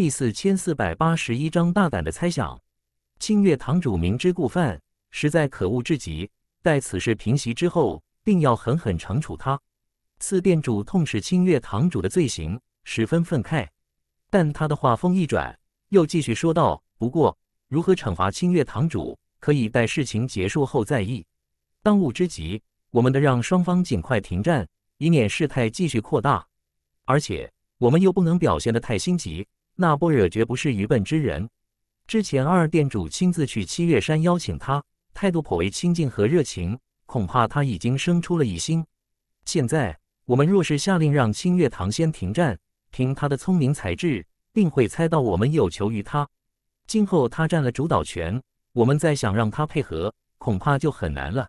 第四千四百八十一章大胆的猜想。清月堂主明知故犯，实在可恶至极。待此事平息之后，定要狠狠惩处他。四殿主痛斥清月堂主的罪行，十分愤慨。但他的话锋一转，又继续说道：“不过，如何惩罚清月堂主，可以待事情结束后再议。当务之急，我们得让双方尽快停战，以免事态继续扩大。而且，我们又不能表现的太心急。”那波惹绝不是愚笨之人。之前二店主亲自去七月山邀请他，态度颇为亲近和热情，恐怕他已经生出了疑心。现在我们若是下令让清月堂先停战，凭他的聪明才智，定会猜到我们有求于他。今后他占了主导权，我们再想让他配合，恐怕就很难了。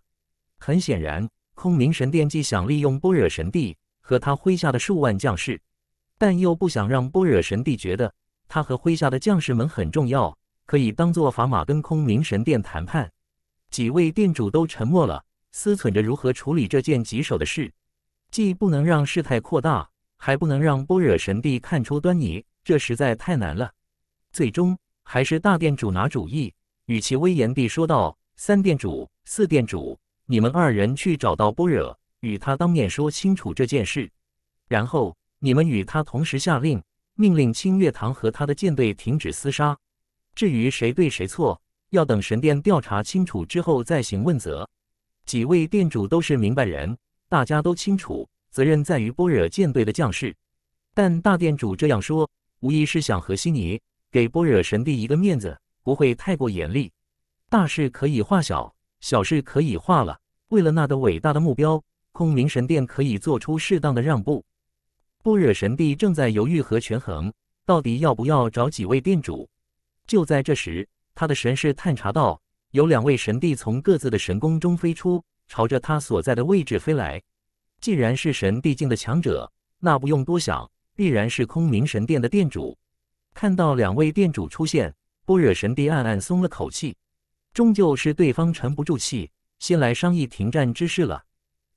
很显然，空明神殿既想利用波惹神帝和他麾下的数万将士，但又不想让波惹神帝觉得。他和麾下的将士们很重要，可以当做砝码跟空明神殿谈判。几位店主都沉默了，思忖着如何处理这件棘手的事，既不能让事态扩大，还不能让般若神帝看出端倪，这实在太难了。最终还是大店主拿主意，语气威严地说道：“三店主、四店主，你们二人去找到般若，与他当面说清楚这件事，然后你们与他同时下令。”命令清月堂和他的舰队停止厮杀。至于谁对谁错，要等神殿调查清楚之后再行问责。几位店主都是明白人，大家都清楚责任在于波惹舰队的将士。但大店主这样说，无疑是想和稀泥，给波惹神帝一个面子，不会太过严厉。大事可以化小，小事可以化了。为了那的伟大的目标，空明神殿可以做出适当的让步。不惹神帝正在犹豫和权衡，到底要不要找几位店主。就在这时，他的神识探查到，有两位神帝从各自的神宫中飞出，朝着他所在的位置飞来。既然是神帝境的强者，那不用多想，必然是空明神殿的店主。看到两位店主出现，不惹神帝暗暗松了口气。终究是对方沉不住气，先来商议停战之事了。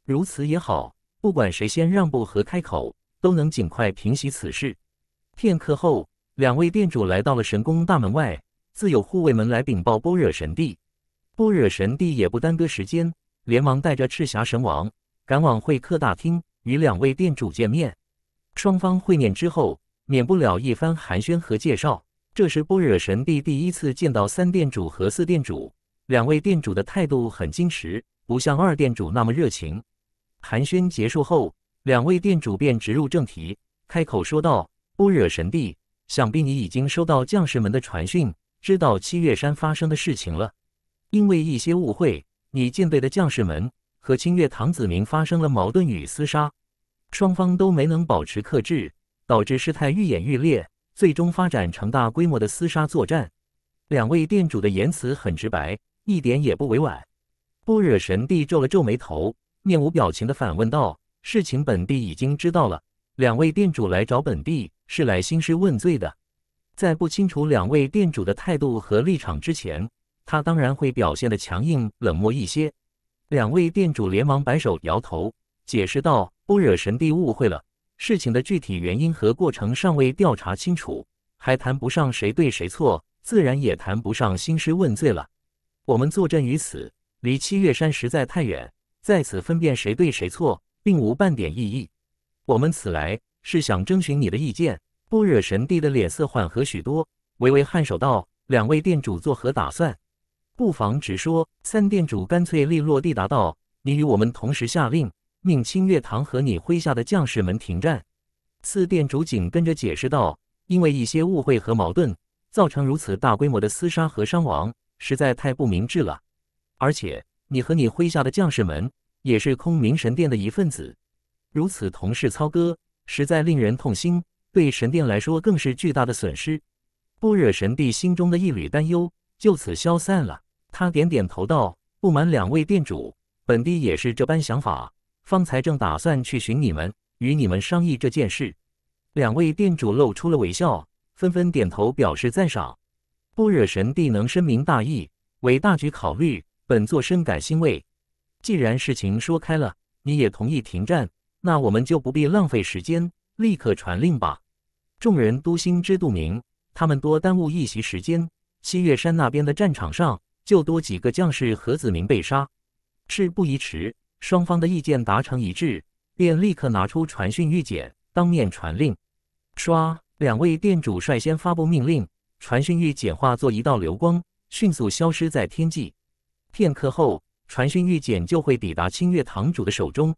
如此也好，不管谁先让步和开口。都能尽快平息此事。片刻后，两位店主来到了神宫大门外，自有护卫们来禀报般若神帝。般若神帝也不耽搁时间，连忙带着赤霞神王赶往会客大厅，与两位店主见面。双方会面之后，免不了一番寒暄和介绍。这是般若神帝第一次见到三店主和四店主，两位店主的态度很矜持，不像二店主那么热情。寒暄结束后。两位店主便直入正题，开口说道：“波惹神帝，想必你已经收到将士们的传讯，知道七月山发生的事情了。因为一些误会，你舰队的将士们和清月唐子明发生了矛盾与厮杀，双方都没能保持克制，导致事态愈演愈烈，最终发展成大规模的厮杀作战。”两位店主的言辞很直白，一点也不委婉。波惹神帝皱了皱眉头，面无表情的反问道。事情本帝已经知道了，两位店主来找本帝是来兴师问罪的。在不清楚两位店主的态度和立场之前，他当然会表现的强硬冷漠一些。两位店主连忙摆手摇头，解释道：“不惹神帝误会了，事情的具体原因和过程尚未调查清楚，还谈不上谁对谁错，自然也谈不上兴师问罪了。我们坐镇于此，离七月山实在太远，在此分辨谁对谁错。”并无半点异议。我们此来是想征询你的意见。不惹神帝的脸色缓和许多，微微颔首道：“两位店主作何打算？不妨直说。”三店主干脆利落地答道：“你与我们同时下令，命清月堂和你麾下的将士们停战。”四店主紧跟着解释道：“因为一些误会和矛盾，造成如此大规模的厮杀和伤亡，实在太不明智了。而且，你和你麾下的将士们……”也是空明神殿的一份子，如此同室操戈，实在令人痛心。对神殿来说，更是巨大的损失。不惹神帝心中的一缕担忧就此消散了。他点点头道：“不满两位店主，本帝也是这般想法。方才正打算去寻你们，与你们商议这件事。”两位店主露出了微笑，纷纷点头表示赞赏。不惹神帝能深明大义，为大局考虑，本座深感欣慰。既然事情说开了，你也同意停战，那我们就不必浪费时间，立刻传令吧。众人都心知肚明，他们多耽误一席时间，西岳山那边的战场上就多几个将士和子民被杀。事不宜迟，双方的意见达成一致，便立刻拿出传讯玉简，当面传令。唰，两位店主率先发布命令，传讯玉简化作一道流光，迅速消失在天际。片刻后。传讯玉简就会抵达清月堂主的手中。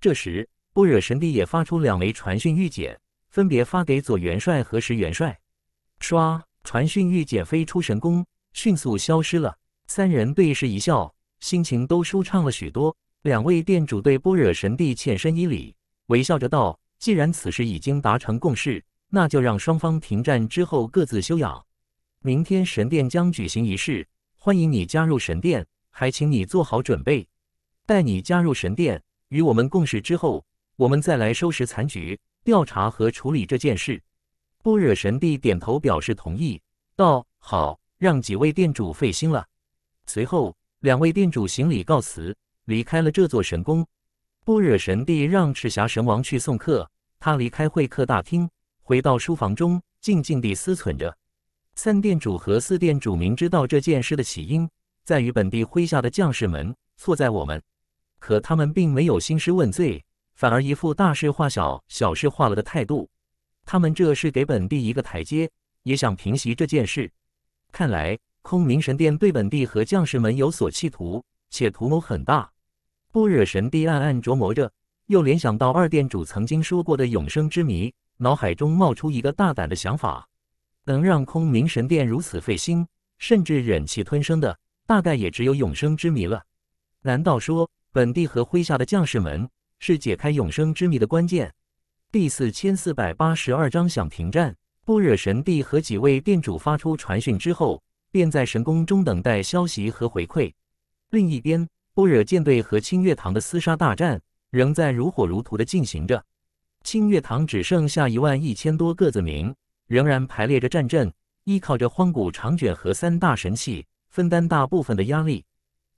这时，波惹神帝也发出两枚传讯玉简，分别发给左元帅和石元帅。唰，传讯玉简飞出神宫，迅速消失了。三人对视一笑，心情都舒畅了许多。两位店主对波惹神帝欠身一礼，微笑着道：“既然此事已经达成共识，那就让双方停战之后各自休养。明天神殿将举行仪式，欢迎你加入神殿。”还请你做好准备，待你加入神殿，与我们共事之后，我们再来收拾残局，调查和处理这件事。不惹神帝点头表示同意，道：“好，让几位店主费心了。”随后，两位店主行礼告辞，离开了这座神宫。不惹神帝让赤霞神王去送客，他离开会客大厅，回到书房中，静静地思忖着。三店主和四店主明知道这件事的起因。在于本地麾下的将士们错在我们，可他们并没有兴师问罪，反而一副大事化小、小事化了的态度。他们这是给本地一个台阶，也想平息这件事。看来空明神殿对本地和将士们有所企图，且图谋很大。不惹神帝暗暗琢磨着，又联想到二殿主曾经说过的永生之谜，脑海中冒出一个大胆的想法：能让空明神殿如此费心，甚至忍气吞声的。大概也只有永生之谜了，难道说本帝和麾下的将士们是解开永生之谜的关键？第四千四百八十二章想停战，不惹神帝和几位殿主发出传讯之后，便在神宫中等待消息和回馈。另一边，不惹舰队和清月堂的厮杀大战仍在如火如荼的进行着。清月堂只剩下一万一千多个子民，仍然排列着战阵，依靠着荒古长卷和三大神器。分担大部分的压力，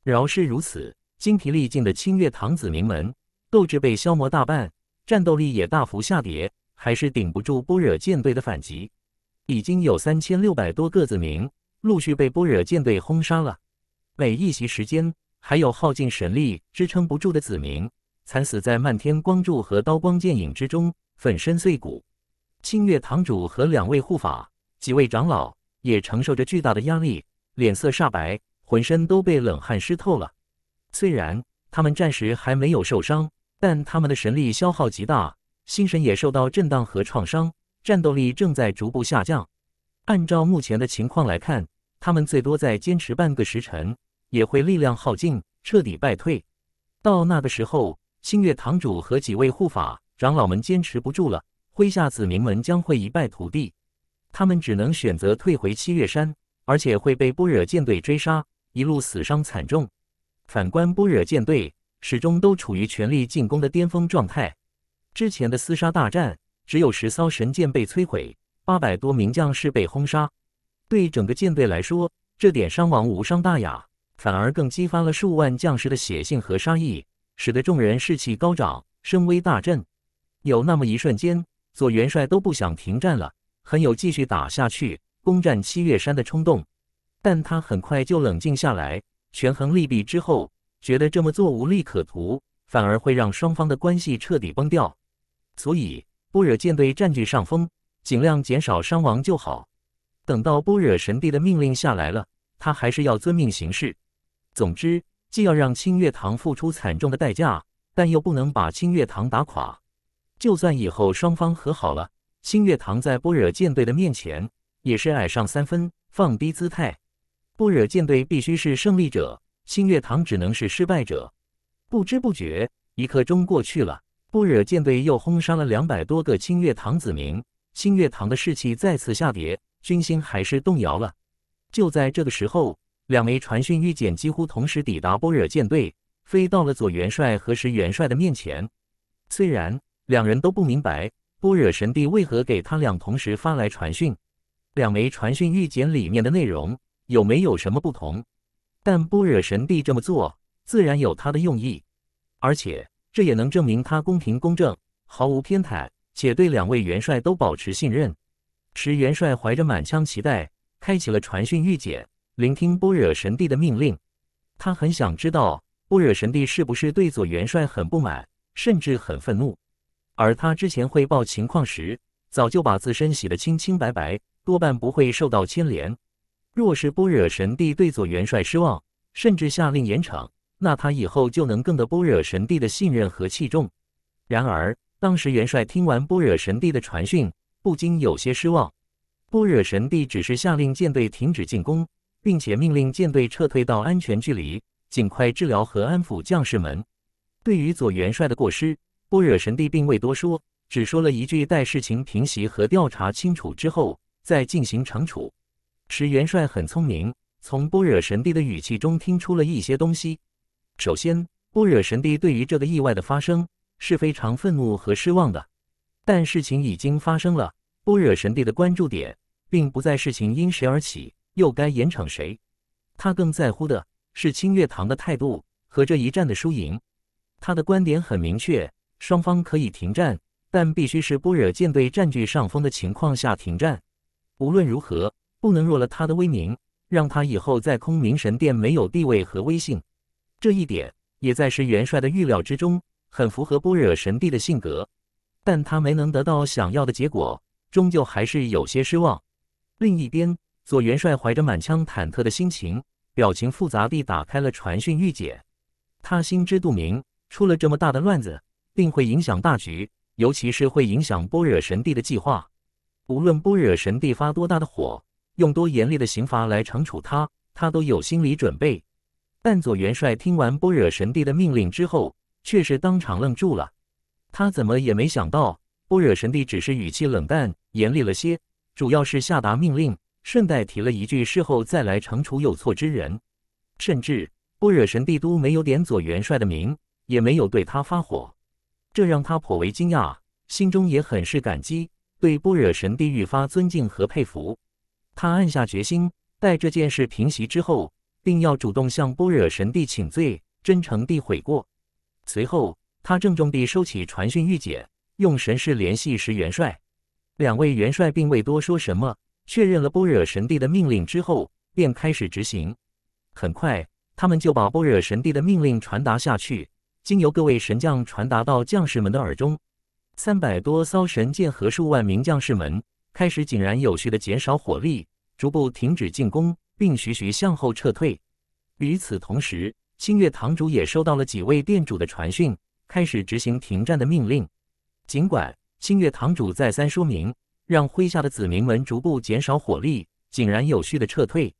饶是如此，精疲力尽的清月堂子民们斗志被消磨大半，战斗力也大幅下跌，还是顶不住般若舰队的反击。已经有三千六百多个子民陆续被般若舰队轰杀了，每一席时间，还有耗尽神力支撑不住的子民，惨死在漫天光柱和刀光剑影之中，粉身碎骨。清月堂主和两位护法、几位长老也承受着巨大的压力。脸色煞白，浑身都被冷汗湿透了。虽然他们暂时还没有受伤，但他们的神力消耗极大，心神也受到震荡和创伤，战斗力正在逐步下降。按照目前的情况来看，他们最多再坚持半个时辰，也会力量耗尽，彻底败退。到那个时候，星月堂主和几位护法长老们坚持不住了，麾下子民们将会一败涂地，他们只能选择退回七月山。而且会被波惹舰队追杀，一路死伤惨重。反观波惹舰队，始终都处于全力进攻的巅峰状态。之前的厮杀大战，只有十艘神舰被摧毁，八百多名将士被轰杀。对整个舰队来说，这点伤亡无伤大雅，反而更激发了数万将士的血性和杀意，使得众人士气高涨，声威大振。有那么一瞬间，左元帅都不想停战了，很有继续打下去，攻占七月山的冲动。但他很快就冷静下来，权衡利弊之后，觉得这么做无利可图，反而会让双方的关系彻底崩掉。所以，般若舰队占据上风，尽量减少伤亡就好。等到般若神帝的命令下来了，他还是要遵命行事。总之，既要让清月堂付出惨重的代价，但又不能把清月堂打垮。就算以后双方和好了，清月堂在般若舰队的面前也是矮上三分，放低姿态。波惹舰队必须是胜利者，星月堂只能是失败者。不知不觉，一刻钟过去了，波惹舰队又轰杀了两百多个清月堂子民，星月堂的士气再次下跌，军心还是动摇了。就在这个时候，两枚传讯玉简几乎同时抵达波惹舰队，飞到了左元帅和石元帅的面前。虽然两人都不明白波惹神帝为何给他俩同时发来传讯，两枚传讯玉简里面的内容。有没有什么不同？但波惹神帝这么做，自然有他的用意，而且这也能证明他公平公正，毫无偏袒，且对两位元帅都保持信任。石元帅怀着满腔期待，开启了传讯御简，聆听波惹神帝的命令。他很想知道波惹神帝是不是对左元帅很不满，甚至很愤怒。而他之前汇报情况时，早就把自身洗得清清白白，多半不会受到牵连。若是波惹神帝对左元帅失望，甚至下令严惩，那他以后就能更得波惹神帝的信任和器重。然而，当时元帅听完波惹神帝的传讯，不禁有些失望。波惹神帝只是下令舰队停止进攻，并且命令舰队撤退到安全距离，尽快治疗和安抚将士们。对于左元帅的过失，波惹神帝并未多说，只说了一句：“待事情平息和调查清楚之后，再进行惩处。”石元帅很聪明，从波惹神帝的语气中听出了一些东西。首先，波惹神帝对于这个意外的发生是非常愤怒和失望的。但事情已经发生了，波惹神帝的关注点并不在事情因谁而起，又该严惩谁。他更在乎的是清月堂的态度和这一战的输赢。他的观点很明确：双方可以停战，但必须是波惹舰队占据上风的情况下停战。无论如何。不能弱了他的威名，让他以后在空明神殿没有地位和威信。这一点也在石元帅的预料之中，很符合般若神帝的性格。但他没能得到想要的结果，终究还是有些失望。另一边，左元帅怀着满腔忐忑的心情，表情复杂地打开了传讯御简。他心知肚明，出了这么大的乱子，定会影响大局，尤其是会影响般若神帝的计划。无论般若神帝发多大的火，用多严厉的刑罚来惩处他，他都有心理准备。但左元帅听完波惹神帝的命令之后，却是当场愣住了。他怎么也没想到，波惹神帝只是语气冷淡、严厉了些，主要是下达命令，顺带提了一句事后再来惩处有错之人。甚至波惹神帝都没有点左元帅的名，也没有对他发火，这让他颇为惊讶，心中也很是感激，对波惹神帝愈发尊敬和佩服。他暗下决心，待这件事平息之后，定要主动向波惹神帝请罪，真诚地悔过。随后，他郑重地收起传讯玉简，用神识联系石元帅。两位元帅并未多说什么，确认了波惹神帝的命令之后，便开始执行。很快，他们就把波惹神帝的命令传达下去，经由各位神将传达到将士们的耳中。三百多艘神舰和数万名将士们开始井然有序地减少火力。逐步停止进攻，并徐徐向后撤退。与此同时，星月堂主也收到了几位店主的传讯，开始执行停战的命令。尽管星月堂主再三说明，让麾下的子民们逐步减少火力，井然有序的撤退，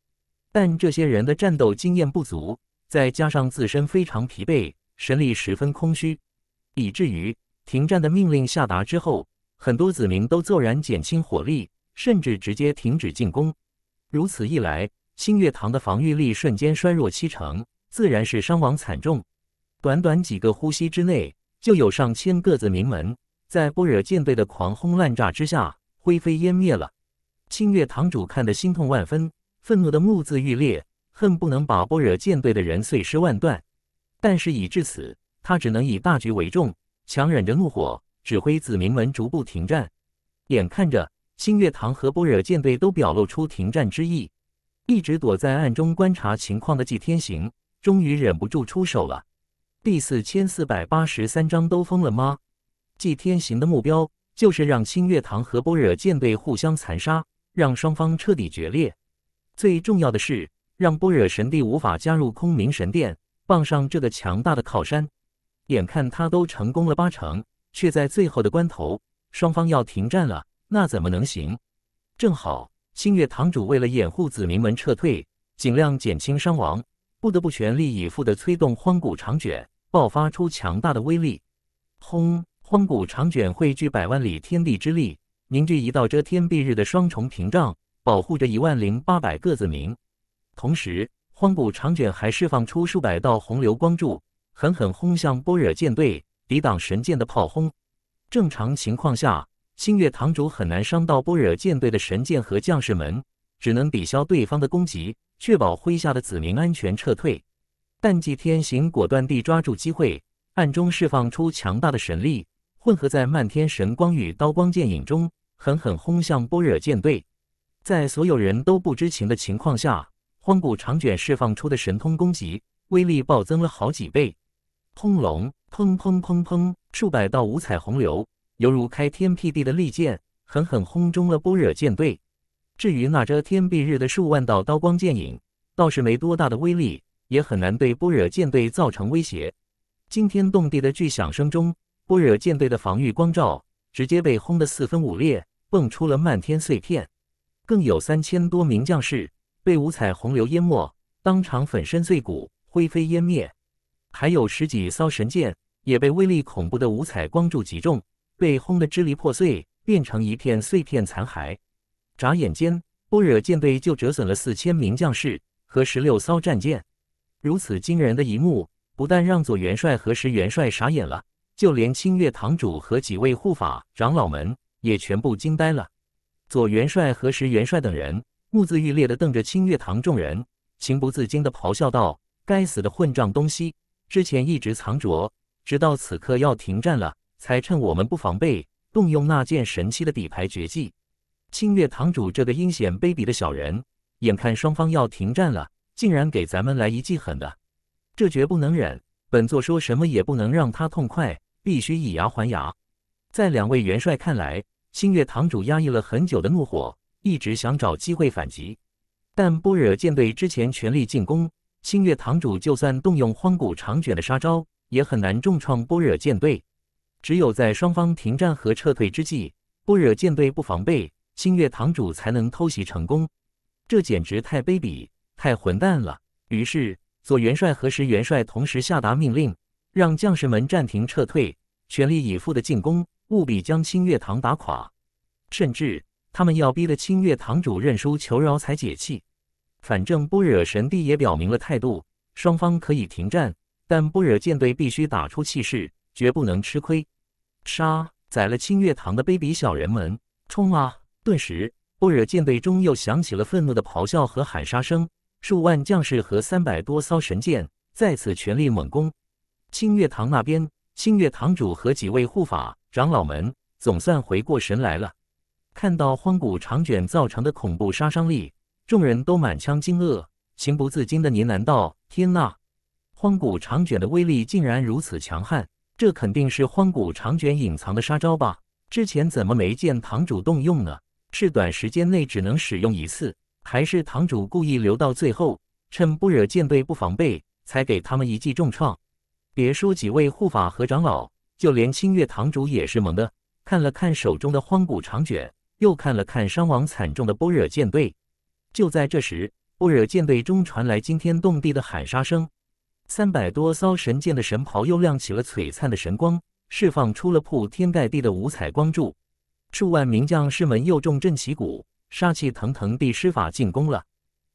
但这些人的战斗经验不足，再加上自身非常疲惫，神力十分空虚，以至于停战的命令下达之后，很多子民都骤然减轻火力，甚至直接停止进攻。如此一来，星月堂的防御力瞬间衰弱七成，自然是伤亡惨重。短短几个呼吸之内，就有上千个子民门在波惹舰队的狂轰滥炸之下灰飞烟灭了。星月堂主看得心痛万分，愤怒的目眦欲裂，恨不能把波惹舰队的人碎尸万段。但是已至此，他只能以大局为重，强忍着怒火，指挥子民门逐步停战。眼看着。星月堂和波惹舰队都表露出停战之意，一直躲在暗中观察情况的纪天行终于忍不住出手了。第四千四百八十三章：都疯了吗？纪天行的目标就是让星月堂和波惹舰队互相残杀，让双方彻底决裂。最重要的是，让波惹神帝无法加入空明神殿，傍上这个强大的靠山。眼看他都成功了八成，却在最后的关头，双方要停战了。那怎么能行？正好星月堂主为了掩护子民们撤退，尽量减轻伤亡，不得不全力以赴的催动荒古长卷，爆发出强大的威力。轰！荒古长卷汇聚百万里天地之力，凝聚一道遮天蔽日的双重屏障，保护着一万零八百个子民。同时，荒古长卷还释放出数百道洪流光柱，狠狠轰向般若舰队，抵挡神剑的炮轰。正常情况下。星月堂主很难伤到般若舰队的神剑和将士们，只能抵消对方的攻击，确保麾下的子民安全撤退。但祭天行果断地抓住机会，暗中释放出强大的神力，混合在漫天神光与刀光剑影中，狠狠轰向般若舰队。在所有人都不知情的情况下，荒古长卷释放出的神通攻击威力暴增了好几倍，轰隆，砰砰砰砰，数百道五彩洪流。犹如开天辟地的利剑，狠狠轰中了般若舰队。至于那遮天蔽日的数万道刀光剑影，倒是没多大的威力，也很难对般若舰队造成威胁。惊天动地的巨响声中，般若舰队的防御光罩直接被轰得四分五裂，蹦出了漫天碎片。更有三千多名将士被五彩洪流淹没，当场粉身碎骨，灰飞烟灭。还有十几艘神舰也被威力恐怖的五彩光柱击中。被轰得支离破碎，变成一片碎片残骸。眨眼间，波惹舰队就折损了四千名将士和十六艘战舰。如此惊人的一幕，不但让左元帅和石元帅傻眼了，就连清月堂主和几位护法长老们也全部惊呆了。左元帅和石元帅等人目眦欲裂地瞪着清月堂众人，情不自禁地咆哮道：“该死的混账东西！之前一直藏着，直到此刻要停战了。”才趁我们不防备，动用那件神奇的底牌绝技。清月堂主这个阴险卑鄙的小人，眼看双方要停战了，竟然给咱们来一记狠的，这绝不能忍！本座说什么也不能让他痛快，必须以牙还牙。在两位元帅看来，清月堂主压抑了很久的怒火，一直想找机会反击。但波惹舰队之前全力进攻，清月堂主就算动用荒古长卷的杀招，也很难重创般若舰队。只有在双方停战和撤退之际，不惹舰队不防备，星月堂主才能偷袭成功。这简直太卑鄙，太混蛋了！于是左元帅和石元帅同时下达命令，让将士们暂停撤退，全力以赴的进攻，务必将清月堂打垮。甚至他们要逼得清月堂主认输求饶才解气。反正不惹神帝也表明了态度，双方可以停战，但不惹舰队必须打出气势。绝不能吃亏！杀！宰了清月堂的卑鄙小人们！冲啊！顿时，不惹舰队中又响起了愤怒的咆哮和喊杀声。数万将士和三百多艘神舰再次全力猛攻。清月堂那边，清月堂主和几位护法长老们总算回过神来了。看到荒古长卷造成的恐怖杀伤力，众人都满腔惊愕，情不自禁的呢喃道：“天呐！荒古长卷的威力竟然如此强悍！”这肯定是荒古长卷隐藏的杀招吧？之前怎么没见堂主动用呢？是短时间内只能使用一次，还是堂主故意留到最后，趁波惹舰队不防备，才给他们一记重创？别说几位护法和长老，就连清月堂主也是懵的。看了看手中的荒古长卷，又看了看伤亡惨重的波惹舰队。就在这时，波惹舰队中传来惊天动地的喊杀声。三百多艘神舰的神袍又亮起了璀璨的神光，释放出了铺天盖地的五彩光柱。数万名将士们又重振旗鼓，杀气腾腾地施法进攻了。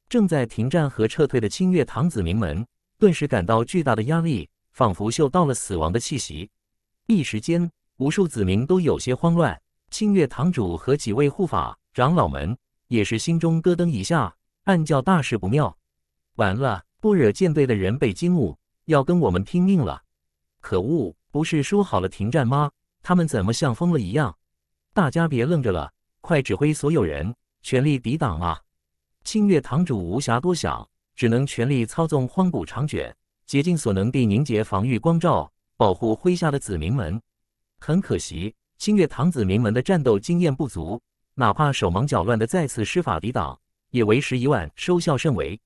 正在停战和撤退的清月堂子民们，顿时感到巨大的压力，仿佛嗅到了死亡的气息。一时间，无数子民都有些慌乱。清月堂主和几位护法长老们也是心中咯噔一下，暗叫大事不妙，完了。不惹舰队的人被激怒，要跟我们拼命了！可恶，不是说好了停战吗？他们怎么像疯了一样？大家别愣着了，快指挥所有人全力抵挡啊！清月堂主无暇多想，只能全力操纵荒古长卷，竭尽所能地凝结防御光照，保护麾下的子民们。很可惜，清月堂子民们的战斗经验不足，哪怕手忙脚乱的再次施法抵挡，也为时已晚，收效甚微。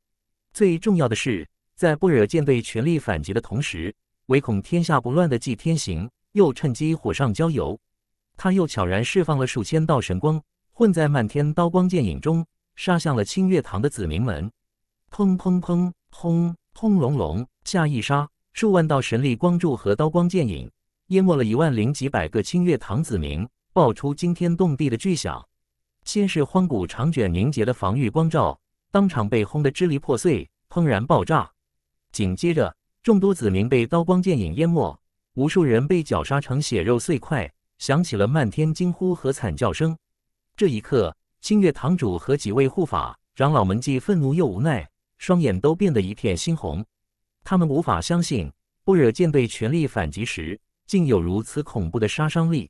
最重要的是，在不惹舰队全力反击的同时，唯恐天下不乱的纪天行又趁机火上浇油。他又悄然释放了数千道神光，混在漫天刀光剑影中，杀向了清月堂的子民们。砰砰砰！轰轰隆隆！下一杀，数万道神力光柱和刀光剑影淹没了一万零几百个清月堂子民，爆出惊天动地的巨响。先是荒古长卷凝结的防御光罩。当场被轰得支离破碎，砰然爆炸。紧接着，众多子民被刀光剑影淹没，无数人被绞杀成血肉碎块，响起了漫天惊呼和惨叫声。这一刻，清月堂主和几位护法长老们既愤怒又无奈，双眼都变得一片猩红。他们无法相信，不惹剑被全力反击时，竟有如此恐怖的杀伤力。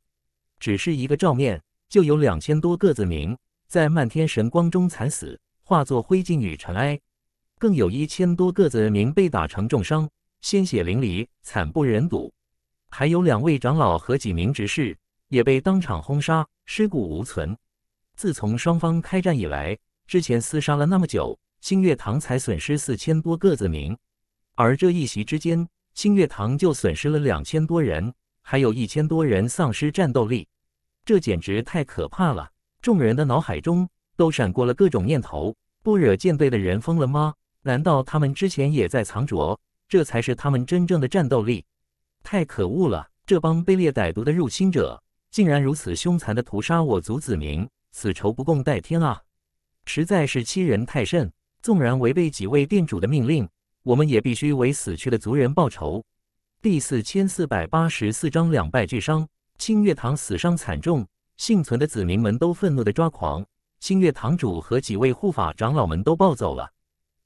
只是一个照面，就有两千多个子民在漫天神光中惨死。化作灰烬与尘埃，更有一千多个子民被打成重伤，鲜血淋漓，惨不忍睹。还有两位长老和几名执事也被当场轰杀，尸骨无存。自从双方开战以来，之前厮杀了那么久，星月堂才损失四千多个子民，而这一席之间，星月堂就损失了两千多人，还有一千多人丧失战斗力，这简直太可怕了。众人的脑海中。都闪过了各种念头，不惹舰队的人疯了吗？难道他们之前也在藏着？这才是他们真正的战斗力！太可恶了，这帮卑劣歹毒的入侵者，竟然如此凶残的屠杀我族子民，此仇不共戴天啊！实在是欺人太甚！纵然违背几位店主的命令，我们也必须为死去的族人报仇。第四千四百八十四章两败俱伤，清月堂死伤惨重，幸存的子民们都愤怒的抓狂。星月堂主和几位护法长老们都暴走了，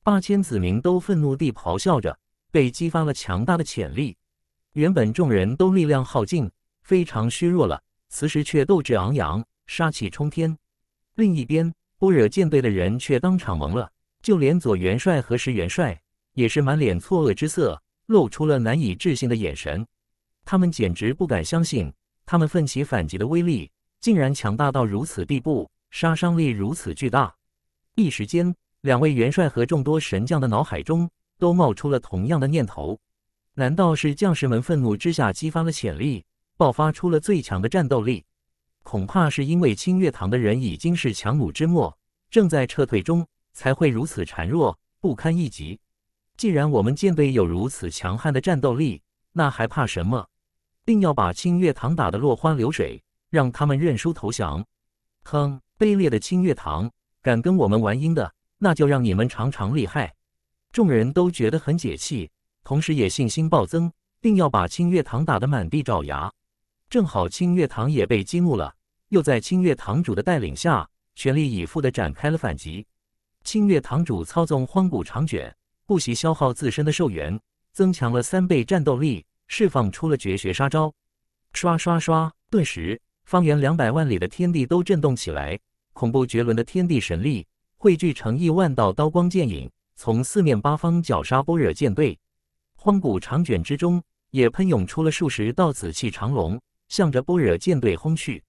八千子民都愤怒地咆哮着，被激发了强大的潜力。原本众人都力量耗尽，非常虚弱了，此时却斗志昂扬，杀气冲天。另一边，波惹舰队的人却当场懵了，就连左元帅和石元帅也是满脸错愕之色，露出了难以置信的眼神。他们简直不敢相信，他们奋起反击的威力竟然强大到如此地步。杀伤力如此巨大，一时间，两位元帅和众多神将的脑海中都冒出了同样的念头：难道是将士们愤怒之下激发了潜力，爆发出了最强的战斗力？恐怕是因为清月堂的人已经是强弩之末，正在撤退中，才会如此孱弱不堪一击。既然我们舰队有如此强悍的战斗力，那还怕什么？定要把清月堂打得落花流水，让他们认输投降。哼！卑劣的清月堂，敢跟我们玩阴的，那就让你们尝尝厉害！众人都觉得很解气，同时也信心暴增，定要把清月堂打得满地找牙。正好清月堂也被激怒了，又在清月堂主的带领下，全力以赴地展开了反击。清月堂主操纵荒古长卷，不惜消耗自身的寿元，增强了三倍战斗力，释放出了绝学杀招，刷刷刷！顿时。方圆两百万里的天地都震动起来，恐怖绝伦的天地神力汇聚成亿万道刀光剑影，从四面八方绞杀般若舰队。荒古长卷之中也喷涌出了数十道紫气长龙，向着般若舰队轰去。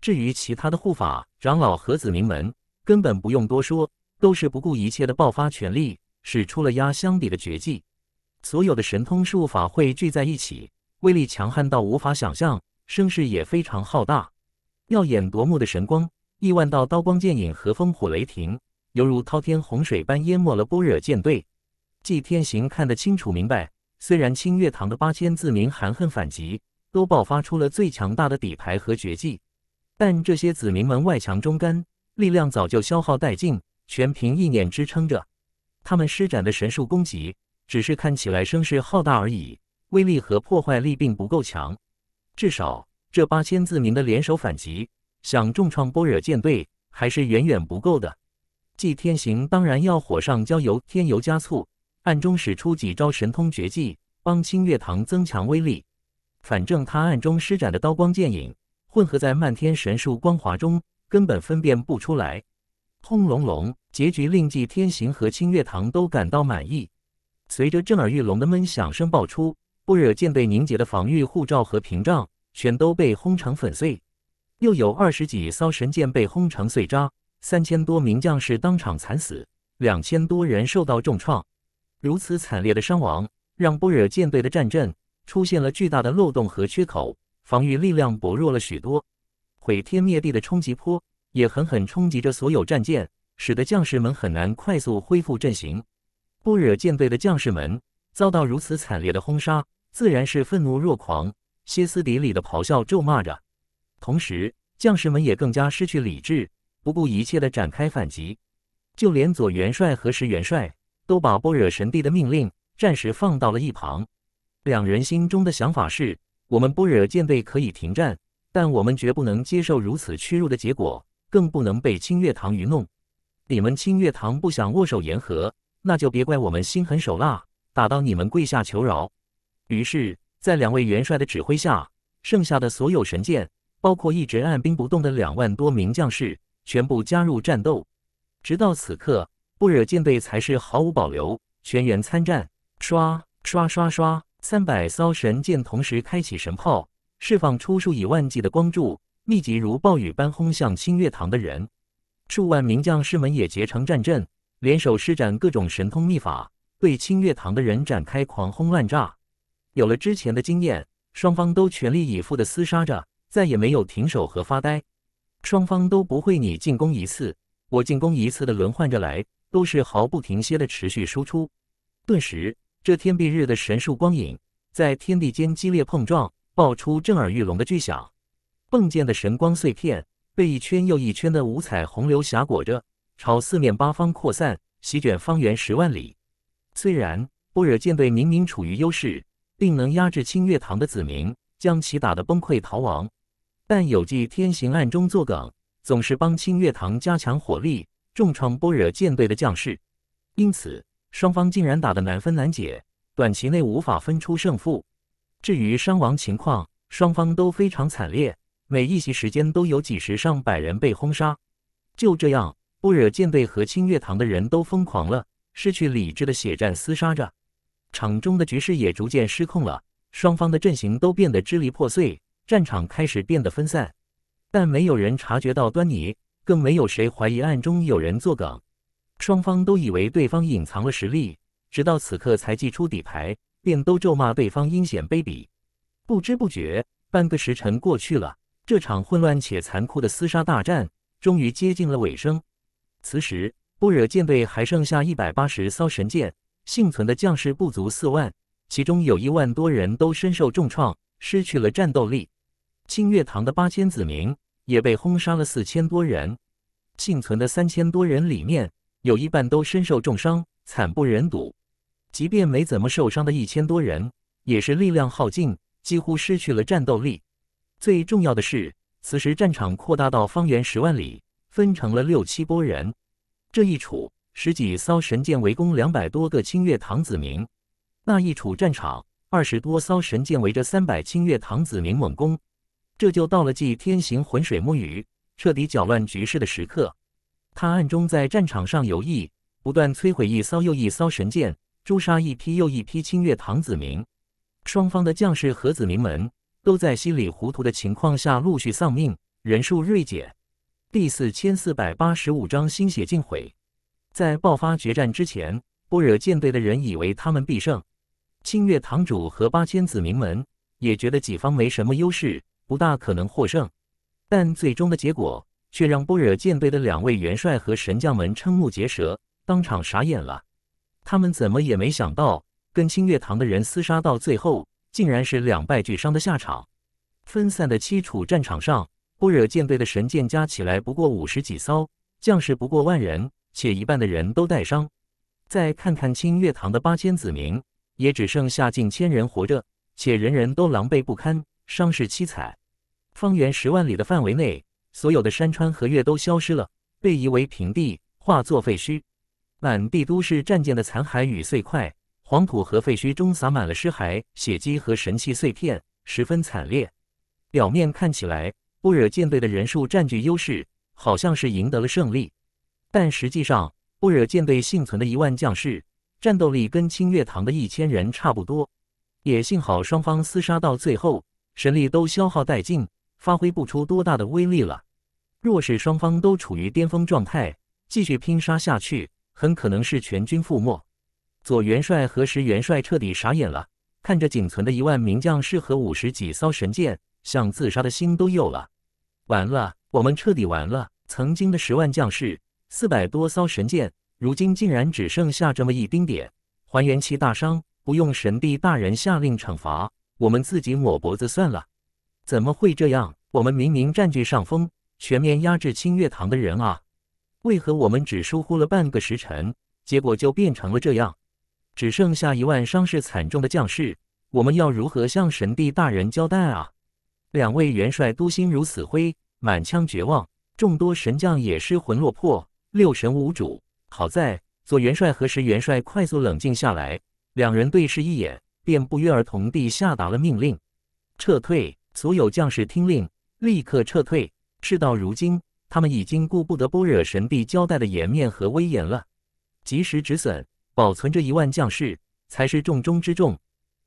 至于其他的护法长老和子民们，根本不用多说，都是不顾一切的爆发全力，使出了压箱底的绝技。所有的神通术法汇聚在一起，威力强悍到无法想象。声势也非常浩大，耀眼夺目的神光，亿万道刀光剑影和风火雷霆，犹如滔天洪水般淹没了波惹舰队。纪天行看得清楚明白，虽然清月堂的八千子民含恨反击，都爆发出了最强大的底牌和绝技，但这些子民们外强中干，力量早就消耗殆尽，全凭意念支撑着。他们施展的神术攻击，只是看起来声势浩大而已，威力和破坏力并不够强。至少这八千字民的联手反击，想重创般若舰队还是远远不够的。祭天行当然要火上浇油，添油加醋，暗中使出几招神通绝技，帮清月堂增强威力。反正他暗中施展的刀光剑影，混合在漫天神树光华中，根本分辨不出来。轰隆隆，结局令祭天行和清月堂都感到满意。随着震耳欲聋的闷响声爆出。不惹舰队凝结的防御护罩和屏障全都被轰成粉碎，又有二十几艘神舰被轰成碎渣，三千多名将士当场惨死，两千多人受到重创。如此惨烈的伤亡，让不惹舰队的战阵出现了巨大的漏洞和缺口，防御力量薄弱了许多。毁天灭地的冲击波也狠狠冲击着所有战舰，使得将士们很难快速恢复阵型。不惹舰队的将士们遭到如此惨烈的轰杀。自然是愤怒若狂，歇斯底里的咆哮咒骂着，同时将士们也更加失去理智，不顾一切的展开反击。就连左元帅和石元帅都把般若神帝的命令暂时放到了一旁，两人心中的想法是：我们般若舰队可以停战，但我们绝不能接受如此屈辱的结果，更不能被清月堂愚弄。你们清月堂不想握手言和，那就别怪我们心狠手辣，打到你们跪下求饶。于是，在两位元帅的指挥下，剩下的所有神剑，包括一直按兵不动的两万多名将士，全部加入战斗。直到此刻，不惹舰队才是毫无保留，全员参战。刷刷刷刷，三百艘神剑同时开启神炮，释放出数以万计的光柱，密集如暴雨般轰向清月堂的人。数万名将士们也结成战阵，联手施展各种神通秘法，对清月堂的人展开狂轰滥炸。有了之前的经验，双方都全力以赴地厮杀着，再也没有停手和发呆。双方都不会你进攻一次，我进攻一次的轮换着来，都是毫不停歇的持续输出。顿时，这天蔽日的神树光影在天地间激烈碰撞，爆出震耳欲聋的巨响。迸溅的神光碎片被一圈又一圈的五彩洪流霞裹着，朝四面八方扩散，席卷方圆十万里。虽然不惹舰队明明处于优势。并能压制清月堂的子民，将其打得崩溃逃亡。但有记天行暗中作梗，总是帮清月堂加强火力，重创般若舰队的将士。因此，双方竟然打得难分难解，短期内无法分出胜负。至于伤亡情况，双方都非常惨烈，每一席时间都有几十上百人被轰杀。就这样，般若舰队和清月堂的人都疯狂了，失去理智的血战厮杀着。场中的局势也逐渐失控了，双方的阵型都变得支离破碎，战场开始变得分散。但没有人察觉到端倪，更没有谁怀疑暗中有人作梗。双方都以为对方隐藏了实力，直到此刻才祭出底牌，便都咒骂对方阴险卑鄙。不知不觉，半个时辰过去了，这场混乱且残酷的厮杀大战终于接近了尾声。此时，不惹舰队还剩下一百八十艘神舰，幸存的将士不足四万，其中有一万多人都身受重创，失去了战斗力。清月堂的八千子民也被轰杀了四千多人，幸存的三千多人里面有一半都身受重伤，惨不忍睹。即便没怎么受伤的一千多人，也是力量耗尽，几乎失去了战斗力。最重要的是，此时战场扩大到方圆十万里，分成了六七波人，这一处。十几艘神舰围攻两百多个清越唐子明，那一处战场，二十多艘神舰围着三百清越唐子明猛攻，这就到了纪天行浑水摸鱼、彻底搅乱局势的时刻。他暗中在战场上游弋，不断摧毁一艘又一艘神舰，诛杀一批又一批清越唐子明。双方的将士和子民们都在稀里糊涂的情况下陆续丧命，人数锐减。第四千四百八十五章：新血尽毁。在爆发决战之前，波惹舰队的人以为他们必胜；清月堂主和八千子名门也觉得己方没什么优势，不大可能获胜。但最终的结果却让波惹舰队的两位元帅和神将们瞠目结舌，当场傻眼了。他们怎么也没想到，跟清月堂的人厮杀到最后，竟然是两败俱伤的下场。分散的七处战场上，波惹舰队的神剑加起来不过五十几艘，将士不过万人。且一半的人都带伤，再看看清月堂的八千子民，也只剩下近千人活着，且人人都狼狈不堪，伤势凄惨。方圆十万里的范围内，所有的山川和月都消失了，被夷为平地，化作废墟。满地都是战舰的残骸与碎块，黄土和废墟中洒满了尸骸、血迹和神器碎片，十分惨烈。表面看起来，不惹舰队的人数占据优势，好像是赢得了胜利。但实际上，不惹舰队幸存的一万将士战斗力跟清月堂的一千人差不多。也幸好双方厮杀到最后，神力都消耗殆尽，发挥不出多大的威力了。若是双方都处于巅峰状态，继续拼杀下去，很可能是全军覆没。左元帅和石元帅彻底傻眼了，看着仅存的一万名将士和五十几艘神舰，想自杀的心都有了。完了，我们彻底完了，曾经的十万将士。四百多艘神舰，如今竟然只剩下这么一丁点，还原器大伤，不用神帝大人下令惩罚，我们自己抹脖子算了。怎么会这样？我们明明占据上风，全面压制清月堂的人啊，为何我们只疏忽了半个时辰，结果就变成了这样？只剩下一万伤势惨重的将士，我们要如何向神帝大人交代啊？两位元帅都心如死灰，满腔绝望，众多神将也失魂落魄。六神无主，好在左元帅和石元帅快速冷静下来，两人对视一眼，便不约而同地下达了命令：撤退！所有将士听令，立刻撤退！事到如今，他们已经顾不得波惹神帝交代的颜面和威严了，及时止损，保存着一万将士才是重中之重。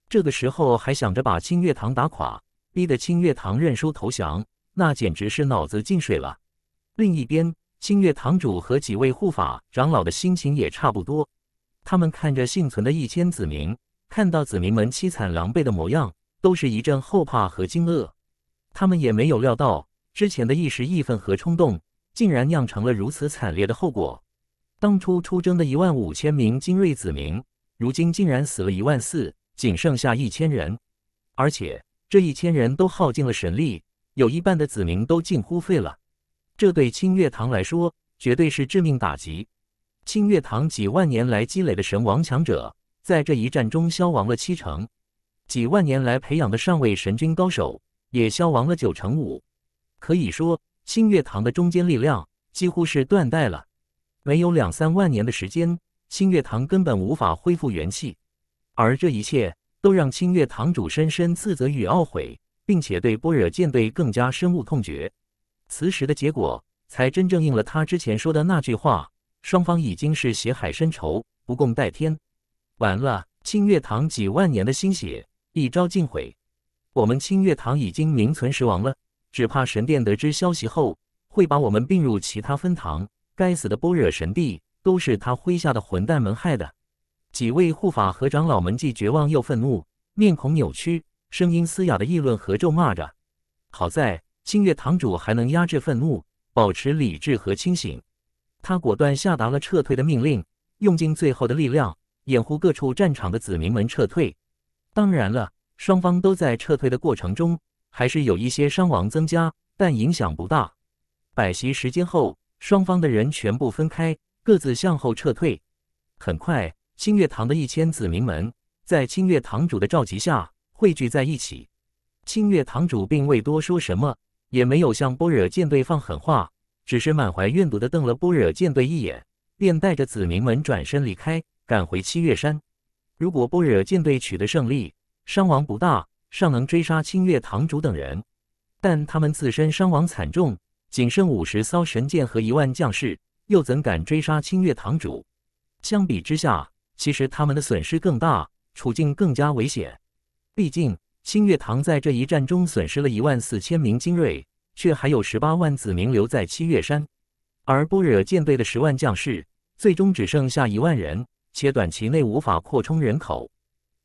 这个时候还想着把清月堂打垮，逼得清月堂认输投降，那简直是脑子进水了。另一边。星月堂主和几位护法长老的心情也差不多。他们看着幸存的一千子民，看到子民们凄惨狼狈的模样，都是一阵后怕和惊愕。他们也没有料到，之前的一时义愤和冲动，竟然酿成了如此惨烈的后果。当初出征的一万五千名精锐子民，如今竟然死了一万四，仅剩下一千人。而且这一千人都耗尽了神力，有一半的子民都近乎废了。这对清月堂来说绝对是致命打击。清月堂几万年来积累的神王强者，在这一战中消亡了七成；几万年来培养的上位神君高手，也消亡了九成五。可以说，清月堂的中坚力量几乎是断代了。没有两三万年的时间，清月堂根本无法恢复元气。而这一切都让清月堂主深深自责与懊悔，并且对般若舰队更加深恶痛绝。此时的结果才真正应了他之前说的那句话：双方已经是血海深仇，不共戴天。完了，清月堂几万年的心血一朝尽毁，我们清月堂已经名存实亡了。只怕神殿得知消息后，会把我们并入其他分堂。该死的般若神帝，都是他麾下的混蛋们害的！几位护法和长老们既绝望又愤怒，面孔扭曲，声音嘶哑的议论和咒骂着。好在。清月堂主还能压制愤怒，保持理智和清醒。他果断下达了撤退的命令，用尽最后的力量掩护各处战场的子民们撤退。当然了，双方都在撤退的过程中还是有一些伤亡增加，但影响不大。摆席时间后，双方的人全部分开，各自向后撤退。很快，清月堂的一千子民们在清月堂主的召集下汇聚在一起。清月堂主并未多说什么。也没有向波惹舰队放狠话，只是满怀怨毒的瞪了波惹舰队一眼，便带着子民们转身离开，赶回七月山。如果波惹舰队取得胜利，伤亡不大，尚能追杀清月堂主等人；但他们自身伤亡惨重，仅剩五十艘神舰和一万将士，又怎敢追杀清月堂主？相比之下，其实他们的损失更大，处境更加危险。毕竟，清月堂在这一战中损失了一万四千名精锐，却还有十八万子民留在七月山；而波惹舰队的十万将士最终只剩下一万人，且短期内无法扩充人口。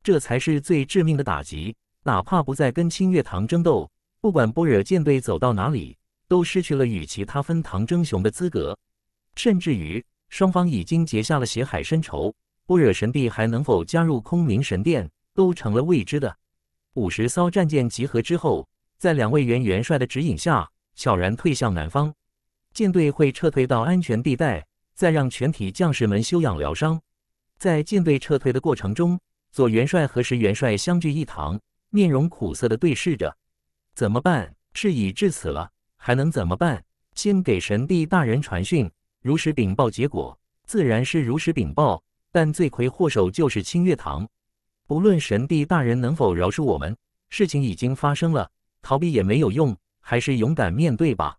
这才是最致命的打击。哪怕不再跟清月堂争斗，不管波惹舰队走到哪里，都失去了与其他分堂争雄的资格。甚至于，双方已经结下了血海深仇。波惹神帝还能否加入空明神殿，都成了未知的。五十艘战舰集合之后，在两位元元帅的指引下，悄然退向南方。舰队会撤退到安全地带，再让全体将士们休养疗伤。在舰队撤退的过程中，左元帅和石元帅相聚一堂，面容苦涩地对视着：“怎么办？事已至此了，还能怎么办？先给神帝大人传讯，如实禀报结果。自然是如实禀报，但罪魁祸首就是清月堂。”无论神帝大人能否饶恕我们，事情已经发生了，逃避也没有用，还是勇敢面对吧。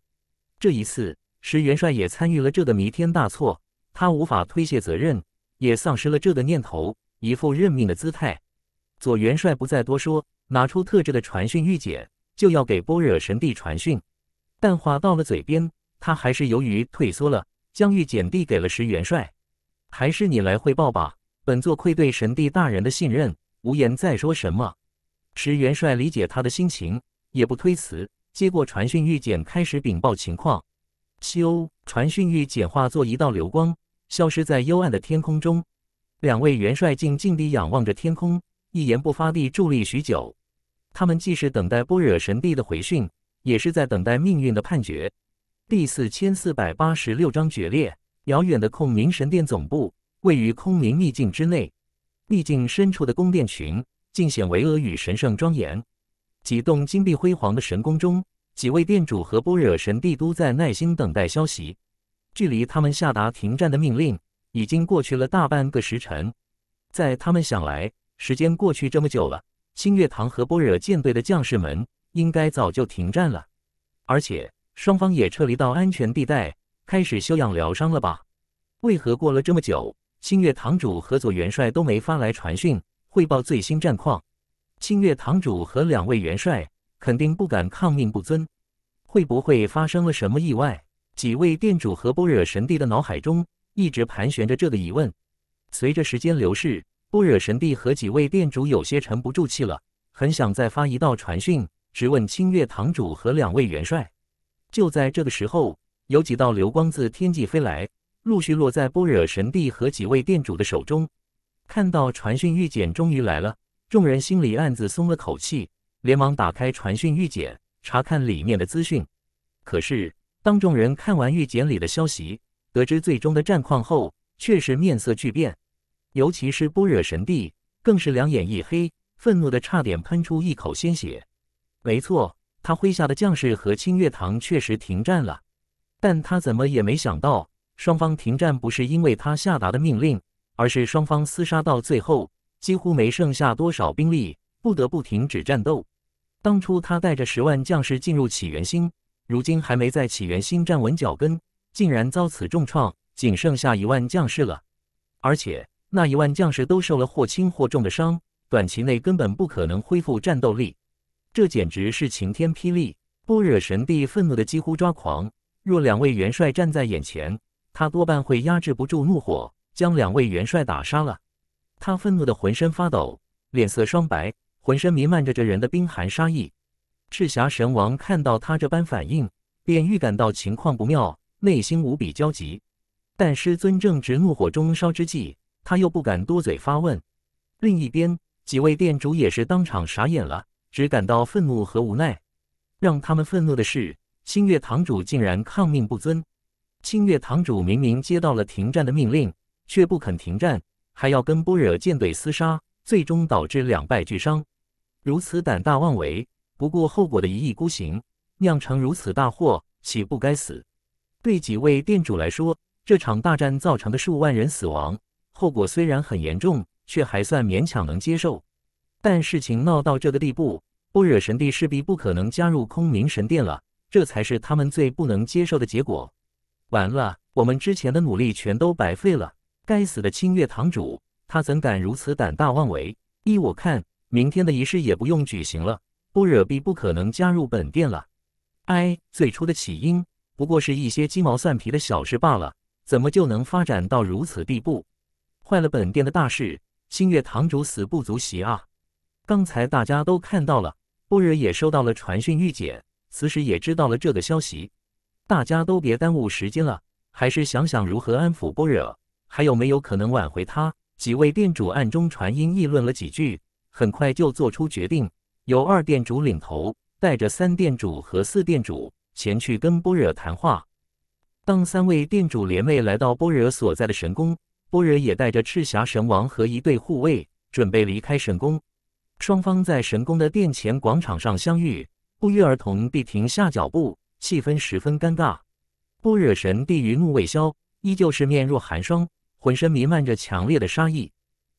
这一次，石元帅也参与了这个弥天大错，他无法推卸责任，也丧失了这个念头，一副认命的姿态。左元帅不再多说，拿出特制的传讯玉简，就要给波若神帝传讯，但话到了嘴边，他还是由于退缩了，将玉简递给了石元帅。还是你来汇报吧，本座愧对神帝大人的信任。无言再说什么，使元帅理解他的心情，也不推辞，接过传讯玉简，开始禀报情况。修传讯玉简化作一道流光，消失在幽暗的天空中。两位元帅静静地仰望着天空，一言不发地伫立许久。他们既是等待般若神帝的回讯，也是在等待命运的判决。第四千四百八十六章决裂。遥远的空明神殿总部，位于空明秘境之内。秘境深处的宫殿群尽显巍峨与神圣庄严，几栋金碧辉煌的神宫中，几位殿主和般若神帝都在耐心等待消息。距离他们下达停战的命令，已经过去了大半个时辰。在他们想来，时间过去这么久了，星月堂和般若舰队的将士们应该早就停战了，而且双方也撤离到安全地带，开始休养疗伤了吧？为何过了这么久？清月堂主和左元帅都没发来传讯汇报最新战况，清月堂主和两位元帅肯定不敢抗命不遵，会不会发生了什么意外？几位店主和波惹神帝的脑海中一直盘旋着这个疑问。随着时间流逝，波惹神帝和几位店主有些沉不住气了，很想再发一道传讯，直问清月堂主和两位元帅。就在这个时候，有几道流光自天际飞来。陆续落在般若神帝和几位店主的手中。看到传讯玉简终于来了，众人心里暗自松了口气，连忙打开传讯玉简查看里面的资讯。可是，当众人看完玉简里的消息，得知最终的战况后，却是面色巨变。尤其是般若神帝，更是两眼一黑，愤怒的差点喷出一口鲜血。没错，他麾下的将士和清月堂确实停战了，但他怎么也没想到。双方停战不是因为他下达的命令，而是双方厮杀到最后，几乎没剩下多少兵力，不得不停止战斗。当初他带着十万将士进入起源星，如今还没在起源星站稳脚跟，竟然遭此重创，仅剩下一万将士了。而且那一万将士都受了或轻或重的伤，短期内根本不可能恢复战斗力。这简直是晴天霹雳！波惹神帝愤怒的几乎抓狂。若两位元帅站在眼前，他多半会压制不住怒火，将两位元帅打杀了。他愤怒的浑身发抖，脸色霜白，浑身弥漫着这人的冰寒杀意。赤霞神王看到他这般反应，便预感到情况不妙，内心无比焦急。但师尊正值怒火中烧之际，他又不敢多嘴发问。另一边，几位店主也是当场傻眼了，只感到愤怒和无奈。让他们愤怒的是，星月堂主竟然抗命不尊。清月堂主明明接到了停战的命令，却不肯停战，还要跟波惹舰队厮杀，最终导致两败俱伤。如此胆大妄为，不顾后果的一意孤行，酿成如此大祸，岂不该死？对几位店主来说，这场大战造成的数万人死亡，后果虽然很严重，却还算勉强能接受。但事情闹到这个地步，波惹神帝势必不可能加入空明神殿了，这才是他们最不能接受的结果。完了，我们之前的努力全都白费了！该死的清月堂主，他怎敢如此胆大妄为？依我看，明天的仪式也不用举行了，不惹必不可能加入本殿了。哎，最初的起因不过是一些鸡毛蒜皮的小事罢了，怎么就能发展到如此地步？坏了本殿的大事，清月堂主死不足惜啊！刚才大家都看到了，不惹也收到了传讯御姐，此时也知道了这个消息。大家都别耽误时间了，还是想想如何安抚波惹，还有没有可能挽回他。几位店主暗中传音议论了几句，很快就做出决定，由二店主领头，带着三店主和四店主前去跟波惹谈话。当三位店主联袂来到波惹所在的神宫，波惹也带着赤霞神王和一队护卫准备离开神宫，双方在神宫的殿前广场上相遇，不约而同地停下脚步。气氛十分尴尬，不惹神帝余怒未消，依旧是面若寒霜，浑身弥漫着强烈的杀意。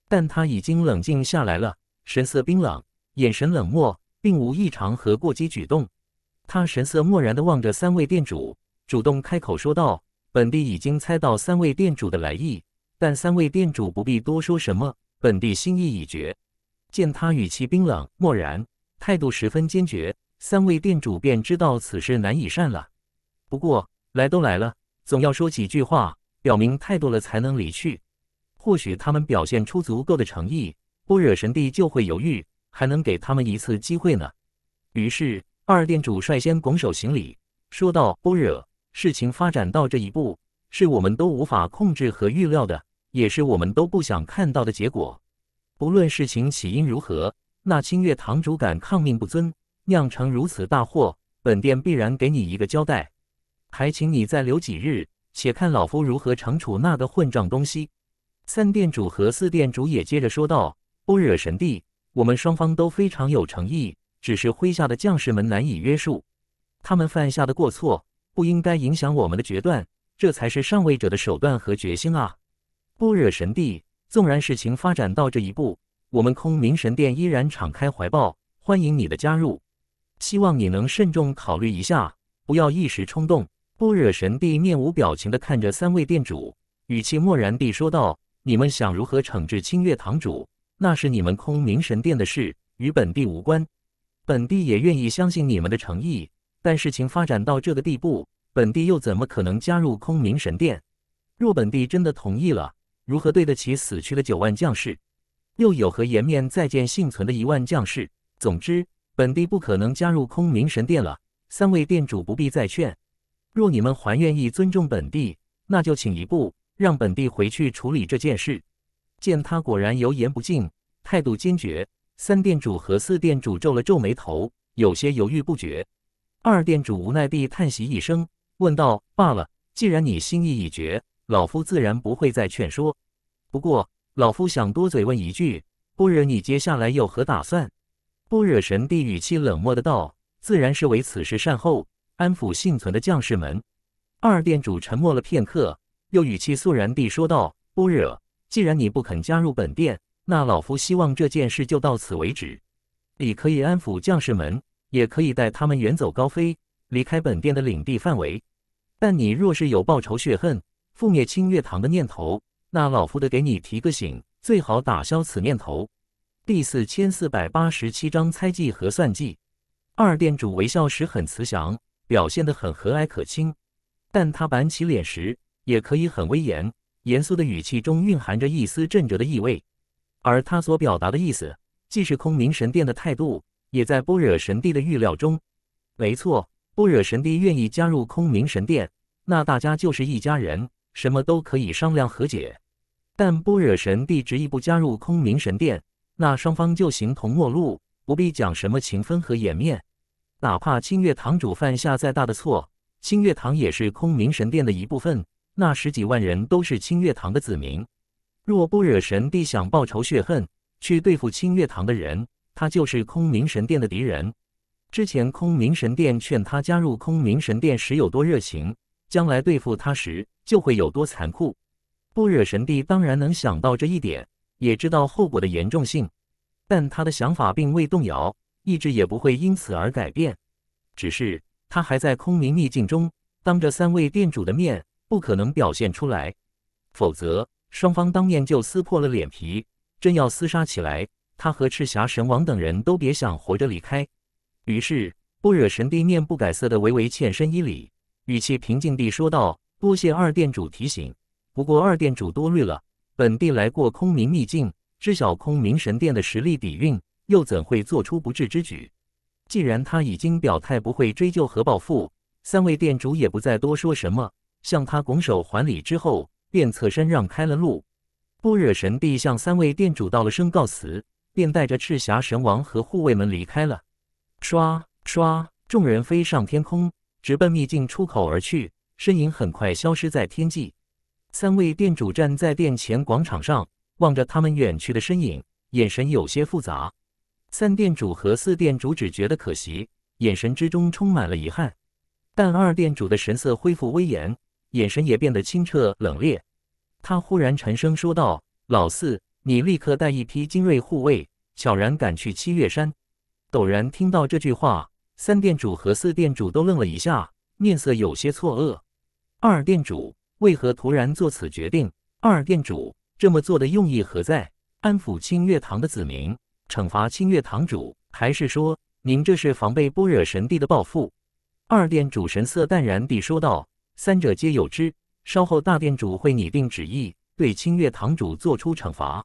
但他已经冷静下来了，神色冰冷，眼神冷漠，并无异常和过激举动。他神色漠然地望着三位店主，主动开口说道：“本帝已经猜到三位店主的来意，但三位店主不必多说什么，本帝心意已决。”见他语气冰冷、漠然，态度十分坚决。三位店主便知道此事难以善了，不过来都来了，总要说几句话，表明态度了才能离去。或许他们表现出足够的诚意，不惹神帝就会犹豫，还能给他们一次机会呢。于是二店主率先拱手行礼，说道：“不惹，事情发展到这一步，是我们都无法控制和预料的，也是我们都不想看到的结果。不论事情起因如何，那清月堂主敢抗命不尊，酿成如此大祸，本殿必然给你一个交代，还请你再留几日，且看老夫如何惩处那个混账东西。三殿主和四殿主也接着说道：“不惹神帝，我们双方都非常有诚意，只是麾下的将士们难以约束，他们犯下的过错不应该影响我们的决断，这才是上位者的手段和决心啊！”不惹神帝，纵然事情发展到这一步，我们空明神殿依然敞开怀抱，欢迎你的加入。希望你能慎重考虑一下，不要一时冲动。不惹神帝面无表情的看着三位店主，语气漠然地说道：“你们想如何惩治清月堂主，那是你们空明神殿的事，与本帝无关。本帝也愿意相信你们的诚意，但事情发展到这个地步，本帝又怎么可能加入空明神殿？若本帝真的同意了，如何对得起死去的九万将士，又有何颜面再见幸存的一万将士？总之。”本地不可能加入空明神殿了，三位店主不必再劝。若你们还愿意尊重本地，那就请一步，让本地回去处理这件事。见他果然油盐不进，态度坚决，三店主和四店主皱了皱眉头，有些犹豫不决。二店主无奈地叹息一声，问道：“罢了，既然你心意已决，老夫自然不会再劝说。不过，老夫想多嘴问一句，不知你接下来有何打算？”乌惹神帝语气冷漠的道：“自然是为此事善后，安抚幸存的将士们。”二店主沉默了片刻，又语气肃然地说道：“乌惹，既然你不肯加入本店，那老夫希望这件事就到此为止。你可以安抚将士们，也可以带他们远走高飞，离开本店的领地范围。但你若是有报仇血恨、覆灭清月堂的念头，那老夫得给你提个醒，最好打消此念头。”第四千四百八十七章猜忌和算计。二店主微笑时很慈祥，表现得很和蔼可亲；但他板起脸时，也可以很威严。严肃的语气中蕴含着一丝震折的意味。而他所表达的意思，既是空明神殿的态度，也在般若神帝的预料中。没错，般若神帝愿意加入空明神殿，那大家就是一家人，什么都可以商量和解。但般若神帝执意不加入空明神殿。那双方就形同陌路，不必讲什么情分和颜面。哪怕清月堂主犯下再大的错，清月堂也是空明神殿的一部分。那十几万人都是清月堂的子民。若不惹神帝，想报仇雪恨，去对付清月堂的人，他就是空明神殿的敌人。之前空明神殿劝他加入空明神殿时有多热情，将来对付他时就会有多残酷。不惹神帝，当然能想到这一点。也知道后果的严重性，但他的想法并未动摇，意志也不会因此而改变。只是他还在空明秘境中，当着三位店主的面，不可能表现出来，否则双方当面就撕破了脸皮，真要厮杀起来，他和赤霞神王等人都别想活着离开。于是，不惹神帝面不改色的微微欠身一礼，语气平静地说道：“多谢二店主提醒，不过二店主多虑了。”本地来过空明秘境，知晓空明神殿的实力底蕴，又怎会做出不智之举？既然他已经表态不会追究和报复，三位店主也不再多说什么，向他拱手还礼之后，便侧身让开了路。波惹神帝向三位店主道了声告辞，便带着赤霞神王和护卫们离开了。刷刷，众人飞上天空，直奔秘境出口而去，身影很快消失在天际。三位店主站在店前广场上，望着他们远去的身影，眼神有些复杂。三店主和四店主只觉得可惜，眼神之中充满了遗憾。但二店主的神色恢复威严，眼神也变得清澈冷冽。他忽然沉声说道：“老四，你立刻带一批精锐护卫，悄然赶去七月山。”陡然听到这句话，三店主和四店主都愣了一下，面色有些错愕。二店主。为何突然做此决定？二店主这么做的用意何在？安抚清月堂的子民，惩罚清月堂主，还是说您这是防备般若神帝的报复？二店主神色淡然地说道：“三者皆有之。稍后大店主会拟定旨意，对清月堂主做出惩罚。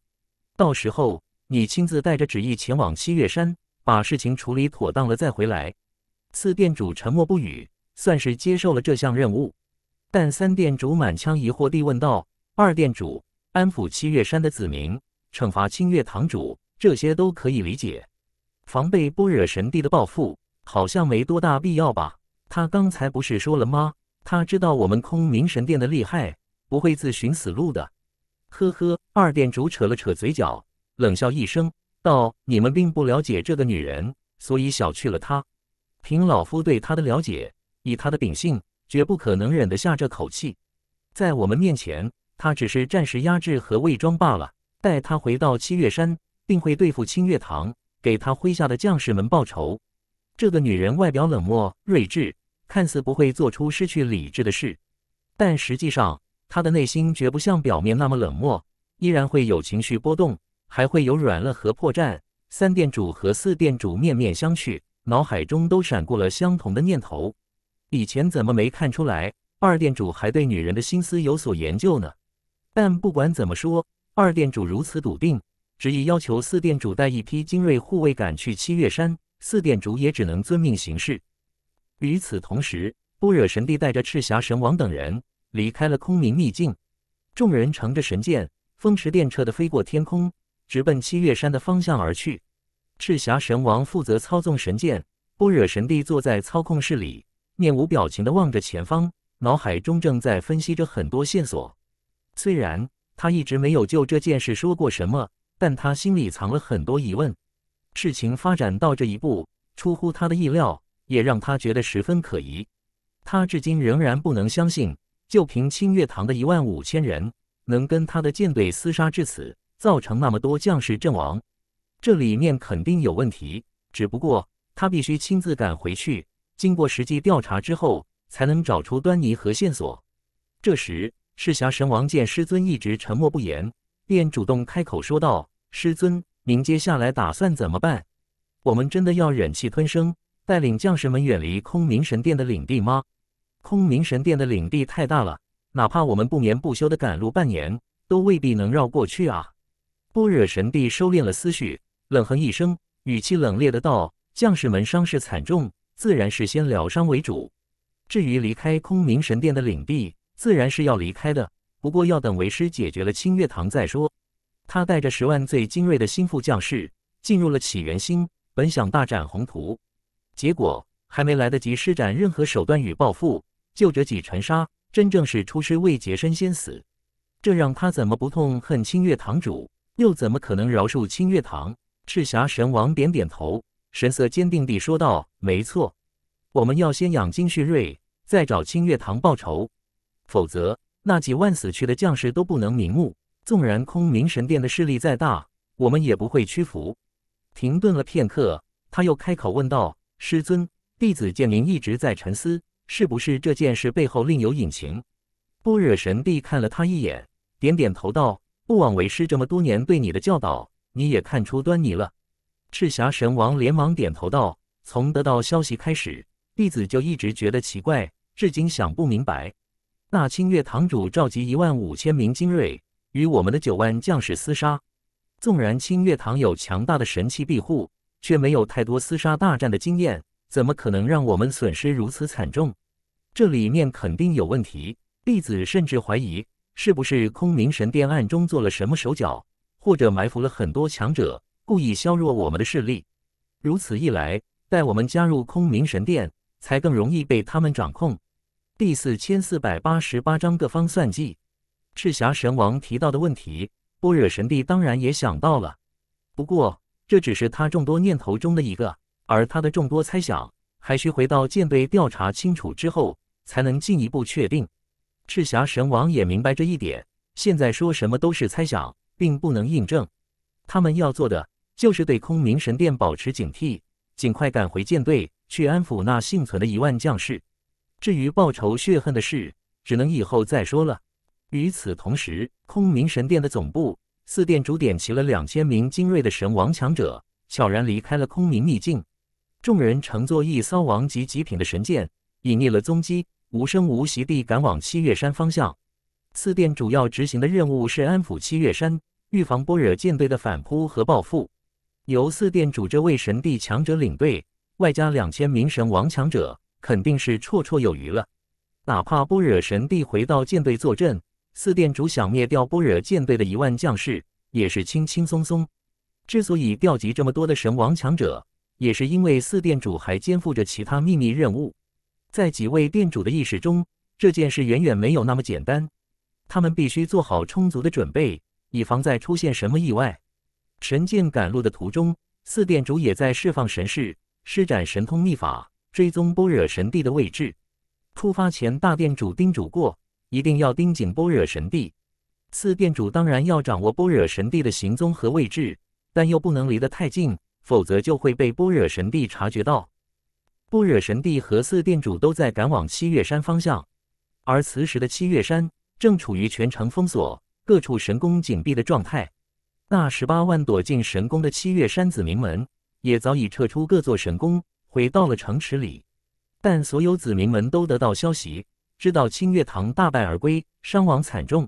到时候你亲自带着旨意前往七月山，把事情处理妥当了再回来。”四店主沉默不语，算是接受了这项任务。但三殿主满腔疑惑地问道：“二殿主安抚七月山的子民，惩罚清月堂主，这些都可以理解。防备般若神帝的报复，好像没多大必要吧？他刚才不是说了吗？他知道我们空明神殿的厉害，不会自寻死路的。”呵呵，二殿主扯了扯嘴角，冷笑一声道：“你们并不了解这个女人，所以小觑了她。凭老夫对她的了解，以她的秉性……”绝不可能忍得下这口气，在我们面前，他只是暂时压制和伪装罢了。待他回到七月山，定会对付清月堂，给他麾下的将士们报仇。这个女人外表冷漠睿智，看似不会做出失去理智的事，但实际上她的内心绝不像表面那么冷漠，依然会有情绪波动，还会有软肋和破绽。三店主和四店主面面相觑，脑海中都闪过了相同的念头。以前怎么没看出来二店主还对女人的心思有所研究呢？但不管怎么说，二店主如此笃定，执意要求四店主带一批精锐护卫赶去七月山，四店主也只能遵命行事。与此同时，不惹神帝带着赤霞神王等人离开了空明秘境，众人乘着神剑，风驰电掣的飞过天空，直奔七月山的方向而去。赤霞神王负责操纵神剑，不惹神帝坐在操控室里。面无表情地望着前方，脑海中正在分析着很多线索。虽然他一直没有就这件事说过什么，但他心里藏了很多疑问。事情发展到这一步，出乎他的意料，也让他觉得十分可疑。他至今仍然不能相信，就凭清月堂的一万五千人，能跟他的舰队厮杀至此，造成那么多将士阵亡，这里面肯定有问题。只不过他必须亲自赶回去。经过实际调查之后，才能找出端倪和线索。这时，赤霞神王见师尊一直沉默不言，便主动开口说道：“师尊，您接下来打算怎么办？我们真的要忍气吞声，带领将士们远离空明神殿的领地吗？空明神殿的领地太大了，哪怕我们不眠不休的赶路半年，都未必能绕过去啊！”般若神帝收敛了思绪，冷哼一声，语气冷冽的道：“将士们伤势惨重。”自然是先疗伤为主，至于离开空明神殿的领地，自然是要离开的。不过要等为师解决了清月堂再说。他带着十万最精锐的心腹将士进入了起源星，本想大展宏图，结果还没来得及施展任何手段与报复，就折戟沉沙，真正是出师未捷身先死。这让他怎么不痛恨清月堂主？又怎么可能饶恕清月堂？赤霞神王点点头。神色坚定地说道：“没错，我们要先养精蓄锐，再找清月堂报仇。否则，那几万死去的将士都不能瞑目。纵然空明神殿的势力再大，我们也不会屈服。”停顿了片刻，他又开口问道：“师尊，弟子见您一直在沉思，是不是这件事背后另有隐情？”般若神帝看了他一眼，点点头道：“不枉为师这么多年对你的教导，你也看出端倪了。”赤霞神王连忙点头道：“从得到消息开始，弟子就一直觉得奇怪，至今想不明白。那清月堂主召集一万五千名精锐，与我们的九万将士厮杀。纵然清月堂有强大的神器庇护，却没有太多厮杀大战的经验，怎么可能让我们损失如此惨重？这里面肯定有问题。弟子甚至怀疑，是不是空明神殿暗中做了什么手脚，或者埋伏了很多强者？”故意削弱我们的势力，如此一来，待我们加入空明神殿，才更容易被他们掌控。第四千四百八十八章各方算计，赤霞神王提到的问题，波惹神帝当然也想到了。不过这只是他众多念头中的一个，而他的众多猜想，还需回到舰队调查清楚之后，才能进一步确定。赤霞神王也明白这一点，现在说什么都是猜想，并不能印证。他们要做的。就是对空明神殿保持警惕，尽快赶回舰队去安抚那幸存的一万将士。至于报仇血恨的事，只能以后再说了。与此同时，空明神殿的总部四殿主点齐了两千名精锐的神王强者，悄然离开了空明秘境。众人乘坐一艘王级极品的神剑，隐匿了踪迹，无声无息地赶往七月山方向。四殿主要执行的任务是安抚七月山，预防波惹舰队的反扑和报复。由四殿主这位神帝强者领队，外加两千名神王强者，肯定是绰绰有余了。哪怕波惹神帝回到舰队坐镇，四殿主想灭掉波惹舰队的一万将士，也是轻轻松松。之所以调集这么多的神王强者，也是因为四殿主还肩负着其他秘密任务。在几位殿主的意识中，这件事远远没有那么简单，他们必须做好充足的准备，以防再出现什么意外。神剑赶路的途中，四殿主也在释放神识，施展神通秘法，追踪般若神帝的位置。出发前，大殿主叮嘱过，一定要盯紧般若神帝。四殿主当然要掌握般若神帝的行踪和位置，但又不能离得太近，否则就会被般若神帝察觉到。般若神帝和四殿主都在赶往七月山方向，而此时的七月山正处于全城封锁、各处神宫紧闭的状态。那十八万躲进神宫的七月山子民们，也早已撤出各座神宫，回到了城池里。但所有子民们都得到消息，知道清月堂大败而归，伤亡惨重。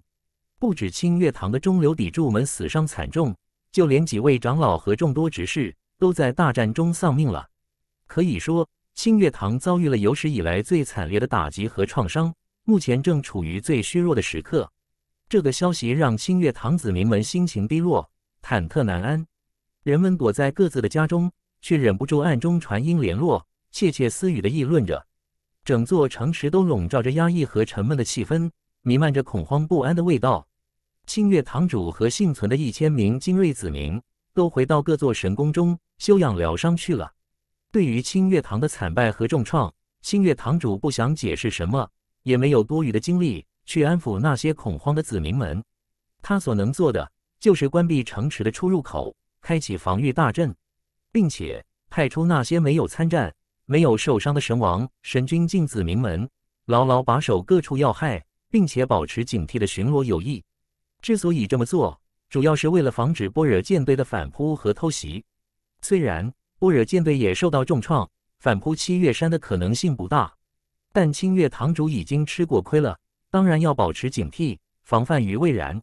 不止清月堂的中流砥柱们死伤惨重，就连几位长老和众多执事都在大战中丧命了。可以说，清月堂遭遇了有史以来最惨烈的打击和创伤，目前正处于最虚弱的时刻。这个消息让清月堂子民们心情低落。忐忑难安，人们躲在各自的家中，却忍不住暗中传音联络，窃窃私语的议论着。整座城池都笼罩着压抑和沉闷的气氛，弥漫着恐慌不安的味道。清月堂主和幸存的一千名精锐子民都回到各座神宫中休养疗伤去了。对于清月堂的惨败和重创，清月堂主不想解释什么，也没有多余的精力去安抚那些恐慌的子民们。他所能做的。就是关闭城池的出入口，开启防御大阵，并且派出那些没有参战、没有受伤的神王、神君进紫明门，牢牢把守各处要害，并且保持警惕的巡逻有异。之所以这么做，主要是为了防止波惹舰队的反扑和偷袭。虽然波惹舰队也受到重创，反扑七月山的可能性不大，但清月堂主已经吃过亏了，当然要保持警惕，防范于未然。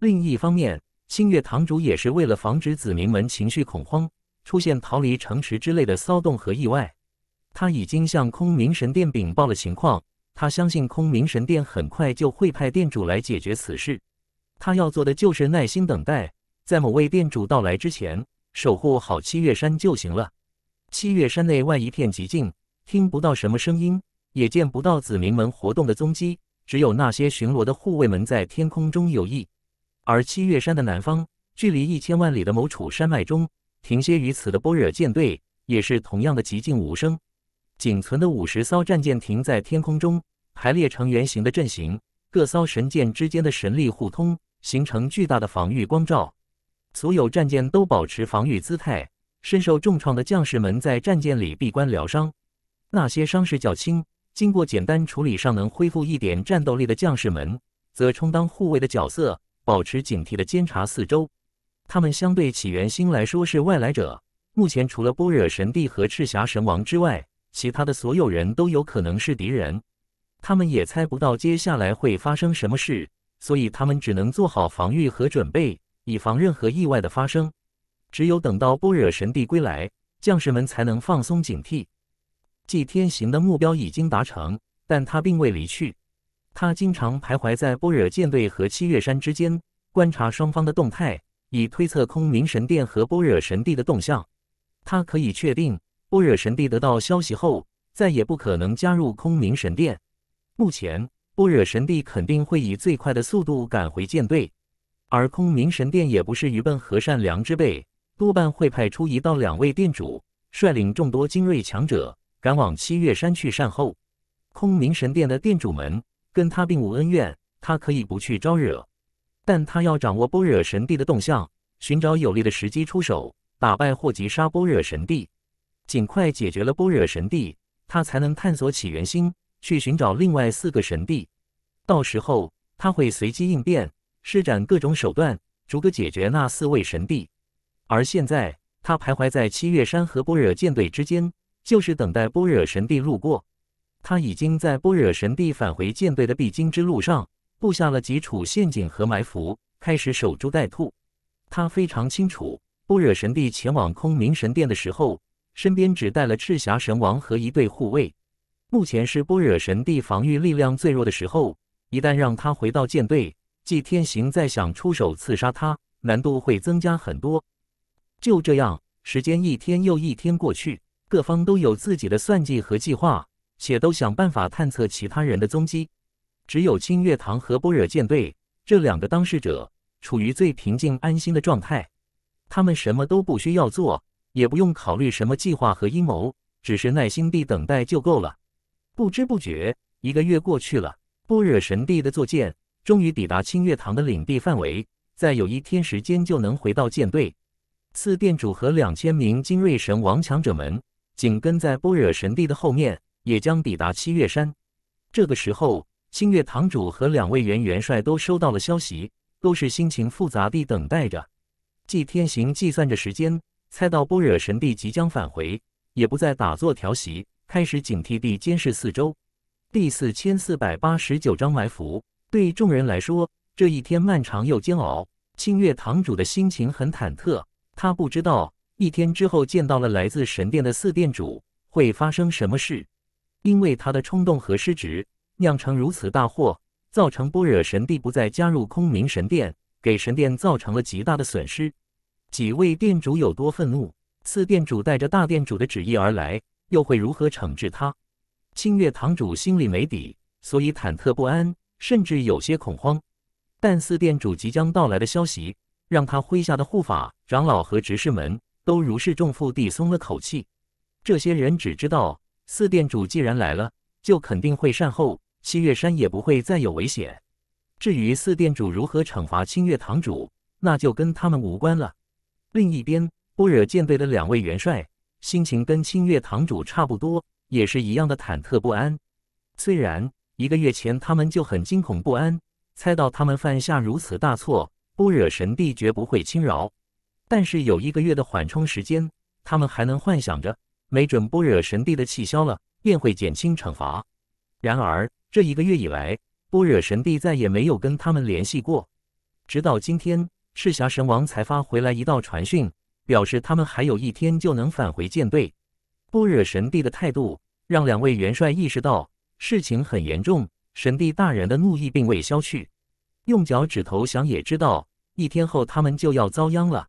另一方面，星月堂主也是为了防止子民们情绪恐慌，出现逃离城池之类的骚动和意外。他已经向空明神殿禀报了情况，他相信空明神殿很快就会派店主来解决此事。他要做的就是耐心等待，在某位店主到来之前，守护好七月山就行了。七月山内外一片寂静，听不到什么声音，也见不到子民们活动的踪迹，只有那些巡逻的护卫们在天空中游弋。而七月山的南方，距离一千万里的某楚山脉中，停歇于此的般若舰队也是同样的寂静无声。仅存的五十艘战舰停在天空中，排列成圆形的阵型，各艘神舰之间的神力互通，形成巨大的防御光照。所有战舰都保持防御姿态。身受重创的将士们在战舰里闭关疗伤。那些伤势较轻，经过简单处理尚能恢复一点战斗力的将士们，则充当护卫的角色。保持警惕的监察四周，他们相对起源星来说是外来者。目前除了波惹神帝和赤霞神王之外，其他的所有人都有可能是敌人。他们也猜不到接下来会发生什么事，所以他们只能做好防御和准备，以防任何意外的发生。只有等到波惹神帝归来，将士们才能放松警惕。祭天行的目标已经达成，但他并未离去。他经常徘徊在波惹舰队和七月山之间，观察双方的动态，以推测空明神殿和波惹神帝的动向。他可以确定，波惹神帝得到消息后，再也不可能加入空明神殿。目前，波惹神帝肯定会以最快的速度赶回舰队，而空明神殿也不是愚笨和善良之辈，多半会派出一到两位殿主，率领众多精锐强者赶往七月山去善后。空明神殿的殿主们。跟他并无恩怨，他可以不去招惹，但他要掌握般若神帝的动向，寻找有利的时机出手，打败或击杀般若神帝，尽快解决了般若神帝，他才能探索起源星，去寻找另外四个神帝。到时候他会随机应变，施展各种手段，逐个解决那四位神帝。而现在他徘徊在七月山和般若舰队之间，就是等待般若神帝路过。他已经在波惹神帝返回舰队的必经之路上布下了几处陷阱和埋伏，开始守株待兔。他非常清楚，波惹神帝前往空明神殿的时候，身边只带了赤霞神王和一队护卫。目前是波惹神帝防御力量最弱的时候，一旦让他回到舰队，季天行再想出手刺杀他，难度会增加很多。就这样，时间一天又一天过去，各方都有自己的算计和计划。且都想办法探测其他人的踪迹。只有清月堂和波惹舰队这两个当事者处于最平静安心的状态，他们什么都不需要做，也不用考虑什么计划和阴谋，只是耐心地等待就够了。不知不觉，一个月过去了，波惹神帝的坐舰终于抵达清月堂的领地范围，再有一天时间就能回到舰队。次殿主和两千名精锐神王强者们紧跟在波惹神帝的后面。也将抵达七月山。这个时候，星月堂主和两位元元帅都收到了消息，都是心情复杂地等待着。祭天行计算着时间，猜到般若神帝即将返回，也不再打坐调息，开始警惕地监视四周。第四千四百八十九章埋伏。对众人来说，这一天漫长又煎熬。星月堂主的心情很忐忑，他不知道一天之后见到了来自神殿的四殿主会发生什么事。因为他的冲动和失职酿成如此大祸，造成般若神帝不再加入空明神殿，给神殿造成了极大的损失。几位店主有多愤怒？四店主带着大店主的旨意而来，又会如何惩治他？清月堂主心里没底，所以忐忑不安，甚至有些恐慌。但四店主即将到来的消息，让他麾下的护法长老和执事们都如释重负地松了口气。这些人只知道。四店主既然来了，就肯定会善后，七月山也不会再有危险。至于四店主如何惩罚清月堂主，那就跟他们无关了。另一边，波惹舰队的两位元帅心情跟清月堂主差不多，也是一样的忐忑不安。虽然一个月前他们就很惊恐不安，猜到他们犯下如此大错，波惹神帝绝不会轻饶。但是有一个月的缓冲时间，他们还能幻想着。没准波惹神帝的气消了，便会减轻惩罚。然而这一个月以来，波惹神帝再也没有跟他们联系过，直到今天，赤霞神王才发回来一道传讯，表示他们还有一天就能返回舰队。波惹神帝的态度让两位元帅意识到事情很严重，神帝大人的怒意并未消去。用脚趾头想也知道，一天后他们就要遭殃了。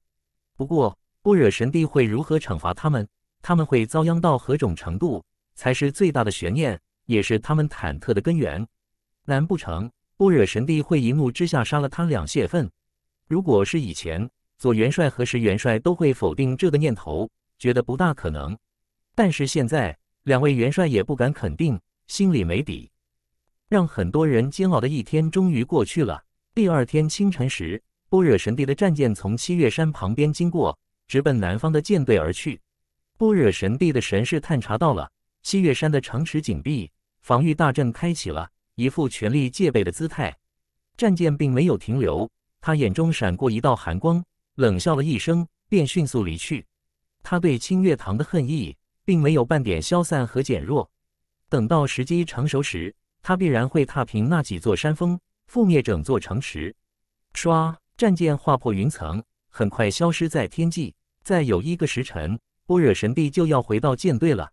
不过波惹神帝会如何惩罚他们？他们会遭殃到何种程度，才是最大的悬念，也是他们忐忑的根源。难不成不惹神帝会一怒之下杀了他俩泄愤？如果是以前，左元帅和石元帅都会否定这个念头，觉得不大可能。但是现在，两位元帅也不敢肯定，心里没底。让很多人煎熬的一天终于过去了。第二天清晨时，波惹神帝的战舰从七月山旁边经过，直奔南方的舰队而去。般惹神帝的神士探查到了西岳山的城池紧闭，防御大阵开启了，一副全力戒备的姿态。战舰并没有停留，他眼中闪过一道寒光，冷笑了一声，便迅速离去。他对清月堂的恨意并没有半点消散和减弱。等到时机成熟时，他必然会踏平那几座山峰，覆灭整座城池。唰，战舰划破云层，很快消失在天际。再有一个时辰。波惹神帝就要回到舰队了，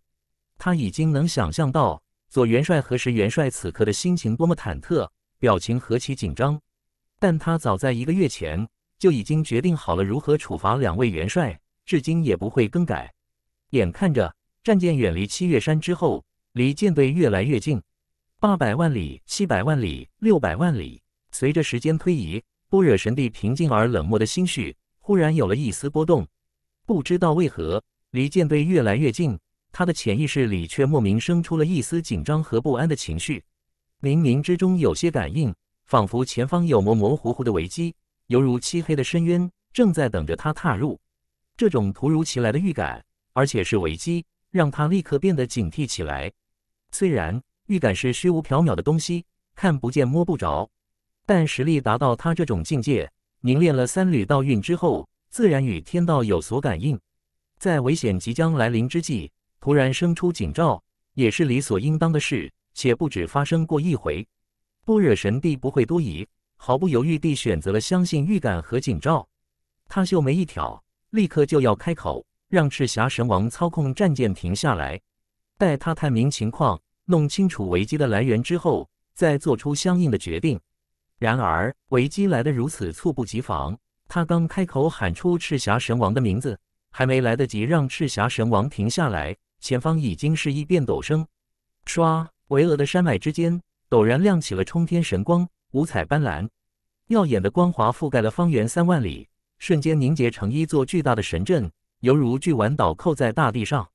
他已经能想象到左元帅和石元帅此刻的心情多么忐忑，表情何其紧张。但他早在一个月前就已经决定好了如何处罚两位元帅，至今也不会更改。眼看着战舰远离七月山之后，离舰队越来越近，八百万里、七百万里、六百万里，随着时间推移，波惹神帝平静而冷漠的心绪忽然有了一丝波动，不知道为何。离舰队越来越近，他的潜意识里却莫名生出了一丝紧张和不安的情绪。冥冥之中有些感应，仿佛前方有模模糊糊的危机，犹如漆黑的深渊正在等着他踏入。这种突如其来的预感，而且是危机，让他立刻变得警惕起来。虽然预感是虚无缥缈的东西，看不见摸不着，但实力达到他这种境界，凝练了三缕道韵之后，自然与天道有所感应。在危险即将来临之际，突然生出警兆，也是理所应当的事。且不止发生过一回，般惹神帝不会多疑，毫不犹豫地选择了相信预感和警兆。他秀眉一挑，立刻就要开口，让赤霞神王操控战舰停下来，待他探明情况，弄清楚危机的来源之后，再做出相应的决定。然而危机来得如此猝不及防，他刚开口喊出赤霞神王的名字。还没来得及让赤霞神王停下来，前方已经是一片陡升，唰！巍峨的山脉之间陡然亮起了冲天神光，五彩斑斓，耀眼的光华覆盖了方圆三万里，瞬间凝结成一座巨大的神阵，犹如巨丸倒扣在大地上。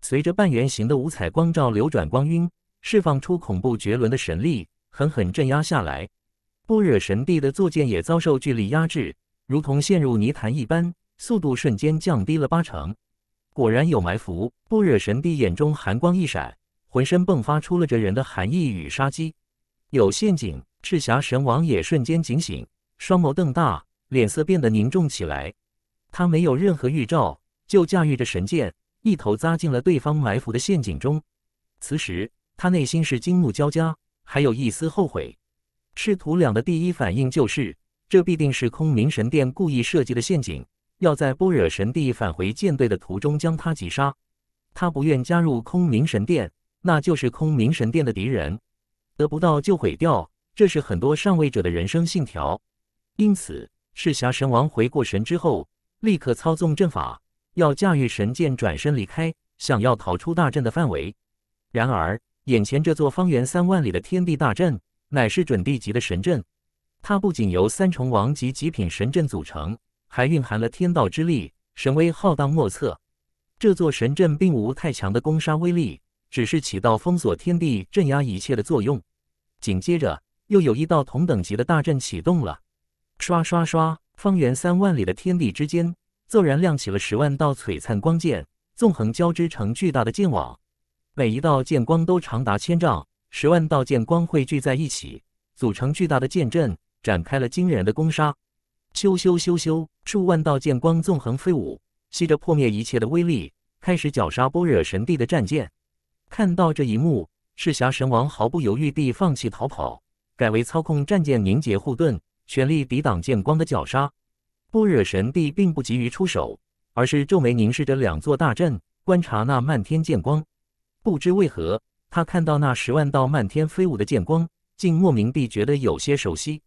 随着半圆形的五彩光照流转光晕，释放出恐怖绝伦的神力，狠狠镇压下来。般若神帝的坐剑也遭受巨力压制，如同陷入泥潭一般。速度瞬间降低了八成，果然有埋伏。不惹神帝眼中寒光一闪，浑身迸发出了这人的寒意与杀机。有陷阱，赤霞神王也瞬间警醒，双眸瞪大，脸色变得凝重起来。他没有任何预兆，就驾驭着神剑，一头扎进了对方埋伏的陷阱中。此时他内心是惊怒交加，还有一丝后悔。赤徒两的第一反应就是，这必定是空明神殿故意设计的陷阱。要在波惹神帝返回舰队的途中将他击杀。他不愿加入空明神殿，那就是空明神殿的敌人，得不到就毁掉，这是很多上位者的人生信条。因此，赤霞神王回过神之后，立刻操纵阵法，要驾驭神剑转身离开，想要逃出大阵的范围。然而，眼前这座方圆三万里的天地大阵，乃是准帝级的神阵，它不仅由三重王及极品神阵组成。还蕴含了天道之力，神威浩荡莫测。这座神阵并无太强的攻杀威力，只是起到封锁天地、镇压一切的作用。紧接着，又有一道同等级的大阵启动了。刷刷刷！方圆三万里的天地之间，骤然亮起了十万道璀璨光剑，纵横交织成巨大的剑网。每一道剑光都长达千丈，十万道剑光汇聚在一起，组成巨大的剑阵，展开了惊人的攻杀。咻咻咻咻！数万道剑光纵横飞舞，吸着破灭一切的威力，开始绞杀般若神帝的战舰。看到这一幕，赤霞神王毫不犹豫地放弃逃跑，改为操控战舰凝结护盾，全力抵挡剑光的绞杀。般若神帝并不急于出手，而是皱眉凝视着两座大阵，观察那漫天剑光。不知为何，他看到那十万道漫天飞舞的剑光，竟莫名地觉得有些熟悉。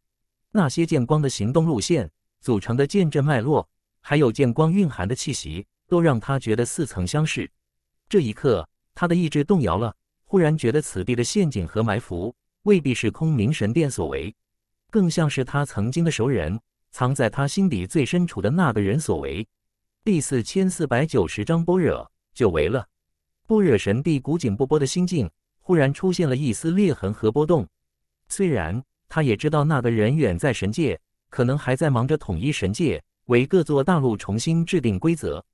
那些剑光的行动路线组成的剑阵脉络，还有剑光蕴含的气息，都让他觉得似曾相识。这一刻，他的意志动摇了，忽然觉得此地的陷阱和埋伏未必是空明神殿所为，更像是他曾经的熟人藏在他心底最深处的那个人所为。第四千四百九十章般若久违了，般若神帝古井不波的心境忽然出现了一丝裂痕和波动，虽然。他也知道那个人远在神界，可能还在忙着统一神界，为各座大陆重新制定规则。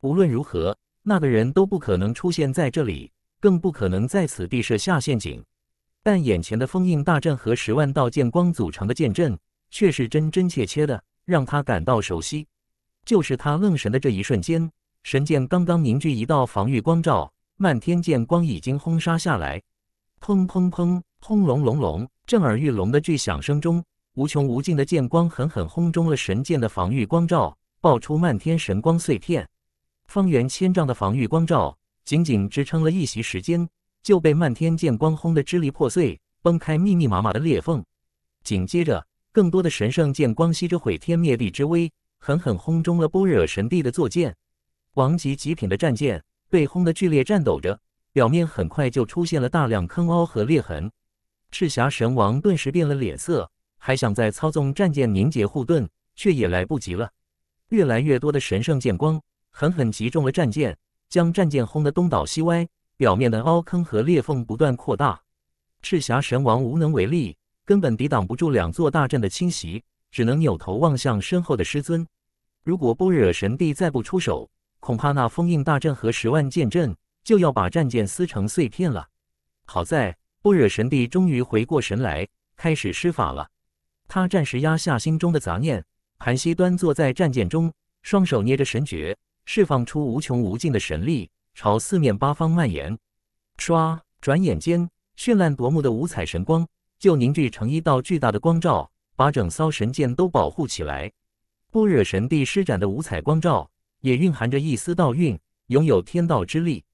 无论如何，那个人都不可能出现在这里，更不可能在此地设下陷阱。但眼前的封印大阵和十万道剑光组成的剑阵，却是真真切切的，让他感到熟悉。就是他愣神的这一瞬间，神剑刚刚凝聚一道防御光罩，漫天剑光已经轰杀下来，砰砰砰，轰隆隆隆。震耳欲聋的巨响声中，无穷无尽的剑光狠狠轰中了神剑的防御光罩，爆出漫天神光碎片。方圆千丈的防御光罩仅仅支撑了一席时间，就被漫天剑光轰得支离破碎，崩开密密麻麻的裂缝。紧接着，更多的神圣剑光吸着毁天灭地之威，狠狠轰中了波惹神帝的坐舰。王级极品的战舰被轰得剧烈颤抖着，表面很快就出现了大量坑凹和裂痕。赤霞神王顿时变了脸色，还想再操纵战舰凝结护盾，却也来不及了。越来越多的神圣剑光狠狠击中了战舰，将战舰轰得东倒西歪，表面的凹坑和裂缝不断扩大。赤霞神王无能为力，根本抵挡不住两座大阵的侵袭，只能扭头望向身后的师尊。如果不惹神帝再不出手，恐怕那封印大阵和十万剑阵就要把战舰撕成碎片了。好在。不惹神帝终于回过神来，开始施法了。他暂时压下心中的杂念，盘膝端坐在战舰中，双手捏着神诀，释放出无穷无尽的神力，朝四面八方蔓延。唰！转眼间，绚烂夺目的五彩神光就凝聚成一道巨大的光罩，把整艘神舰都保护起来。不惹神帝施展的五彩光罩也蕴含着一丝道韵，拥有天道之力。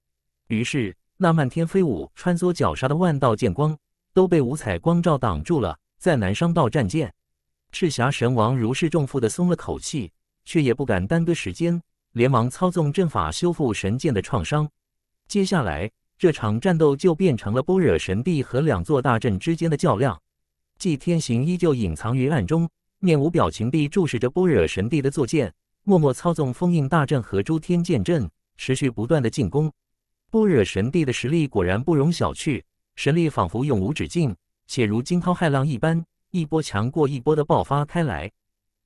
于是。那漫天飞舞、穿梭绞杀的万道剑光都被五彩光照挡住了，在南商道战舰，赤霞神王如释重负地松了口气，却也不敢耽搁时间，连忙操纵阵法修复神剑的创伤。接下来，这场战斗就变成了般若神帝和两座大阵之间的较量。纪天行依旧隐藏于暗中，面无表情地注视着般若神帝的坐剑，默默操纵封印大阵和诸天剑阵，持续不断的进攻。般若神帝的实力果然不容小觑，神力仿佛永无止境，且如惊涛骇浪一般，一波强过一波的爆发开来。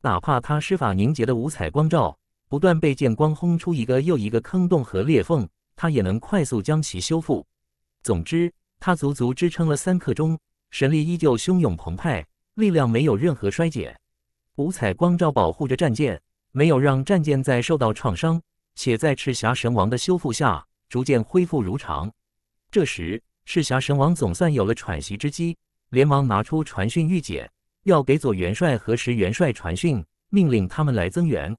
哪怕他施法凝结的五彩光照，不断被剑光轰出一个又一个坑洞和裂缝，他也能快速将其修复。总之，他足足支撑了三刻钟，神力依旧汹涌澎湃，力量没有任何衰减。五彩光照保护着战舰，没有让战舰再受到创伤，且在赤霞神王的修复下。逐渐恢复如常。这时，赤霞神王总算有了喘息之机，连忙拿出传讯玉简，要给左元帅和石元帅传讯，命令他们来增援。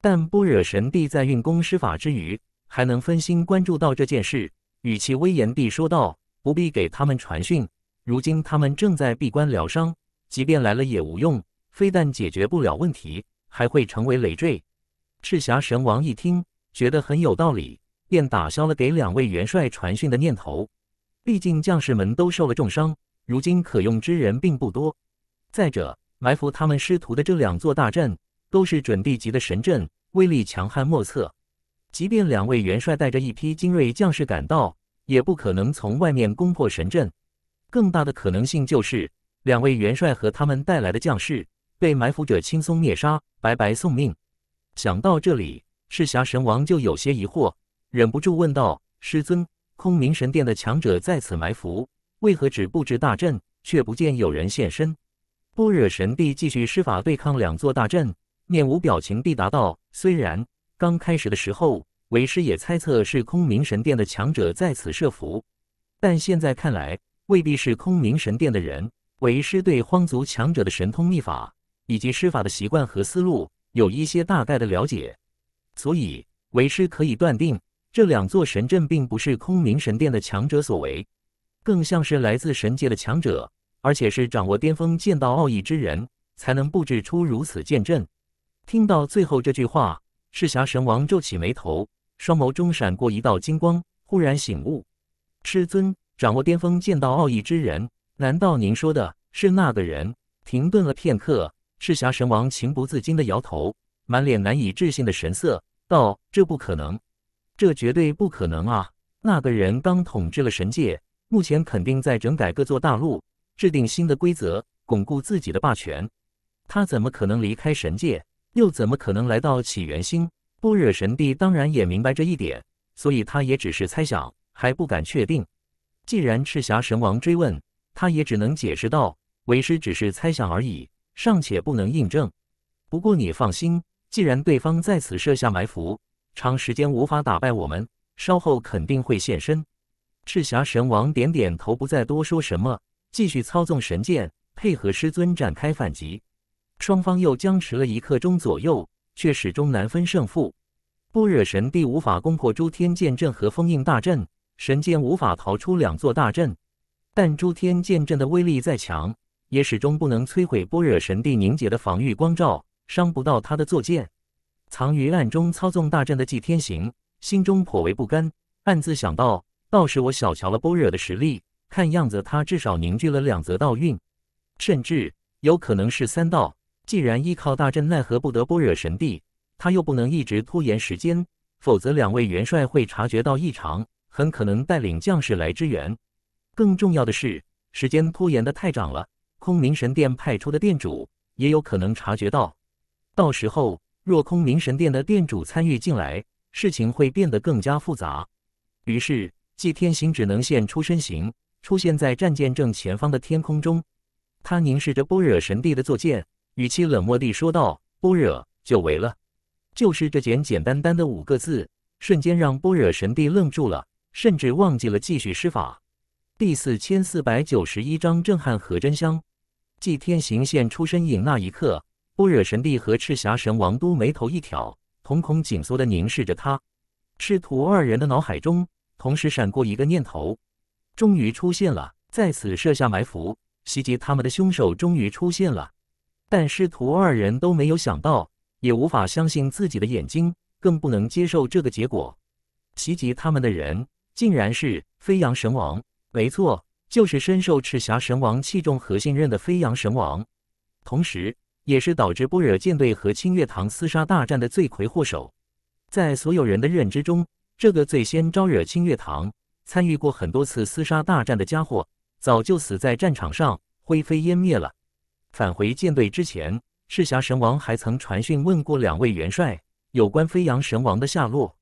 但般若神帝在运功施法之余，还能分心关注到这件事，语气威严地说道：“不必给他们传讯，如今他们正在闭关疗伤，即便来了也无用，非但解决不了问题，还会成为累赘。”赤霞神王一听，觉得很有道理。便打消了给两位元帅传讯的念头。毕竟将士们都受了重伤，如今可用之人并不多。再者，埋伏他们师徒的这两座大阵都是准帝级的神阵，威力强悍莫测。即便两位元帅带着一批精锐将士赶到，也不可能从外面攻破神阵。更大的可能性就是，两位元帅和他们带来的将士被埋伏者轻松灭杀，白白送命。想到这里，赤霞神王就有些疑惑。忍不住问道：“师尊，空明神殿的强者在此埋伏，为何只布置大阵，却不见有人现身？”般若神帝继续施法对抗两座大阵，面无表情地答道：“虽然刚开始的时候，为师也猜测是空明神殿的强者在此设伏，但现在看来，未必是空明神殿的人。为师对荒族强者的神通秘法以及施法的习惯和思路有一些大概的了解，所以为师可以断定。”这两座神阵并不是空明神殿的强者所为，更像是来自神界的强者，而且是掌握巅峰剑道奥义之人，才能布置出如此剑阵。听到最后这句话，赤霞神王皱起眉头，双眸中闪过一道金光，忽然醒悟：师尊，掌握巅峰剑道奥义之人，难道您说的是那个人？停顿了片刻，赤霞神王情不自禁地摇头，满脸难以置信的神色道：“这不可能。”这绝对不可能啊！那个人刚统治了神界，目前肯定在整改各座大陆，制定新的规则，巩固自己的霸权。他怎么可能离开神界？又怎么可能来到起源星？波惹神帝当然也明白这一点，所以他也只是猜想，还不敢确定。既然赤霞神王追问，他也只能解释道：“为师只是猜想而已，尚且不能印证。不过你放心，既然对方在此设下埋伏。”长时间无法打败我们，稍后肯定会现身。赤霞神王点点头，不再多说什么，继续操纵神剑，配合师尊展开反击。双方又僵持了一刻钟左右，却始终难分胜负。般若神帝无法攻破诸天剑阵和封印大阵，神剑无法逃出两座大阵。但诸天剑阵的威力再强，也始终不能摧毁般若神帝凝结的防御光罩，伤不到他的坐剑。藏于暗中操纵大阵的纪天行心中颇为不甘，暗自想到：“倒是我小瞧了般若的实力，看样子他至少凝聚了两则道运，甚至有可能是三道。既然依靠大阵奈何不得般若神帝，他又不能一直拖延时间，否则两位元帅会察觉到异常，很可能带领将士来支援。更重要的是，时间拖延的太长了，空明神殿派出的殿主也有可能察觉到，到时候……”若空明神殿的殿主参与进来，事情会变得更加复杂。于是，祭天行只能现出身形，出现在战舰正前方的天空中。他凝视着般若神帝的坐舰，语气冷漠地说道：“般若，久违了。”就是这简简单单的五个字，瞬间让般若神帝愣住了，甚至忘记了继续施法。第四千四百九十一章震撼和真香。祭天行现出身影那一刻。不惹神帝和赤霞神王都眉头一挑，瞳孔紧缩地凝视着他。师徒二人的脑海中同时闪过一个念头：终于出现了，在此设下埋伏袭击他们的凶手终于出现了。但师徒二人都没有想到，也无法相信自己的眼睛，更不能接受这个结果。袭击他们的人，竟然是飞扬神王。没错，就是深受赤霞神王器重和信任的飞扬神王。同时。也是导致波惹舰队和清月堂厮杀大战的罪魁祸首。在所有人的认知中，这个最先招惹清月堂、参与过很多次厮杀大战的家伙，早就死在战场上，灰飞烟灭了。返回舰队之前，赤霞神王还曾传讯问过两位元帅有关飞扬神王的下落。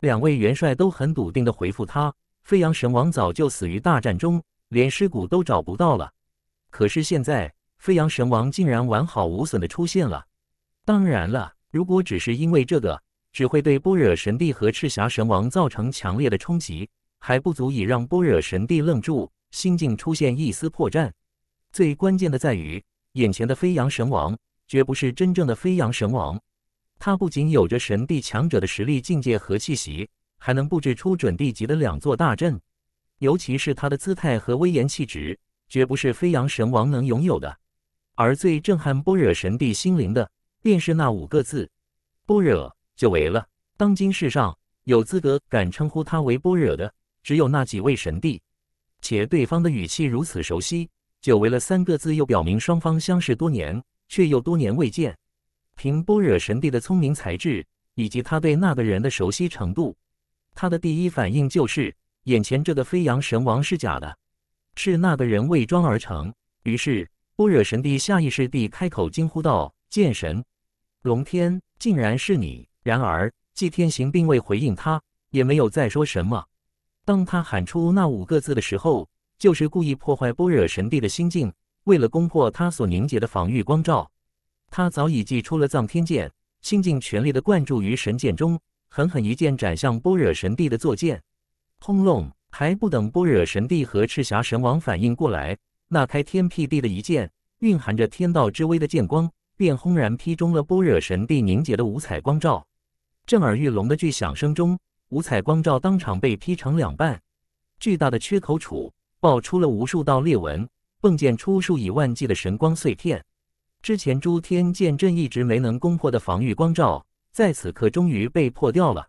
两位元帅都很笃定地回复他：飞扬神王早就死于大战中，连尸骨都找不到了。可是现在。飞扬神王竟然完好无损的出现了。当然了，如果只是因为这个，只会对般若神帝和赤霞神王造成强烈的冲击，还不足以让般若神帝愣住，心境出现一丝破绽。最关键的在于，眼前的飞扬神王绝不是真正的飞扬神王。他不仅有着神帝强者的实力境界和气息，还能布置出准帝级的两座大阵。尤其是他的姿态和威严气质，绝不是飞扬神王能拥有的。而最震撼般若神帝心灵的，便是那五个字：“般若久违了。”当今世上有资格敢称呼他为般若的，只有那几位神帝。且对方的语气如此熟悉，“久违了”三个字又表明双方相识多年，却又多年未见。凭般若神帝的聪明才智以及他对那个人的熟悉程度，他的第一反应就是：眼前这个飞扬神王是假的，是那个人伪装而成。于是。般若神帝下意识地开口惊呼道：“剑神，龙天，竟然是你！”然而，祭天行并未回应他，也没有再说什么。当他喊出那五个字的时候，就是故意破坏般若神帝的心境。为了攻破他所凝结的防御光罩，他早已祭出了藏天剑，倾尽全力地灌注于神剑中，狠狠一剑斩向般若神帝的坐剑。轰隆！还不等般若神帝和赤霞神王反应过来。那开天辟地的一剑，蕴含着天道之威的剑光，便轰然劈中了般若神帝凝结的五彩光罩。震耳欲聋的巨响声中，五彩光罩当场被劈成两半，巨大的缺口处爆出了无数道裂纹，迸溅出数以万计的神光碎片。之前诸天剑阵一直没能攻破的防御光罩，在此刻终于被破掉了。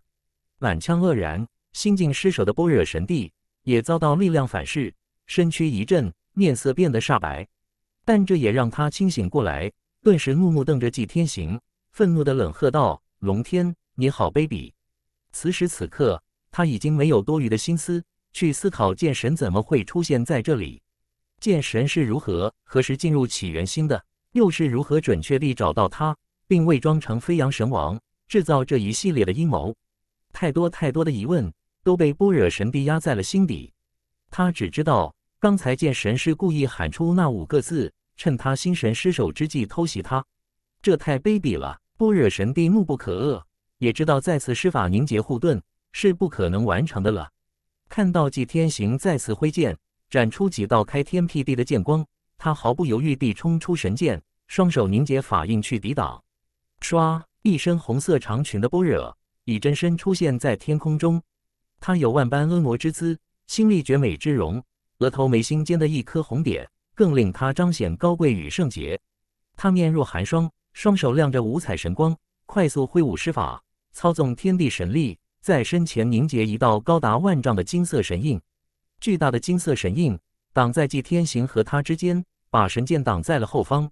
满腔愕然、心境失守的般若神帝，也遭到力量反噬，身躯一震。面色变得煞白，但这也让他清醒过来，顿时怒目瞪着纪天行，愤怒的冷喝道：“龙天，你好卑鄙！”此时此刻，他已经没有多余的心思去思考剑神怎么会出现在这里，剑神是如何、何时进入起源星的，又是如何准确地找到他，并伪装成飞扬神王，制造这一系列的阴谋。太多太多的疑问都被般若神帝压在了心底，他只知道。刚才见神师故意喊出那五个字，趁他心神失守之际偷袭他，这太卑鄙了！般若神帝怒不可遏，也知道再次施法凝结护盾是不可能完成的了。看到祭天行再次挥剑，斩出几道开天辟地的剑光，他毫不犹豫地冲出神剑，双手凝结法印去抵挡。唰！一身红色长裙的般若以真身出现在天空中，他有万般婀娜之姿，心丽绝美之容。额头眉心间的一颗红点，更令他彰显高贵与圣洁。他面若寒霜，双手亮着五彩神光，快速挥舞施法，操纵天地神力，在身前凝结一道高达万丈的金色神印。巨大的金色神印挡在祭天行和他之间，把神剑挡在了后方。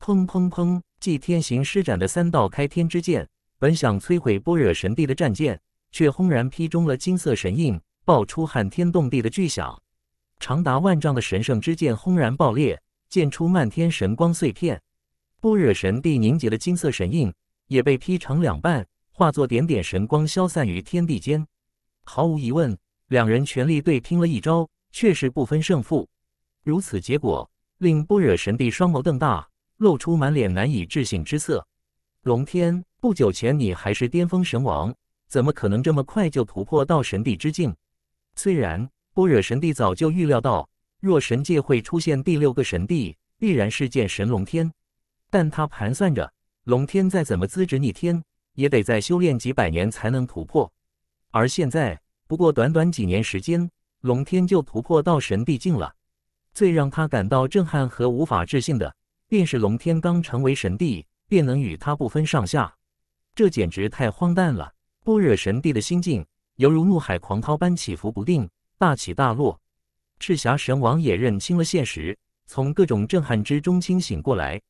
砰砰砰！祭天行施展的三道开天之剑，本想摧毁般若神帝的战舰，却轰然劈中了金色神印，爆出撼天动地的巨响。长达万丈的神圣之剑轰然爆裂，溅出漫天神光碎片。波惹神帝凝结的金色神印也被劈成两半，化作点点神光消散于天地间。毫无疑问，两人全力对拼了一招，却是不分胜负。如此结果令波惹神帝双眸瞪大，露出满脸难以置信之色。龙天，不久前你还是巅峰神王，怎么可能这么快就突破到神帝之境？虽然。波惹神帝早就预料到，若神界会出现第六个神帝，必然是见神龙天。但他盘算着，龙天再怎么资质逆天，也得再修炼几百年才能突破。而现在，不过短短几年时间，龙天就突破到神帝境了。最让他感到震撼和无法置信的，便是龙天刚成为神帝，便能与他不分上下，这简直太荒诞了！波惹神帝的心境，犹如怒海狂涛般起伏不定。大起大落，赤霞神王也认清了现实，从各种震撼之中清醒过来。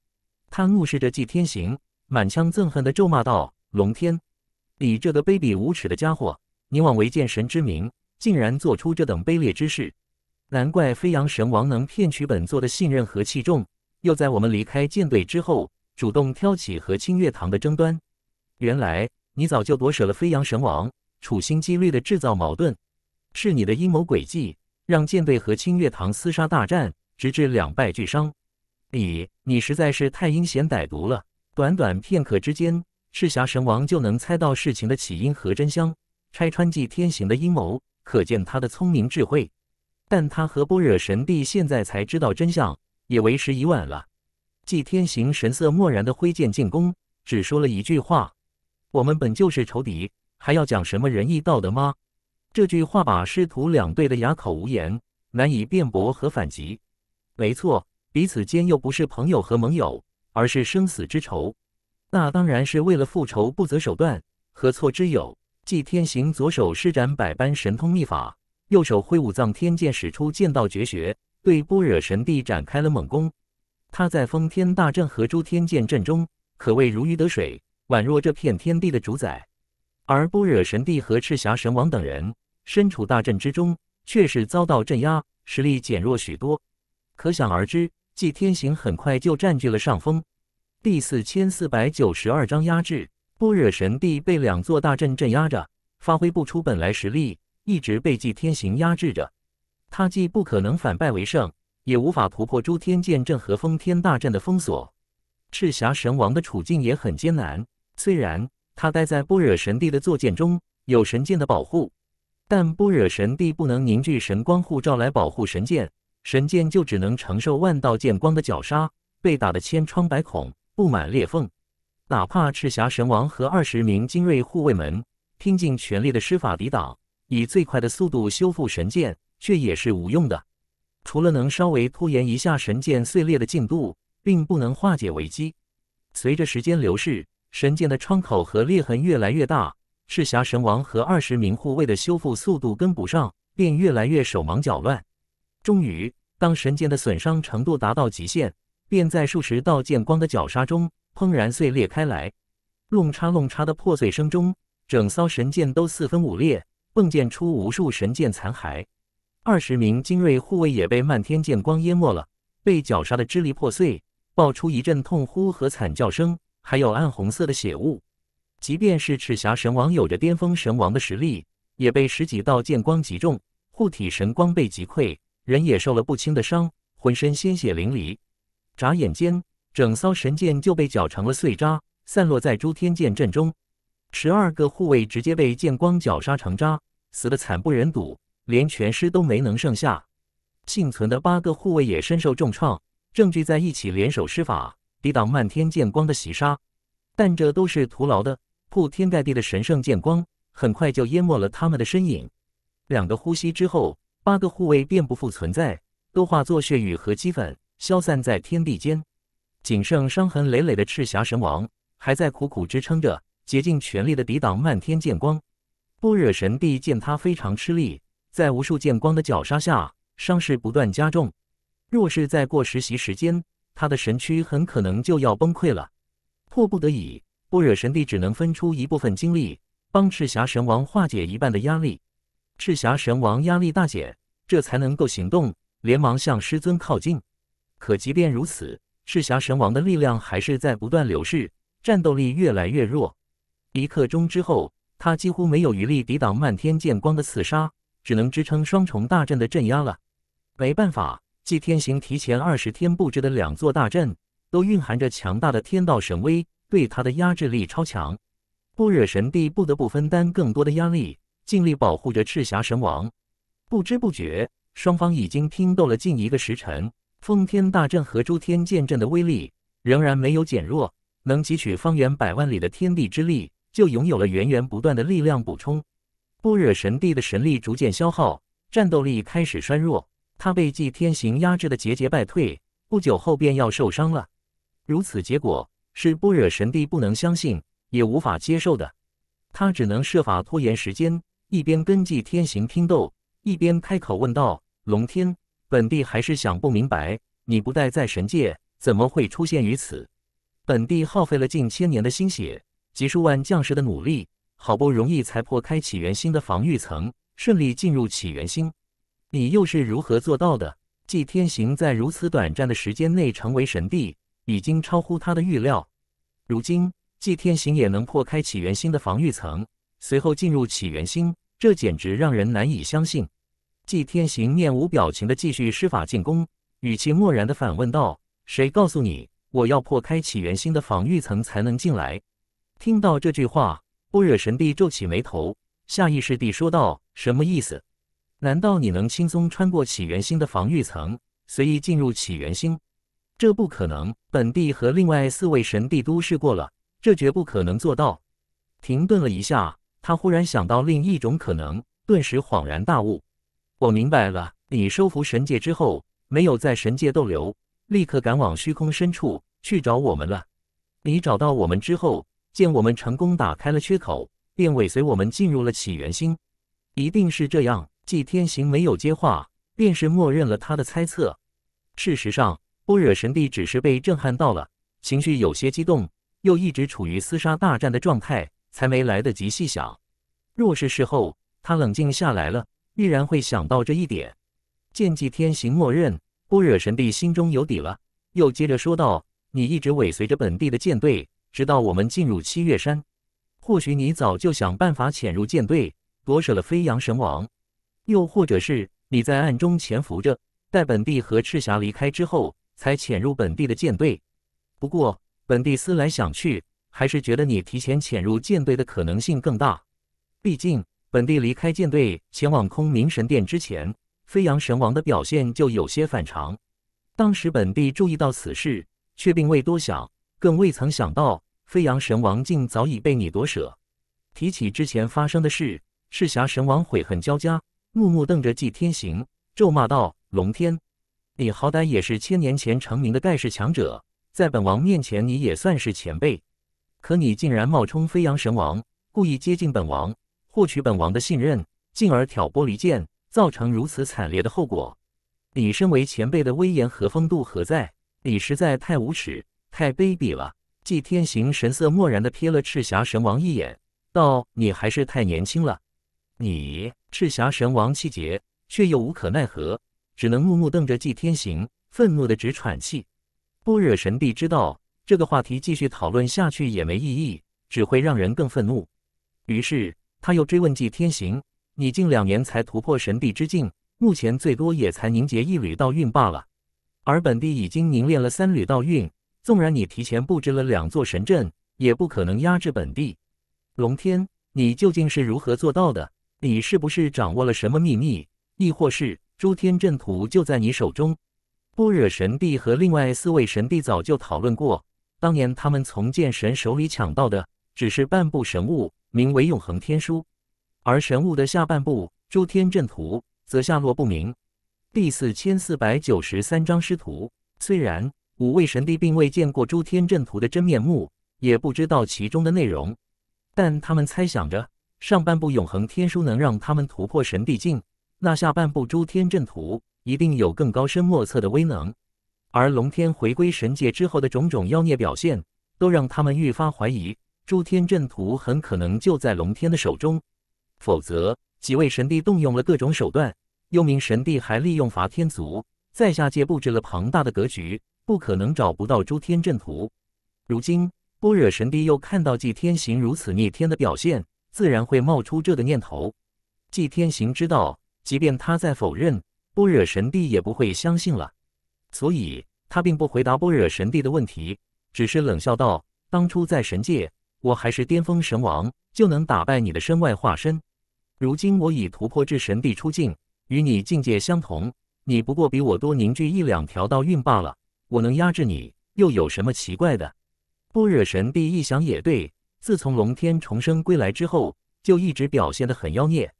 他怒视着纪天行，满腔憎恨地咒骂道：“龙天，你这个卑鄙无耻的家伙，你枉为剑神之名，竟然做出这等卑劣之事！难怪飞扬神王能骗取本座的信任和器重，又在我们离开舰队之后，主动挑起和清月堂的争端。原来你早就夺舍了飞扬神王，处心积虑地制造矛盾。”是你的阴谋诡计，让舰队和清月堂厮杀大战，直至两败俱伤。你，你实在是太阴险歹毒了！短短片刻之间，赤霞神王就能猜到事情的起因和真相，拆穿季天行的阴谋，可见他的聪明智慧。但他和般若神帝现在才知道真相，也为时已晚了。季天行神色漠然的挥剑进攻，只说了一句话：“我们本就是仇敌，还要讲什么仁义道德吗？”这句话把师徒两队的哑口无言、难以辩驳和反击。没错，彼此间又不是朋友和盟友，而是生死之仇，那当然是为了复仇不择手段，何错之有？祭天行左手施展百般神通秘法，右手挥舞藏天剑，使出剑道绝学，对般若神帝展开了猛攻。他在封天大阵和诸天剑阵中可谓如鱼得水，宛若这片天地的主宰。而般若神帝和赤霞神王等人。身处大阵之中，却是遭到镇压，实力减弱许多，可想而知，祭天行很快就占据了上风。第四千四百九十二章压制，般惹神帝被两座大阵镇压着，发挥不出本来实力，一直被祭天行压制着。他既不可能反败为胜，也无法突破诸天剑阵和封天大阵的封锁。赤霞神王的处境也很艰难，虽然他待在般惹神帝的坐剑中，有神剑的保护。但般惹神帝不能凝聚神光护罩来保护神剑，神剑就只能承受万道剑光的绞杀，被打得千疮百孔，布满裂缝。哪怕赤霞神王和二十名精锐护卫们拼尽全力的施法抵挡，以最快的速度修复神剑，却也是无用的。除了能稍微拖延一下神剑碎裂的进度，并不能化解危机。随着时间流逝，神剑的窗口和裂痕越来越大。赤霞神王和二十名护卫的修复速度跟不上，便越来越手忙脚乱。终于，当神剑的损伤程度达到极限，便在数十道剑光的绞杀中，砰然碎裂开来。弄叉弄叉的破碎声中，整艘神剑都四分五裂，迸溅出无数神剑残骸。二十名精锐护卫也被漫天剑光淹没了，被绞杀的支离破碎，爆出一阵痛呼和惨叫声，还有暗红色的血雾。即便是赤霞神王有着巅峰神王的实力，也被十几道剑光击中，护体神光被击溃，人也受了不轻的伤，浑身鲜血淋漓。眨眼间，整艘神剑就被绞成了碎渣，散落在诸天剑阵中。十二个护卫直接被剑光绞杀成渣，死的惨不忍睹，连全尸都没能剩下。幸存的八个护卫也身受重创，正聚在一起联手施法，抵挡漫天剑光的袭杀，但这都是徒劳的。铺天盖地的神圣剑光很快就淹没了他们的身影。两个呼吸之后，八个护卫便不复存在，都化作血雨和齑粉，消散在天地间。仅剩伤痕累累的赤霞神王还在苦苦支撑着，竭尽全力的抵挡漫天剑光。波惹神帝见他非常吃力，在无数剑光的绞杀下，伤势不断加重。若是再过实习时间，他的神躯很可能就要崩溃了。迫不得已。不惹神帝只能分出一部分精力，帮赤霞神王化解一半的压力。赤霞神王压力大减，这才能够行动，连忙向师尊靠近。可即便如此，赤霞神王的力量还是在不断流逝，战斗力越来越弱。一刻钟之后，他几乎没有余力抵挡漫天剑光的刺杀，只能支撑双重大阵的镇压了。没办法，祭天行提前二十天布置的两座大阵，都蕴含着强大的天道神威。对他的压制力超强，波惹神帝不得不分担更多的压力，尽力保护着赤霞神王。不知不觉，双方已经拼斗了近一个时辰，奉天大阵和诸天剑阵的威力仍然没有减弱，能汲取方圆百万里的天地之力，就拥有了源源不断的力量补充。波惹神帝的神力逐渐消耗，战斗力开始衰弱，他被纪天行压制的节节败退，不久后便要受伤了。如此结果。是般惹神帝不能相信，也无法接受的。他只能设法拖延时间，一边跟祭天行拼斗，一边开口问道：“龙天，本帝还是想不明白，你不待在神界，怎么会出现于此？本帝耗费了近千年的心血，几数万将士的努力，好不容易才破开起源星的防御层，顺利进入起源星。你又是如何做到的？”祭天行在如此短暂的时间内成为神帝，已经超乎他的预料。如今，祭天行也能破开起源星的防御层，随后进入起源星，这简直让人难以相信。祭天行面无表情地继续施法进攻，语气漠然地反问道：“谁告诉你我要破开起源星的防御层才能进来？”听到这句话，不惹神帝皱起眉头，下意识地说道：“什么意思？难道你能轻松穿过起源星的防御层，随意进入起源星？”这不可能！本帝和另外四位神帝都试过了，这绝不可能做到。停顿了一下，他忽然想到另一种可能，顿时恍然大悟。我明白了，你收服神界之后，没有在神界逗留，立刻赶往虚空深处去找我们了。你找到我们之后，见我们成功打开了缺口，便尾随我们进入了起源星。一定是这样。纪天行没有接话，便是默认了他的猜测。事实上。波惹神帝只是被震撼到了，情绪有些激动，又一直处于厮杀大战的状态，才没来得及细想。若是事后他冷静下来了，必然会想到这一点。见纪天行默认，波惹神帝心中有底了，又接着说道：“你一直尾随着本地的舰队，直到我们进入七月山。或许你早就想办法潜入舰队，夺舍了飞扬神王，又或者是你在暗中潜伏着，待本帝和赤霞离开之后。”才潜入本地的舰队，不过本地思来想去，还是觉得你提前潜入舰队的可能性更大。毕竟本地离开舰队前往空明神殿之前，飞扬神王的表现就有些反常。当时本地注意到此事，却并未多想，更未曾想到飞扬神王竟早已被你夺舍。提起之前发生的事，赤霞神王悔恨交加，怒目瞪着纪天行，咒骂道：“龙天！”你好歹也是千年前成名的盖世强者，在本王面前你也算是前辈，可你竟然冒充飞扬神王，故意接近本王，获取本王的信任，进而挑拨离间，造成如此惨烈的后果。你身为前辈的威严和风度何在？你实在太无耻，太卑鄙了！季天行神色漠然的瞥了赤霞神王一眼，道：“你还是太年轻了。”你赤霞神王气结，却又无可奈何。只能木木瞪着纪天行，愤怒的直喘气。般若神帝知道这个话题继续讨论下去也没意义，只会让人更愤怒。于是他又追问纪天行：“你近两年才突破神帝之境，目前最多也才凝结一缕道运罢了。而本帝已经凝练了三缕道运，纵然你提前布置了两座神阵，也不可能压制本帝。龙天，你究竟是如何做到的？你是不是掌握了什么秘密，亦或是？”诸天阵图就在你手中。般若神帝和另外四位神帝早就讨论过，当年他们从剑神手里抢到的只是半部神物，名为永恒天书，而神物的下半部诸天阵图则下落不明。第四千四百九十三章师徒虽然五位神帝并未见过诸天阵图的真面目，也不知道其中的内容，但他们猜想着上半部永恒天书能让他们突破神帝境。那下半部《诸天阵图》一定有更高深莫测的威能，而龙天回归神界之后的种种妖孽表现，都让他们愈发怀疑，《诸天阵图》很可能就在龙天的手中。否则，几位神帝动用了各种手段，幽冥神帝还利用伐天族在下界布置了庞大的格局，不可能找不到《诸天阵图》。如今，般若神帝又看到祭天行如此逆天的表现，自然会冒出这个念头。祭天行知道。即便他在否认，波惹神帝也不会相信了，所以他并不回答波惹神帝的问题，只是冷笑道：“当初在神界，我还是巅峰神王就能打败你的身外化身，如今我已突破至神帝出境，与你境界相同，你不过比我多凝聚一两条道运罢了，我能压制你，又有什么奇怪的？”波惹神帝一想也对，自从龙天重生归来之后，就一直表现得很妖孽。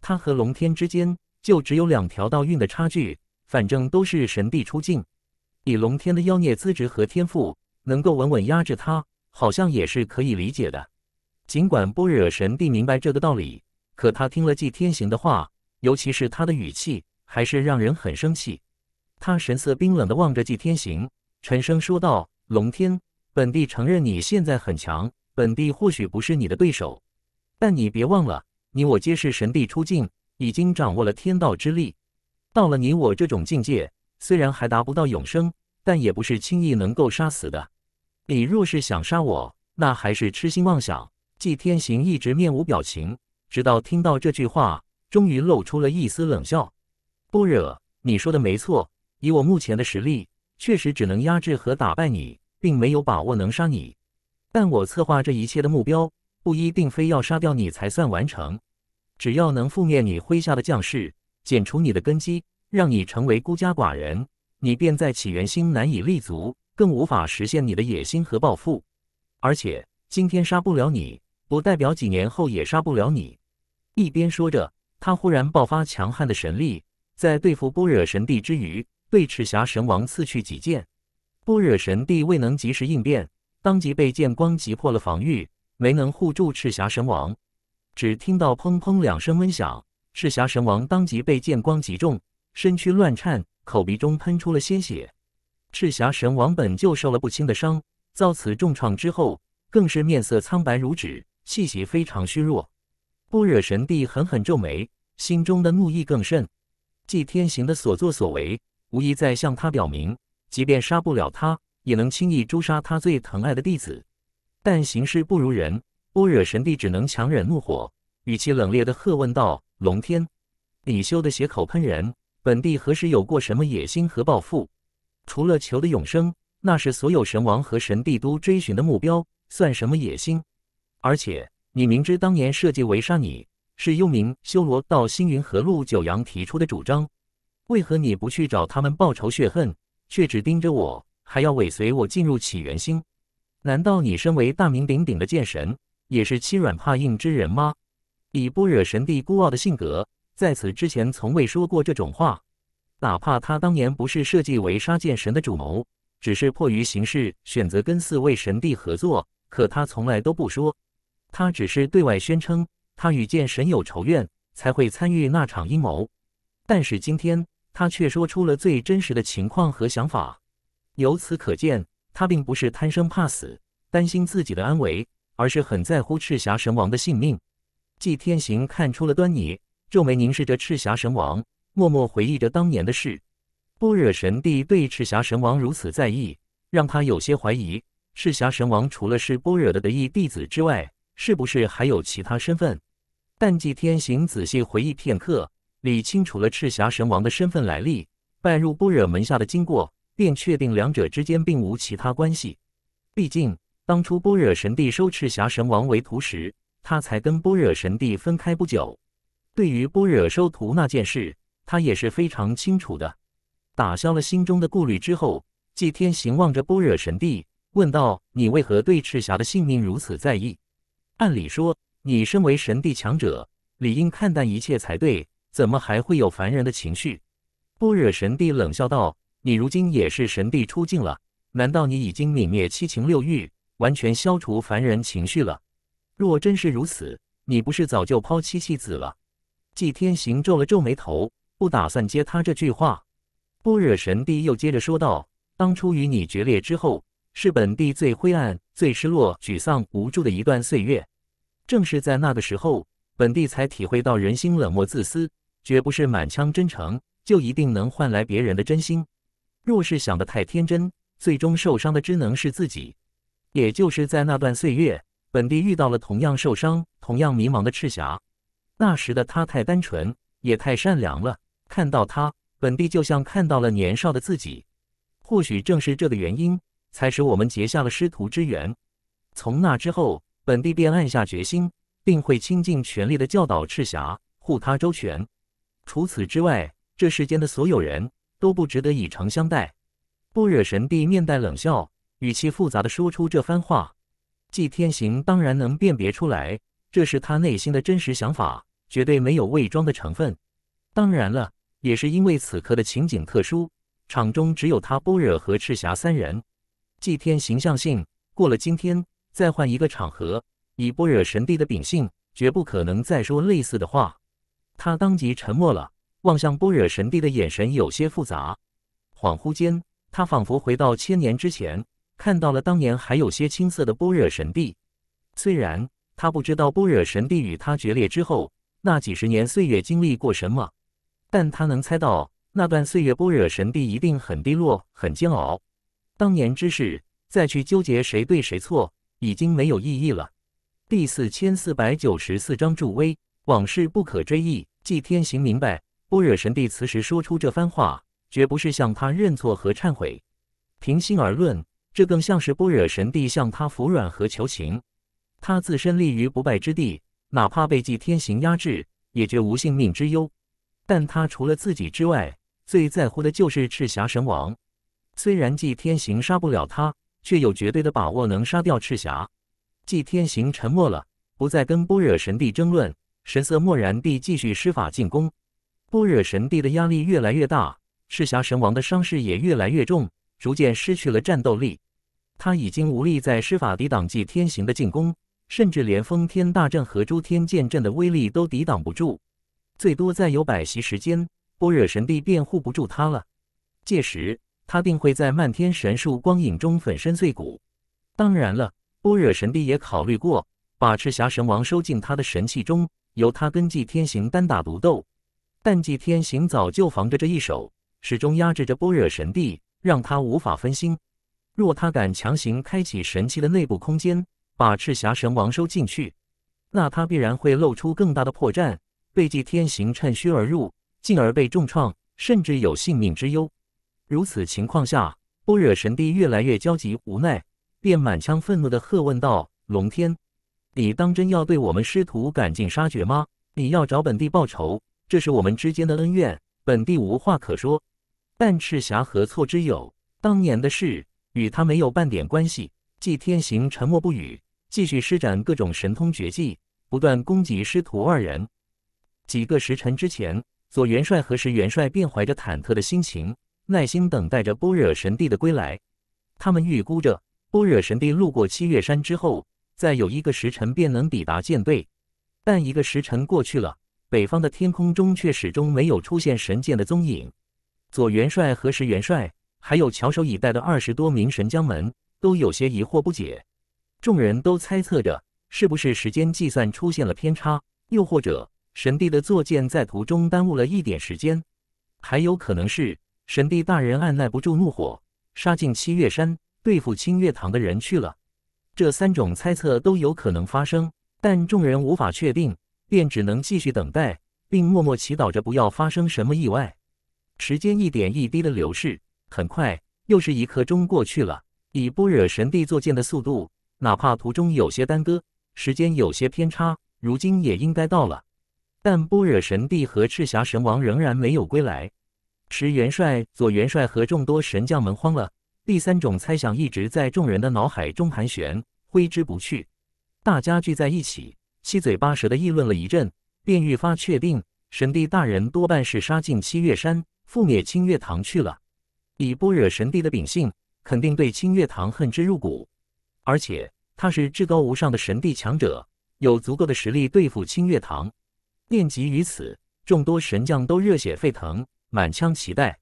他和龙天之间就只有两条道运的差距，反正都是神帝出镜，以龙天的妖孽资质和天赋，能够稳稳压制他，好像也是可以理解的。尽管波惹神帝明白这个道理，可他听了祭天行的话，尤其是他的语气，还是让人很生气。他神色冰冷地望着祭天行，沉声说道：“龙天，本帝承认你现在很强，本帝或许不是你的对手，但你别忘了。”你我皆是神帝出镜，已经掌握了天道之力。到了你我这种境界，虽然还达不到永生，但也不是轻易能够杀死的。你若是想杀我，那还是痴心妄想。季天行一直面无表情，直到听到这句话，终于露出了一丝冷笑。波惹，你说的没错，以我目前的实力，确实只能压制和打败你，并没有把握能杀你。但我策划这一切的目标。不一定非要杀掉你才算完成，只要能覆灭你麾下的将士，剪除你的根基，让你成为孤家寡人，你便在起源星难以立足，更无法实现你的野心和抱负。而且今天杀不了你，不代表几年后也杀不了你。一边说着，他忽然爆发强悍的神力，在对付波惹神帝之余，对赤霞神王刺去几剑。波惹神帝未能及时应变，当即被剑光击破了防御。没能护住赤霞神王，只听到砰砰两声闷响，赤霞神王当即被剑光击中，身躯乱颤，口鼻中喷出了鲜血。赤霞神王本就受了不轻的伤，遭此重创之后，更是面色苍白如纸，气息非常虚弱。不惹神帝狠狠皱眉，心中的怒意更甚。季天行的所作所为，无疑在向他表明，即便杀不了他，也能轻易诛杀他最疼爱的弟子。但形势不如人，乌惹神帝只能强忍怒火，语气冷冽的喝问道：“龙天，你休的血口喷人！本帝何时有过什么野心和抱负？除了求的永生，那是所有神王和神帝都追寻的目标，算什么野心？而且你明知当年设计围杀你，是幽冥修罗到星云河路九阳提出的主张，为何你不去找他们报仇雪恨，却只盯着我，还要尾随我进入起源星？”难道你身为大名鼎鼎的剑神，也是欺软怕硬之人吗？以般若神帝孤傲的性格，在此之前从未说过这种话。哪怕他当年不是设计围杀剑神的主谋，只是迫于形势选择跟四位神帝合作，可他从来都不说。他只是对外宣称，他与剑神有仇怨，才会参与那场阴谋。但是今天，他却说出了最真实的情况和想法。由此可见。他并不是贪生怕死，担心自己的安危，而是很在乎赤霞神王的性命。纪天行看出了端倪，皱眉凝视着赤霞神王，默默回忆着当年的事。般若神帝对赤霞神王如此在意，让他有些怀疑：赤霞神王除了是般若的得意弟子之外，是不是还有其他身份？但纪天行仔细回忆片刻，理清楚了赤霞神王的身份来历，拜入般若门下的经过。便确定两者之间并无其他关系。毕竟当初般若神帝收赤霞神王为徒时，他才跟般若神帝分开不久。对于般若收徒那件事，他也是非常清楚的。打消了心中的顾虑之后，祭天行望着般若神帝问道：“你为何对赤霞的性命如此在意？按理说，你身为神帝强者，理应看淡一切才对，怎么还会有凡人的情绪？”般若神帝冷笑道。你如今也是神帝出镜了，难道你已经泯灭七情六欲，完全消除凡人情绪了？若真是如此，你不是早就抛妻弃子了？纪天行皱了皱眉头，不打算接他这句话。般惹神帝又接着说道：“当初与你决裂之后，是本帝最灰暗、最失落、沮丧、无助的一段岁月。正是在那个时候，本帝才体会到人心冷漠、自私，绝不是满腔真诚就一定能换来别人的真心。”若是想得太天真，最终受伤的只能是自己。也就是在那段岁月，本地遇到了同样受伤、同样迷茫的赤霞。那时的他太单纯，也太善良了。看到他，本地就像看到了年少的自己。或许正是这个原因，才使我们结下了师徒之缘。从那之后，本地便暗下决心，定会倾尽全力的教导赤霞，护他周全。除此之外，这世间的所有人。都不值得以诚相待。波惹神帝面带冷笑，语气复杂的说出这番话。祭天行当然能辨别出来，这是他内心的真实想法，绝对没有伪装的成分。当然了，也是因为此刻的情景特殊，场中只有他波惹和赤霞三人。祭天形象性过了今天，再换一个场合，以波惹神帝的秉性，绝不可能再说类似的话。他当即沉默了。望向波惹神帝的眼神有些复杂，恍惚间，他仿佛回到千年之前，看到了当年还有些青涩的波惹神帝。虽然他不知道波惹神帝与他决裂之后那几十年岁月经历过什么，但他能猜到那段岁月波惹神帝一定很低落、很煎熬。当年之事，再去纠结谁对谁错，已经没有意义了。第四千四百九十四章助威，往事不可追忆。祭天行明白。般若神帝此时说出这番话，绝不是向他认错和忏悔。平心而论，这更像是般若神帝向他服软和求情。他自身立于不败之地，哪怕被祭天行压制，也绝无性命之忧。但他除了自己之外，最在乎的就是赤霞神王。虽然祭天行杀不了他，却有绝对的把握能杀掉赤霞。祭天行沉默了，不再跟般若神帝争论，神色漠然地继续施法进攻。般若神帝的压力越来越大，赤霞神王的伤势也越来越重，逐渐失去了战斗力。他已经无力再施法抵挡祭天行的进攻，甚至连封天大阵和诸天剑阵的威力都抵挡不住。最多再有百息时间，般若神帝便护不住他了。届时，他定会在漫天神树光影中粉身碎骨。当然了，般若神帝也考虑过把赤霞神王收进他的神器中，由他跟祭天行单打独斗。但祭天行早就防着这一手，始终压制着般若神帝，让他无法分心。若他敢强行开启神器的内部空间，把赤霞神王收进去，那他必然会露出更大的破绽，被祭天行趁虚而入，进而被重创，甚至有性命之忧。如此情况下，般若神帝越来越焦急无奈，便满腔愤怒地喝问道：“龙天，你当真要对我们师徒赶尽杀绝吗？你要找本帝报仇？”这是我们之间的恩怨，本帝无话可说。但赤霞何错之有？当年的事与他没有半点关系。纪天行沉默不语，继续施展各种神通绝技，不断攻击师徒二人。几个时辰之前，左元帅和石元帅便怀着忐忑的心情，耐心等待着般若神帝的归来。他们预估着，般若神帝路过七月山之后，再有一个时辰便能抵达舰队。但一个时辰过去了。北方的天空中却始终没有出现神剑的踪影，左元帅、和石元帅，还有翘首以待的二十多名神将们，都有些疑惑不解。众人都猜测着，是不是时间计算出现了偏差，又或者神帝的坐剑在途中耽误了一点时间，还有可能是神帝大人按耐不住怒火，杀进七月山对付清月堂的人去了。这三种猜测都有可能发生，但众人无法确定。便只能继续等待，并默默祈祷着不要发生什么意外。时间一点一滴的流逝，很快又是一刻钟过去了。以波惹神帝坐剑的速度，哪怕途中有些耽搁，时间有些偏差，如今也应该到了。但波惹神帝和赤霞神王仍然没有归来，池元帅、左元帅和众多神将们慌了。第三种猜想一直在众人的脑海中盘旋，挥之不去。大家聚在一起。七嘴八舌的议论了一阵，便愈发确定神帝大人多半是杀进七月山，覆灭清月堂去了。以般若神帝的秉性，肯定对清月堂恨之入骨。而且他是至高无上的神帝强者，有足够的实力对付清月堂。念及于此，众多神将都热血沸腾，满腔期待。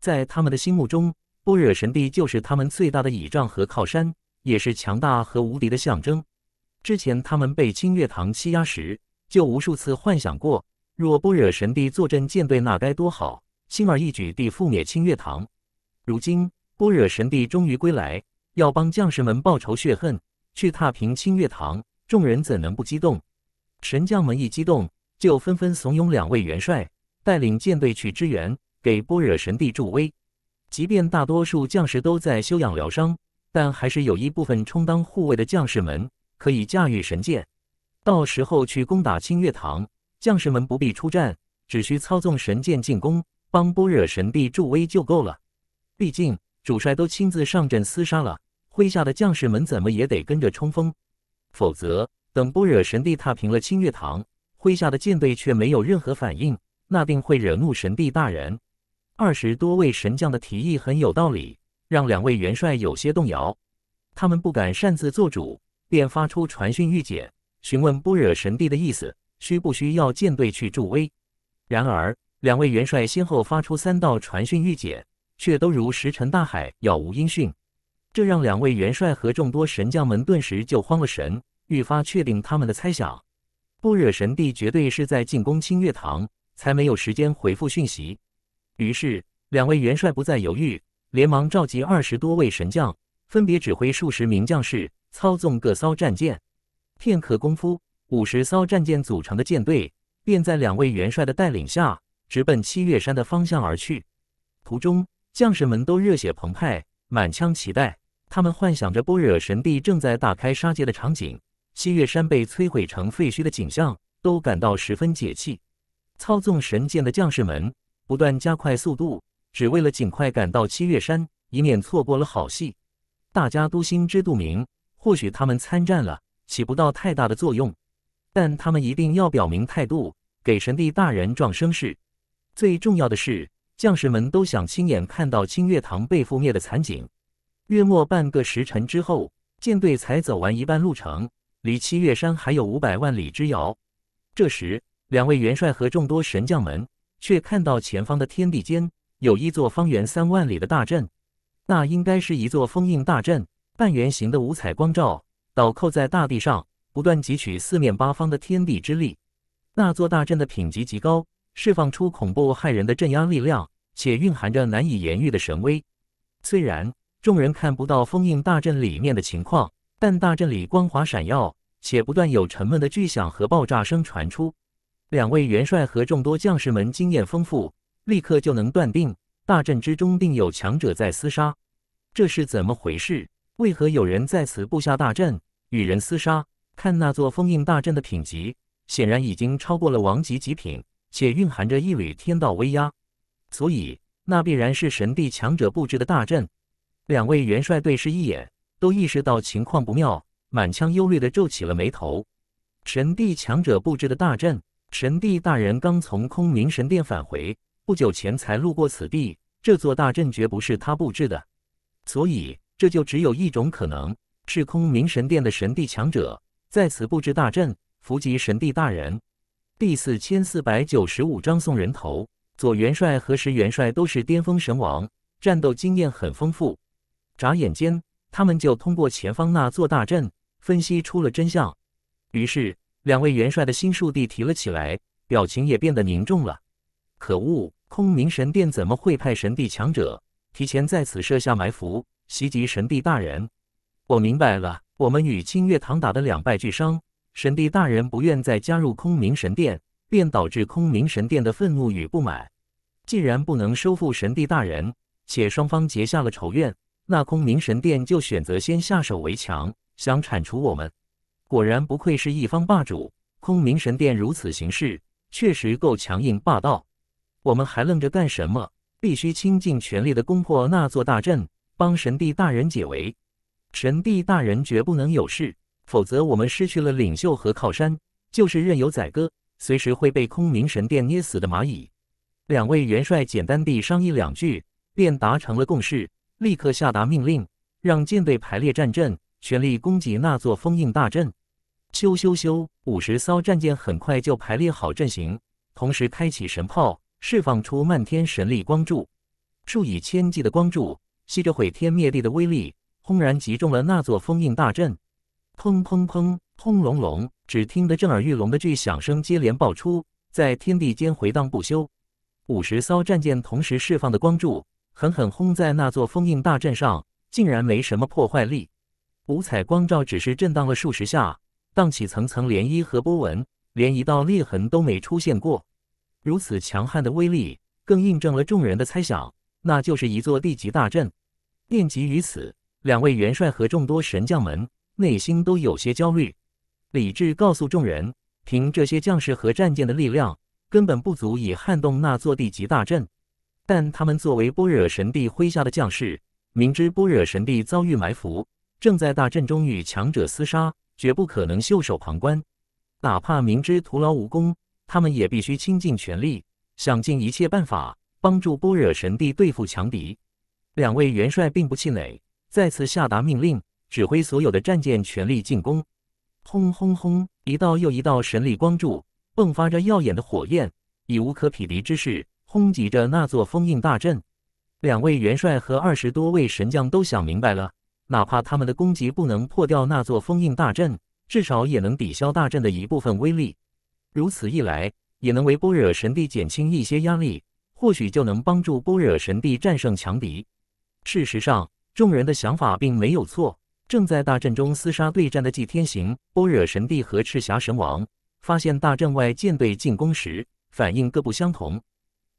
在他们的心目中，般若神帝就是他们最大的倚仗和靠山，也是强大和无敌的象征。之前他们被清月堂欺压时，就无数次幻想过，若不惹神帝坐镇舰队，那该多好，轻而易举地覆灭清月堂。如今波惹神帝终于归来，要帮将士们报仇雪恨，去踏平清月堂，众人怎能不激动？神将们一激动，就纷纷怂恿两位元帅带领舰队去支援，给波惹神帝助威。即便大多数将士都在休养疗伤，但还是有一部分充当护卫的将士们。可以驾驭神剑，到时候去攻打清月堂，将士们不必出战，只需操纵神剑进攻，帮般若神帝助威就够了。毕竟主帅都亲自上阵厮杀了，麾下的将士们怎么也得跟着冲锋，否则等般若神帝踏平了清月堂，麾下的舰队却没有任何反应，那定会惹怒神帝大人。二十多位神将的提议很有道理，让两位元帅有些动摇，他们不敢擅自做主。便发出传讯御简，询问波惹神帝的意思，需不需要舰队去助威。然而，两位元帅先后发出三道传讯御简，却都如石沉大海，杳无音讯。这让两位元帅和众多神将们顿时就慌了神，愈发确定他们的猜想：波惹神帝绝对是在进攻清月堂，才没有时间回复讯息。于是，两位元帅不再犹豫，连忙召集二十多位神将，分别指挥数十名将士。操纵各艘战舰，片刻功夫，五十艘战舰组成的舰队便在两位元帅的带领下，直奔七月山的方向而去。途中，将士们都热血澎湃，满腔期待。他们幻想着般若神帝正在大开杀戒的场景，七月山被摧毁成废墟的景象，都感到十分解气。操纵神剑的将士们不断加快速度，只为了尽快赶到七月山，以免错过了好戏。大家都心知肚明。或许他们参战了，起不到太大的作用，但他们一定要表明态度，给神帝大人壮声势。最重要的是，将士们都想亲眼看到清月堂被覆灭的惨景。月末半个时辰之后，舰队才走完一半路程，离七月山还有五百万里之遥。这时，两位元帅和众多神将们却看到前方的天地间有一座方圆三万里的大阵，那应该是一座封印大阵。半圆形的五彩光照倒扣在大地上，不断汲取四面八方的天地之力。那座大阵的品级极高，释放出恐怖骇人的镇压力量，且蕴含着难以言喻的神威。虽然众人看不到封印大阵里面的情况，但大阵里光华闪耀，且不断有沉闷的巨响和爆炸声传出。两位元帅和众多将士们经验丰富，立刻就能断定大阵之中定有强者在厮杀。这是怎么回事？为何有人在此布下大阵，与人厮杀？看那座封印大阵的品级，显然已经超过了王级极品，且蕴含着一缕天道威压，所以那必然是神帝强者布置的大阵。两位元帅对视一眼，都意识到情况不妙，满腔忧虑的皱起了眉头。神帝强者布置的大阵，神帝大人刚从空明神殿返回，不久前才路过此地，这座大阵绝不是他布置的，所以。这就只有一种可能：赤空明神殿的神帝强者在此布置大阵，伏击神帝大人。第四千四百九十五章送人头。左元帅和石元帅都是巅峰神王，战斗经验很丰富。眨眼间，他们就通过前方那座大阵分析出了真相。于是，两位元帅的心树地提了起来，表情也变得凝重了。可恶，空明神殿怎么会派神帝强者提前在此设下埋伏？袭击神帝大人，我明白了。我们与清月堂打的两败俱伤，神帝大人不愿再加入空明神殿，便导致空明神殿的愤怒与不满。既然不能收复神帝大人，且双方结下了仇怨，那空明神殿就选择先下手为强，想铲除我们。果然不愧是一方霸主，空明神殿如此行事，确实够强硬霸道。我们还愣着干什么？必须倾尽全力的攻破那座大阵！帮神帝大人解围，神帝大人绝不能有事，否则我们失去了领袖和靠山，就是任由宰割，随时会被空明神殿捏死的蚂蚁。两位元帅简单地商议两句，便达成了共识，立刻下达命令，让舰队排列战阵，全力攻击那座封印大阵。咻咻咻，五十艘战舰很快就排列好阵型，同时开启神炮，释放出漫天神力光柱，数以千计的光柱。吸着毁天灭地的威力，轰然击中了那座封印大阵。砰砰砰，轰隆隆！只听得震耳欲聋的巨响声接连爆出，在天地间回荡不休。五十艘战舰同时释放的光柱，狠狠轰在那座封印大阵上，竟然没什么破坏力。五彩光照只是震荡了数十下，荡起层层涟漪和波纹，连一道裂痕都没出现过。如此强悍的威力，更印证了众人的猜想，那就是一座地级大阵。念及于此，两位元帅和众多神将们内心都有些焦虑。李治告诉众人：“凭这些将士和战舰的力量，根本不足以撼动那座地级大阵。但他们作为般若神帝麾下的将士，明知般若神帝遭遇埋伏，正在大阵中与强者厮杀，绝不可能袖手旁观。哪怕明知徒劳无功，他们也必须倾尽全力，想尽一切办法帮助般若神帝对付强敌。”两位元帅并不气馁，再次下达命令，指挥所有的战舰全力进攻。轰轰轰！一道又一道神力光柱迸发着耀眼的火焰，以无可匹敌之势轰击着那座封印大阵。两位元帅和二十多位神将都想明白了：哪怕他们的攻击不能破掉那座封印大阵，至少也能抵消大阵的一部分威力。如此一来，也能为波惹神帝减轻一些压力，或许就能帮助波惹神帝战胜强敌。事实上，众人的想法并没有错。正在大阵中厮杀对战的祭天行、波惹神帝和赤霞神王，发现大阵外舰队进攻时反应各不相同。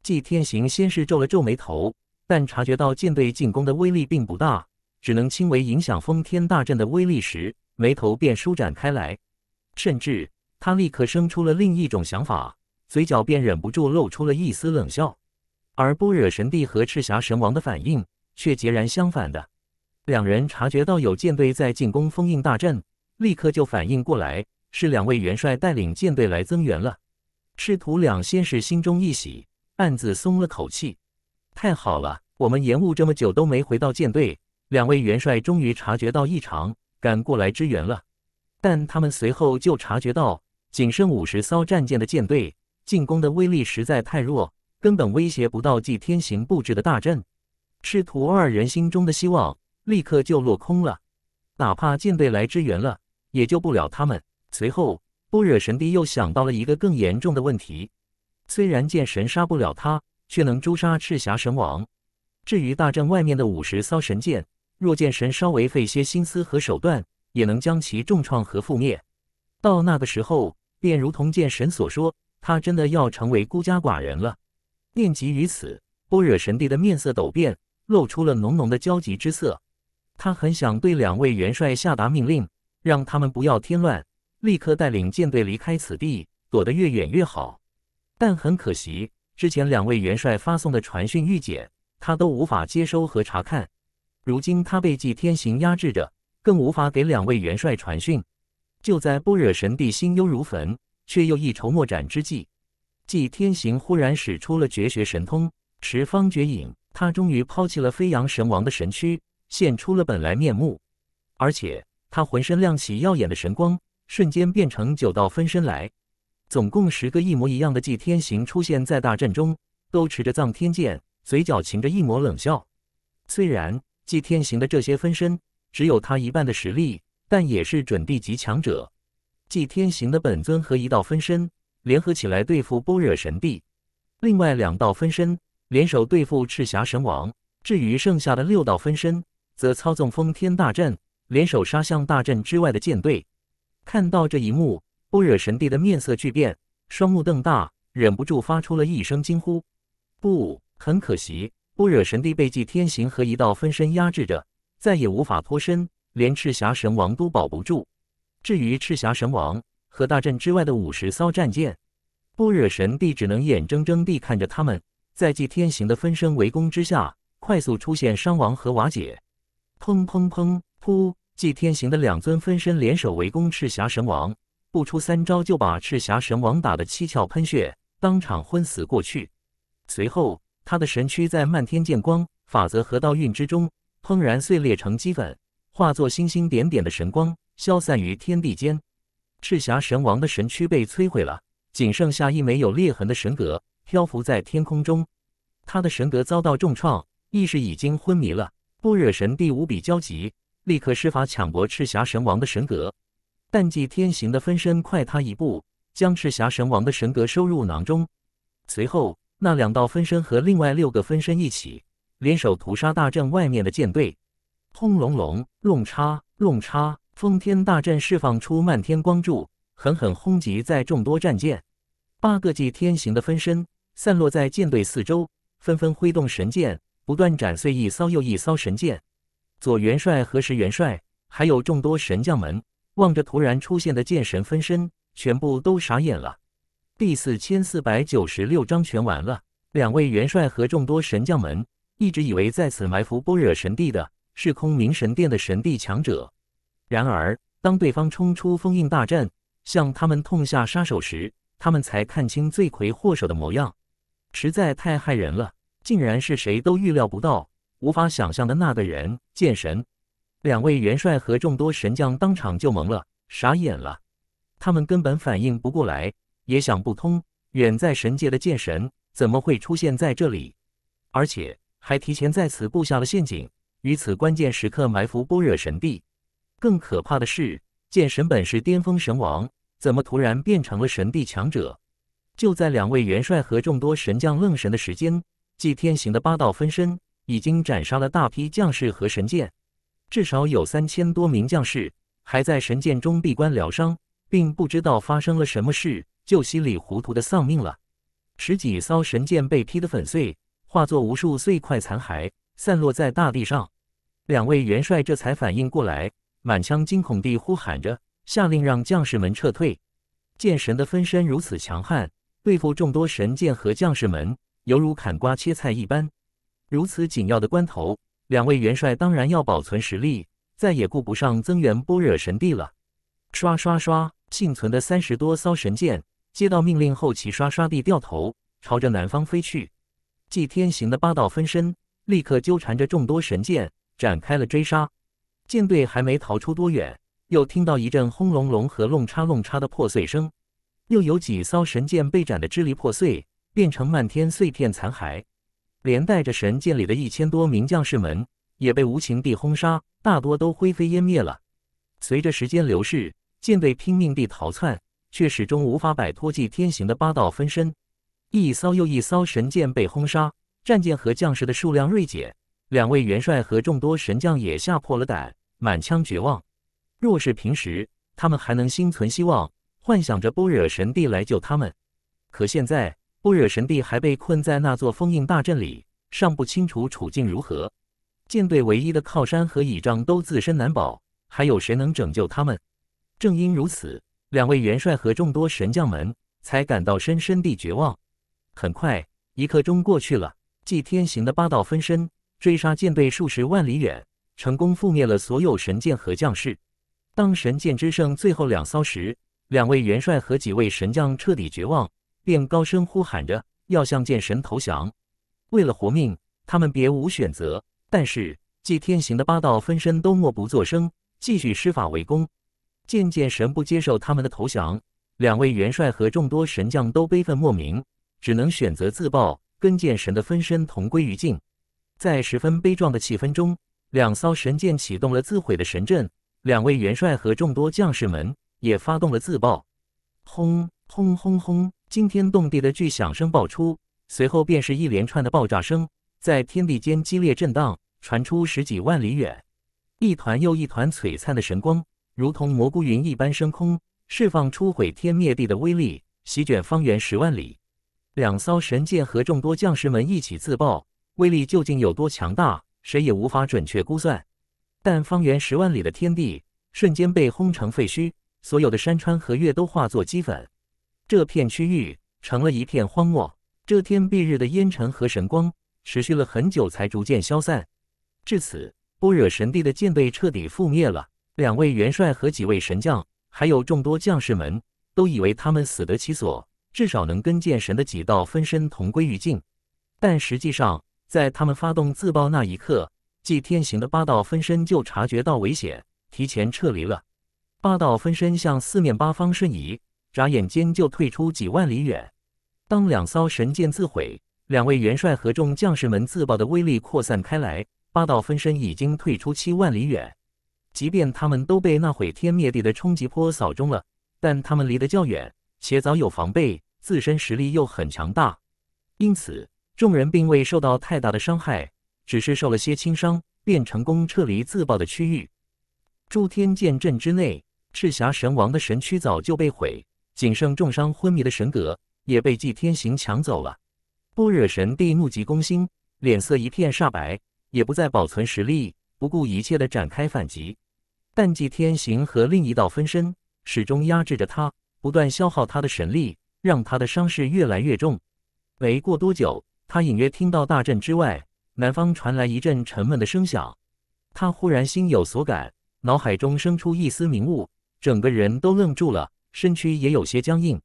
纪天行先是皱了皱眉头，但察觉到舰队进攻的威力并不大，只能轻微影响封天大阵的威力时，眉头便舒展开来。甚至他立刻生出了另一种想法，嘴角便忍不住露出了一丝冷笑。而波惹神帝和赤霞神王的反应。却截然相反的，两人察觉到有舰队在进攻封印大阵，立刻就反应过来，是两位元帅带领舰队来增援了。师徒两先是心中一喜，暗自松了口气：“太好了，我们延误这么久都没回到舰队，两位元帅终于察觉到异常，赶过来支援了。”但他们随后就察觉到，仅剩五十艘战舰的舰队进攻的威力实在太弱，根本威胁不到祭天行布置的大阵。赤徒二人心中的希望立刻就落空了，哪怕舰队来支援了，也救不了他们。随后，波惹神帝又想到了一个更严重的问题：虽然剑神杀不了他，却能诛杀赤霞神王。至于大阵外面的五十艘神舰，若剑神稍微费些心思和手段，也能将其重创和覆灭。到那个时候，便如同剑神所说，他真的要成为孤家寡人了。念及于此，波惹神帝的面色陡变。露出了浓浓的焦急之色，他很想对两位元帅下达命令，让他们不要添乱，立刻带领舰队离开此地，躲得越远越好。但很可惜，之前两位元帅发送的传讯预检，他都无法接收和查看。如今他被纪天行压制着，更无法给两位元帅传讯。就在不惹神帝心忧如焚，却又一筹莫展之际，纪天行忽然使出了绝学神通持方绝影。他终于抛弃了飞扬神王的神躯，现出了本来面目，而且他浑身亮起耀眼的神光，瞬间变成九道分身来，总共十个一模一样的祭天行出现在大阵中，都持着藏天剑，嘴角噙着一抹冷笑。虽然祭天行的这些分身只有他一半的实力，但也是准地级强者。祭天行的本尊和一道分身联合起来对付波惹神帝，另外两道分身。联手对付赤霞神王，至于剩下的六道分身，则操纵封天大阵，联手杀向大阵之外的舰队。看到这一幕，不惹神帝的面色巨变，双目瞪大，忍不住发出了一声惊呼：“不，很可惜，不惹神帝被纪天行和一道分身压制着，再也无法脱身，连赤霞神王都保不住。至于赤霞神王和大阵之外的五十艘战舰，不惹神帝只能眼睁睁地看着他们。”在祭天行的分身围攻之下，快速出现伤亡和瓦解。砰砰砰！噗！祭天行的两尊分身联手围攻赤霞神王，不出三招就把赤霞神王打得七窍喷血，当场昏死过去。随后，他的神躯在漫天剑光、法则和道韵之中砰然碎裂成齑粉，化作星星点点的神光消散于天地间。赤霞神王的神躯被摧毁了，仅剩下一枚有裂痕的神格。漂浮在天空中，他的神格遭到重创，意识已经昏迷了。不惹神帝无比焦急，立刻施法抢夺赤霞神王的神格。但祭天行的分身快他一步，将赤霞神王的神格收入囊中。随后，那两道分身和另外六个分身一起联手屠杀大阵外面的舰队。轰隆隆，弄叉弄叉，封天大阵释放出漫天光柱，狠狠轰击在众多战舰。八个祭天行的分身。散落在舰队四周，纷纷挥动神剑，不断斩碎一艘又一艘神剑。左元帅和石元帅，还有众多神将们，望着突然出现的剑神分身，全部都傻眼了。第四千四百九十六章全完了。两位元帅和众多神将们一直以为在此埋伏般若神帝的是空明神殿的神帝强者，然而当对方冲出封印大阵，向他们痛下杀手时，他们才看清罪魁祸首的模样。实在太害人了！竟然是谁都预料不到、无法想象的那个人——剑神。两位元帅和众多神将当场就懵了，傻眼了。他们根本反应不过来，也想不通，远在神界的剑神怎么会出现在这里，而且还提前在此布下了陷阱，于此关键时刻埋伏般若神帝。更可怕的是，剑神本是巅峰神王，怎么突然变成了神帝强者？就在两位元帅和众多神将愣神的时间，祭天行的八道分身已经斩杀了大批将士和神剑，至少有三千多名将士还在神剑中闭关疗伤，并不知道发生了什么事，就稀里糊涂的丧命了。十几艘神剑被劈得粉碎，化作无数碎块残骸散落在大地上。两位元帅这才反应过来，满腔惊恐地呼喊着，下令让将士们撤退。剑神的分身如此强悍。对付众多神剑和将士们，犹如砍瓜切菜一般。如此紧要的关头，两位元帅当然要保存实力，再也顾不上增援般若神帝了。刷刷刷！幸存的三十多艘神剑接到命令后，齐刷刷地掉头，朝着南方飞去。祭天行的八道分身立刻纠缠着众多神剑，展开了追杀。舰队还没逃出多远，又听到一阵轰隆隆和弄叉弄叉的破碎声。又有几艘神舰被斩得支离破碎，变成漫天碎片残骸，连带着神舰里的一千多名将士们也被无情地轰杀，大多都灰飞烟灭了。随着时间流逝，舰队拼命地逃窜，却始终无法摆脱祭天行的八道分身。一艘又一艘神舰被轰杀，战舰和将士的数量锐减，两位元帅和众多神将也吓破了胆，满腔绝望。若是平时，他们还能心存希望。幻想着波惹神帝来救他们，可现在波惹神帝还被困在那座封印大阵里，尚不清楚处境如何。舰队唯一的靠山和倚仗都自身难保，还有谁能拯救他们？正因如此，两位元帅和众多神将们才感到深深地绝望。很快，一刻钟过去了，祭天行的八道分身追杀舰队数十万里远，成功覆灭了所有神剑和将士。当神剑只剩最后两艘时，两位元帅和几位神将彻底绝望，便高声呼喊着要向剑神投降。为了活命，他们别无选择。但是祭天行的八道分身都默不作声，继续施法围攻。见剑神不接受他们的投降，两位元帅和众多神将都悲愤莫名，只能选择自爆，跟剑神的分身同归于尽。在十分悲壮的气氛中，两艘神舰启动了自毁的神阵，两位元帅和众多将士们。也发动了自爆，轰轰轰轰！惊天动地的巨响声爆出，随后便是一连串的爆炸声在天地间激烈震荡，传出十几万里远。一团又一团璀璨的神光，如同蘑菇云一般升空，释放出毁天灭地的威力，席卷方圆十万里。两艘神舰和众多将士们一起自爆，威力究竟有多强大？谁也无法准确估算。但方圆十万里的天地瞬间被轰成废墟。所有的山川和月都化作齑粉，这片区域成了一片荒漠。遮天蔽日的烟尘和神光持续了很久，才逐渐消散。至此，般若神帝的舰队彻底覆灭了。两位元帅和几位神将，还有众多将士们，都以为他们死得其所，至少能跟剑神的几道分身同归于尽。但实际上，在他们发动自爆那一刻，祭天行的八道分身就察觉到危险，提前撤离了。八道分身向四面八方瞬移，眨眼间就退出几万里远。当两艘神舰自毁，两位元帅和众将士们自爆的威力扩散开来，八道分身已经退出七万里远。即便他们都被那毁天灭地的冲击波扫中了，但他们离得较远，且早有防备，自身实力又很强大，因此众人并未受到太大的伤害，只是受了些轻伤，便成功撤离自爆的区域。诸天剑阵之内。赤霞神王的神躯早就被毁，仅剩重伤昏迷的神格也被祭天行抢走了。不惹神帝怒急攻心，脸色一片煞白，也不再保存实力，不顾一切的展开反击。但祭天行和另一道分身始终压制着他，不断消耗他的神力，让他的伤势越来越重。没过多久，他隐约听到大阵之外南方传来一阵沉闷的声响，他忽然心有所感，脑海中生出一丝明悟。整个人都愣住了，身躯也有些僵硬。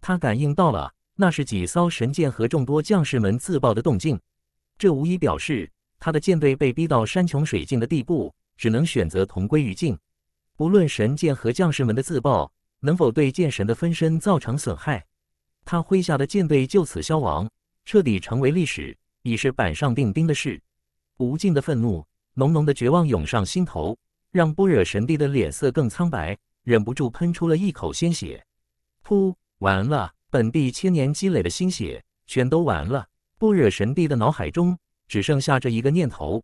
他感应到了，那是几艘神舰和众多将士们自爆的动静。这无疑表示，他的舰队被逼到山穷水尽的地步，只能选择同归于尽。不论神舰和将士们的自爆能否对剑神的分身造成损害，他麾下的舰队就此消亡，彻底成为历史，已是板上钉钉的事。无尽的愤怒，浓浓的绝望涌上心头，让波惹神帝的脸色更苍白。忍不住喷出了一口鲜血，噗！完了，本帝千年积累的心血全都完了！不惹神帝的脑海中只剩下这一个念头。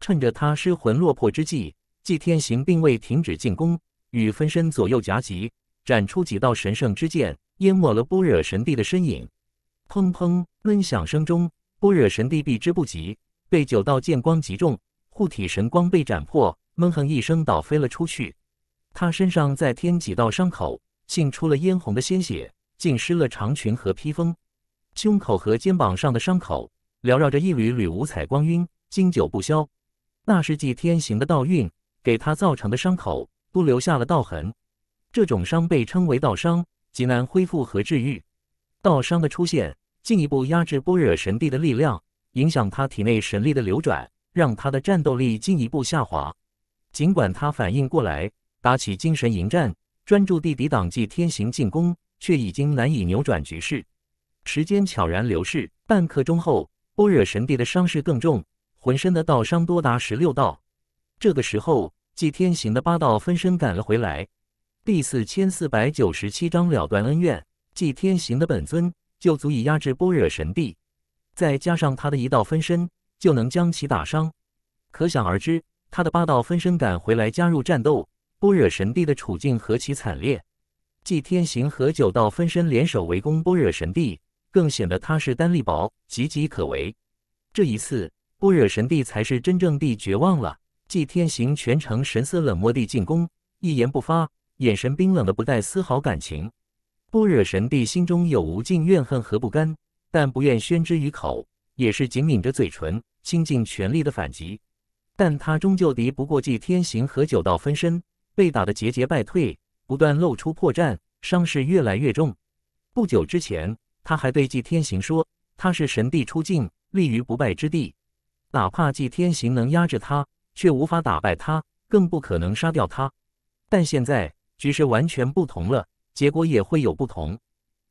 趁着他失魂落魄之际，祭天行并未停止进攻，与分身左右夹击，斩出几道神圣之剑，淹没了波惹神帝的身影。砰砰闷响声中，波惹神帝避之不及，被九道剑光击中，护体神光被斩破，闷哼一声倒飞了出去。他身上再添几道伤口，沁出了嫣红的鲜血，浸湿了长裙和披风。胸口和肩膀上的伤口缭绕着一缕缕五彩光晕，经久不消。那是纪天行的道运给他造成的伤口，都留下了道痕。这种伤被称为道伤，极难恢复和治愈。道伤的出现进一步压制般若神帝的力量，影响他体内神力的流转，让他的战斗力进一步下滑。尽管他反应过来。打起精神迎战，专注地抵挡纪天行进攻，却已经难以扭转局势。时间悄然流逝，半刻钟后，般若神帝的伤势更重，浑身的道伤多达十六道。这个时候，纪天行的八道分身赶了回来。第四千四百九十七章了断恩怨。纪天行的本尊就足以压制般若神帝，再加上他的一道分身，就能将其打伤。可想而知，他的八道分身赶回来加入战斗。般若神帝的处境何其惨烈！祭天行和九道分身联手围攻般若神帝，更显得他是单力薄，岌岌可危。这一次，般若神帝才是真正地绝望了。祭天行全程神色冷漠地进攻，一言不发，眼神冰冷的不带丝毫感情。般若神帝心中有无尽怨恨和不甘，但不愿宣之于口，也是紧抿着嘴唇，倾尽全力的反击。但他终究敌不过祭天行和九道分身。被打得节节败退，不断露出破绽，伤势越来越重。不久之前，他还对纪天行说：“他是神帝出镜，立于不败之地。哪怕纪天行能压制他，却无法打败他，更不可能杀掉他。”但现在局势完全不同了，结果也会有不同。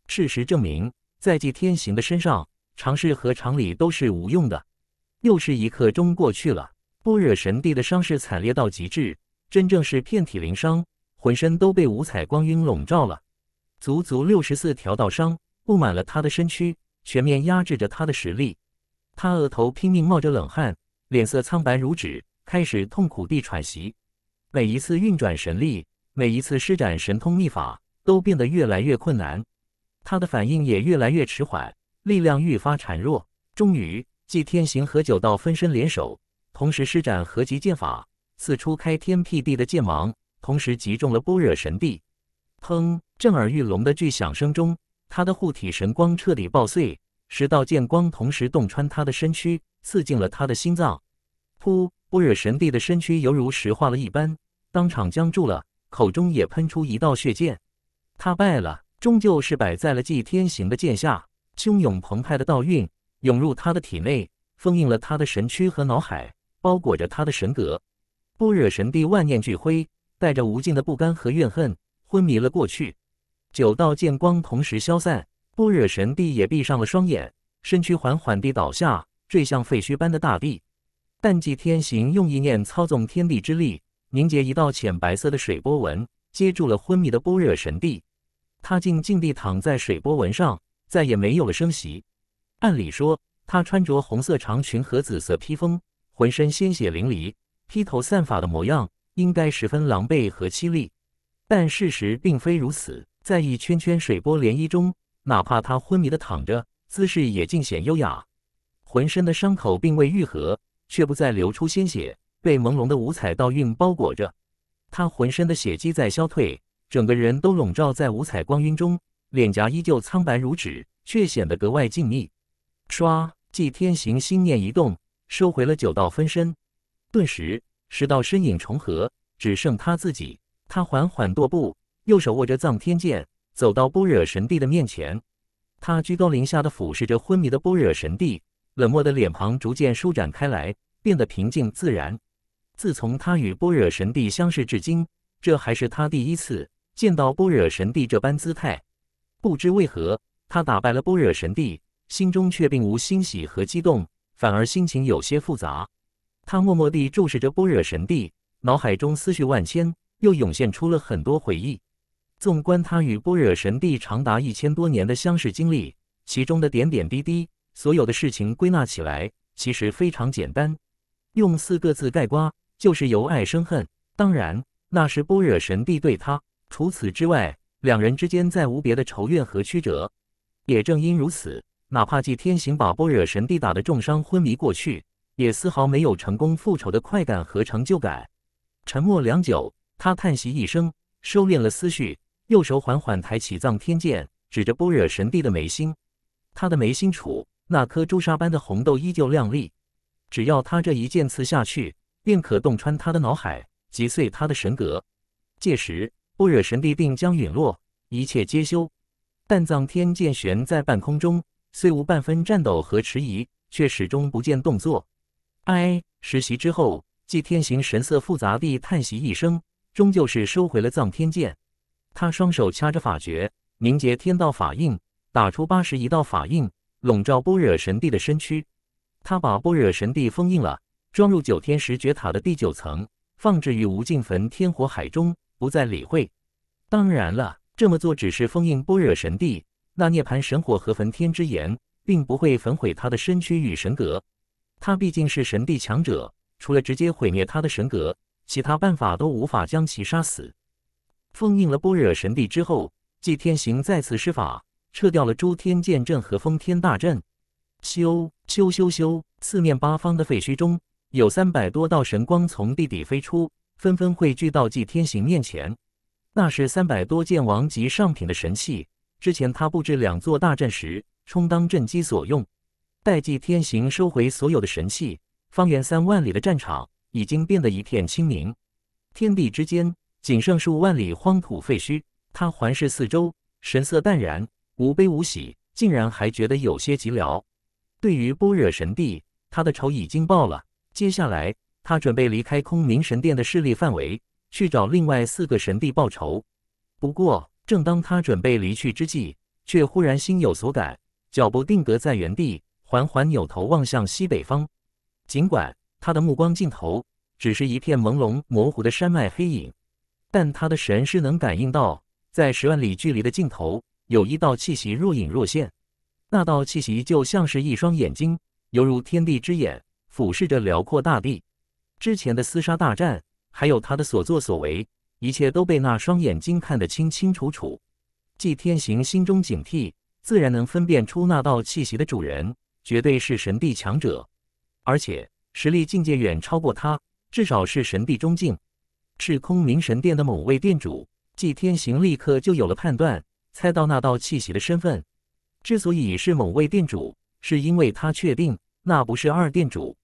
事实证明，在纪天行的身上，常试和常理都是无用的。又是一刻钟过去了，波惹神帝的伤势惨烈到极致。真正是遍体鳞伤，浑身都被五彩光晕笼罩了，足足六十四条道伤布满了他的身躯，全面压制着他的实力。他额头拼命冒着冷汗，脸色苍白如纸，开始痛苦地喘息。每一次运转神力，每一次施展神通秘法，都变得越来越困难。他的反应也越来越迟缓，力量愈发孱弱。终于，祭天行和九道分身联手，同时施展合击剑法。四出开天辟地的剑芒，同时击中了般若神帝。砰！震耳欲聋的巨响声中，他的护体神光彻底爆碎，十道剑光同时洞穿他的身躯，刺进了他的心脏。噗！般若神帝的身躯犹如石化了一般，当场僵住了，口中也喷出一道血剑。他败了，终究是败在了祭天行的剑下。汹涌澎湃的道韵涌入他的体内，封印了他的神躯和脑海，包裹着他的神格。般若神帝万念俱灰，带着无尽的不甘和怨恨，昏迷了过去。九道剑光同时消散，般若神帝也闭上了双眼，身躯缓缓地倒下，坠向废墟般的大地。淡季天行用意念操纵天地之力，凝结一道浅白色的水波纹，接住了昏迷的般若神帝。他静静地躺在水波纹上，再也没有了声息。按理说，他穿着红色长裙和紫色披风，浑身鲜血淋漓。披头散发的模样应该十分狼狈和凄厉，但事实并非如此。在一圈圈水波涟漪中，哪怕他昏迷的躺着，姿势也尽显优雅。浑身的伤口并未愈合，却不再流出鲜血，被朦胧的五彩倒映包裹着。他浑身的血迹在消退，整个人都笼罩在五彩光晕中，脸颊依旧苍白如纸，却显得格外静谧。唰！纪天行心念一动，收回了九道分身。顿时，十道身影重合，只剩他自己。他缓缓踱步，右手握着藏天剑，走到般若神帝的面前。他居高临下的俯视着昏迷的般若神帝，冷漠的脸庞逐渐舒展开来，变得平静自然。自从他与般若神帝相识至今，这还是他第一次见到般若神帝这般姿态。不知为何，他打败了般若神帝，心中却并无欣喜和激动，反而心情有些复杂。他默默地注视着般若神帝，脑海中思绪万千，又涌现出了很多回忆。纵观他与般若神帝长达一千多年的相识经历，其中的点点滴滴，所有的事情归纳起来，其实非常简单，用四个字概括，就是由爱生恨。当然，那是般若神帝对他。除此之外，两人之间再无别的仇怨和曲折。也正因如此，哪怕季天行把般若神帝打得重伤昏迷过去。也丝毫没有成功复仇的快感和成就感。沉默良久，他叹息一声，收敛了思绪，右手缓缓抬起藏天剑，指着般惹神帝的眉心。他的眉心处那颗朱砂般的红豆依旧亮丽。只要他这一剑刺下去，便可洞穿他的脑海，击碎他的神格。届时，般惹神帝定将陨落，一切皆休。但藏天剑悬在半空中，虽无半分颤抖和迟疑，却始终不见动作。唉，实习之后，祭天行神色复杂地叹息一声，终究是收回了藏天剑。他双手掐着法诀，凝结天道法印，打出八十一道法印，笼罩般若神帝的身躯。他把般若神帝封印了，装入九天十绝塔的第九层，放置于无尽焚天火海中，不再理会。当然了，这么做只是封印般若神帝那涅槃神火和焚天之炎，并不会焚毁他的身躯与神格。他毕竟是神帝强者，除了直接毁灭他的神格，其他办法都无法将其杀死。封印了般若神帝之后，祭天行再次施法，撤掉了诸天剑阵和封天大阵。咻咻咻咻！四面八方的废墟中，有三百多道神光从地底飞出，纷纷汇聚到祭天行面前。那是三百多件王级上品的神器，之前他布置两座大阵时，充当阵基所用。在祭天行收回所有的神器，方圆三万里的战场已经变得一片清明。天地之间，仅剩数万里荒土废墟。他环视四周，神色淡然，无悲无喜，竟然还觉得有些寂寥。对于般若神帝，他的仇已经报了。接下来，他准备离开空明神殿的势力范围，去找另外四个神帝报仇。不过，正当他准备离去之际，却忽然心有所感，脚步定格在原地。缓缓扭头望向西北方，尽管他的目光尽头只是一片朦胧模糊的山脉黑影，但他的神识能感应到，在十万里距离的尽头有一道气息若隐若现。那道气息就像是一双眼睛，犹如天地之眼，俯视着辽阔大地。之前的厮杀大战，还有他的所作所为，一切都被那双眼睛看得清清楚楚。季天行心中警惕，自然能分辨出那道气息的主人。绝对是神帝强者，而且实力境界远超过他，至少是神帝中境。赤空明神殿的某位殿主季天行立刻就有了判断，猜到那道气息的身份。之所以是某位店主，是因为他确定那不是二殿主。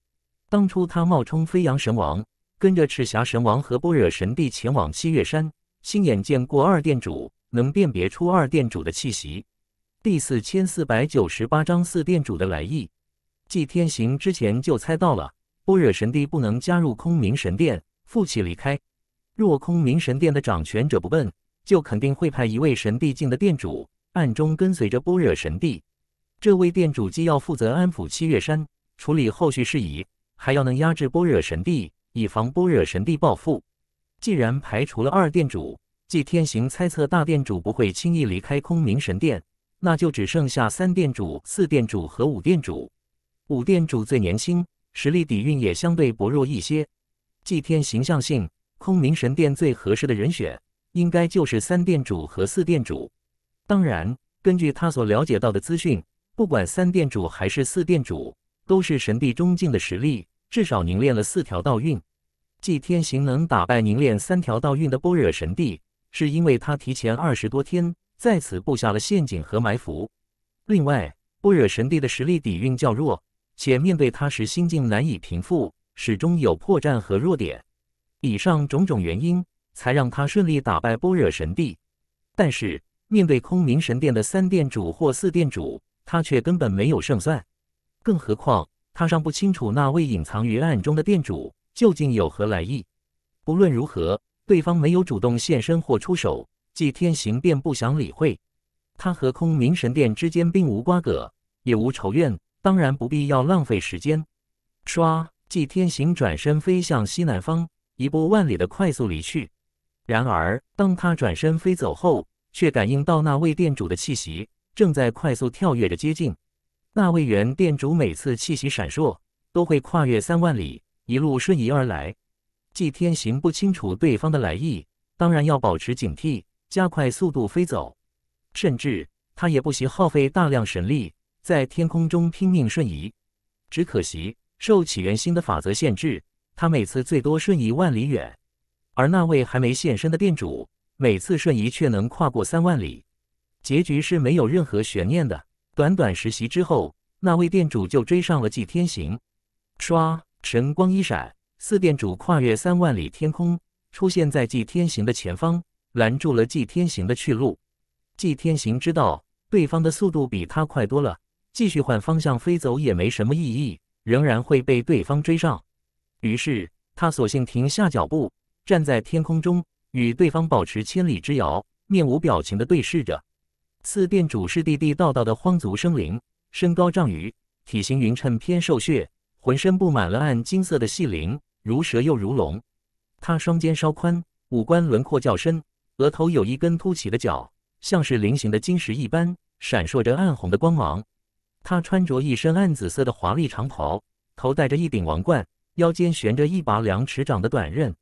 当初他冒充飞扬神王，跟着赤霞神王和般若神帝前往西岳山，亲眼见过二殿主，能辨别出二殿主的气息。第四千四百九十八章四店主的来意。祭天行之前就猜到了，般若神帝不能加入空明神殿，负气离开。若空明神殿的掌权者不笨，就肯定会派一位神帝境的店主暗中跟随着般若神帝。这位店主既要负责安抚七月山，处理后续事宜，还要能压制般若神帝，以防般若神帝报复。既然排除了二店主，祭天行猜测大店主不会轻易离开空明神殿。那就只剩下三店主、四店主和五店主。五店主最年轻，实力底蕴也相对薄弱一些。祭天形象性，空明神殿最合适的人选应该就是三店主和四店主。当然，根据他所了解到的资讯，不管三店主还是四店主，都是神帝中境的实力，至少凝练了四条道运。祭天行能打败凝练三条道运的般若神帝，是因为他提前二十多天。在此布下了陷阱和埋伏。另外，般若神帝的实力底蕴较弱，且面对他时心境难以平复，始终有破绽和弱点。以上种种原因，才让他顺利打败般若神帝。但是，面对空明神殿的三殿主或四殿主，他却根本没有胜算。更何况，他尚不清楚那位隐藏于暗中的殿主究竟有何来意。不论如何，对方没有主动现身或出手。季天行便不想理会，他和空明神殿之间并无瓜葛，也无仇怨，当然不必要浪费时间。唰！季天行转身飞向西南方，一步万里的快速离去。然而，当他转身飞走后，却感应到那位店主的气息正在快速跳跃着接近。那位原店主每次气息闪烁，都会跨越三万里，一路瞬移而来。季天行不清楚对方的来意，当然要保持警惕。加快速度飞走，甚至他也不惜耗费大量神力，在天空中拼命瞬移。只可惜，受起源星的法则限制，他每次最多瞬移万里远。而那位还没现身的店主，每次瞬移却能跨过三万里。结局是没有任何悬念的。短短实习之后，那位店主就追上了祭天行。唰，神光一闪，四店主跨越三万里天空，出现在祭天行的前方。拦住了季天行的去路，季天行知道对方的速度比他快多了，继续换方向飞走也没什么意义，仍然会被对方追上。于是他索性停下脚步，站在天空中，与对方保持千里之遥，面无表情地对视着。四殿主是地地道道的荒族生灵，身高丈余，体型匀称偏瘦削，浑身布满了暗金色的细鳞，如蛇又如龙。他双肩稍宽，五官轮廓较深。额头有一根凸起的角，像是菱形的晶石一般，闪烁着暗红的光芒。他穿着一身暗紫色的华丽长袍，头戴着一顶王冠，腰间悬着一把两尺长的短刃。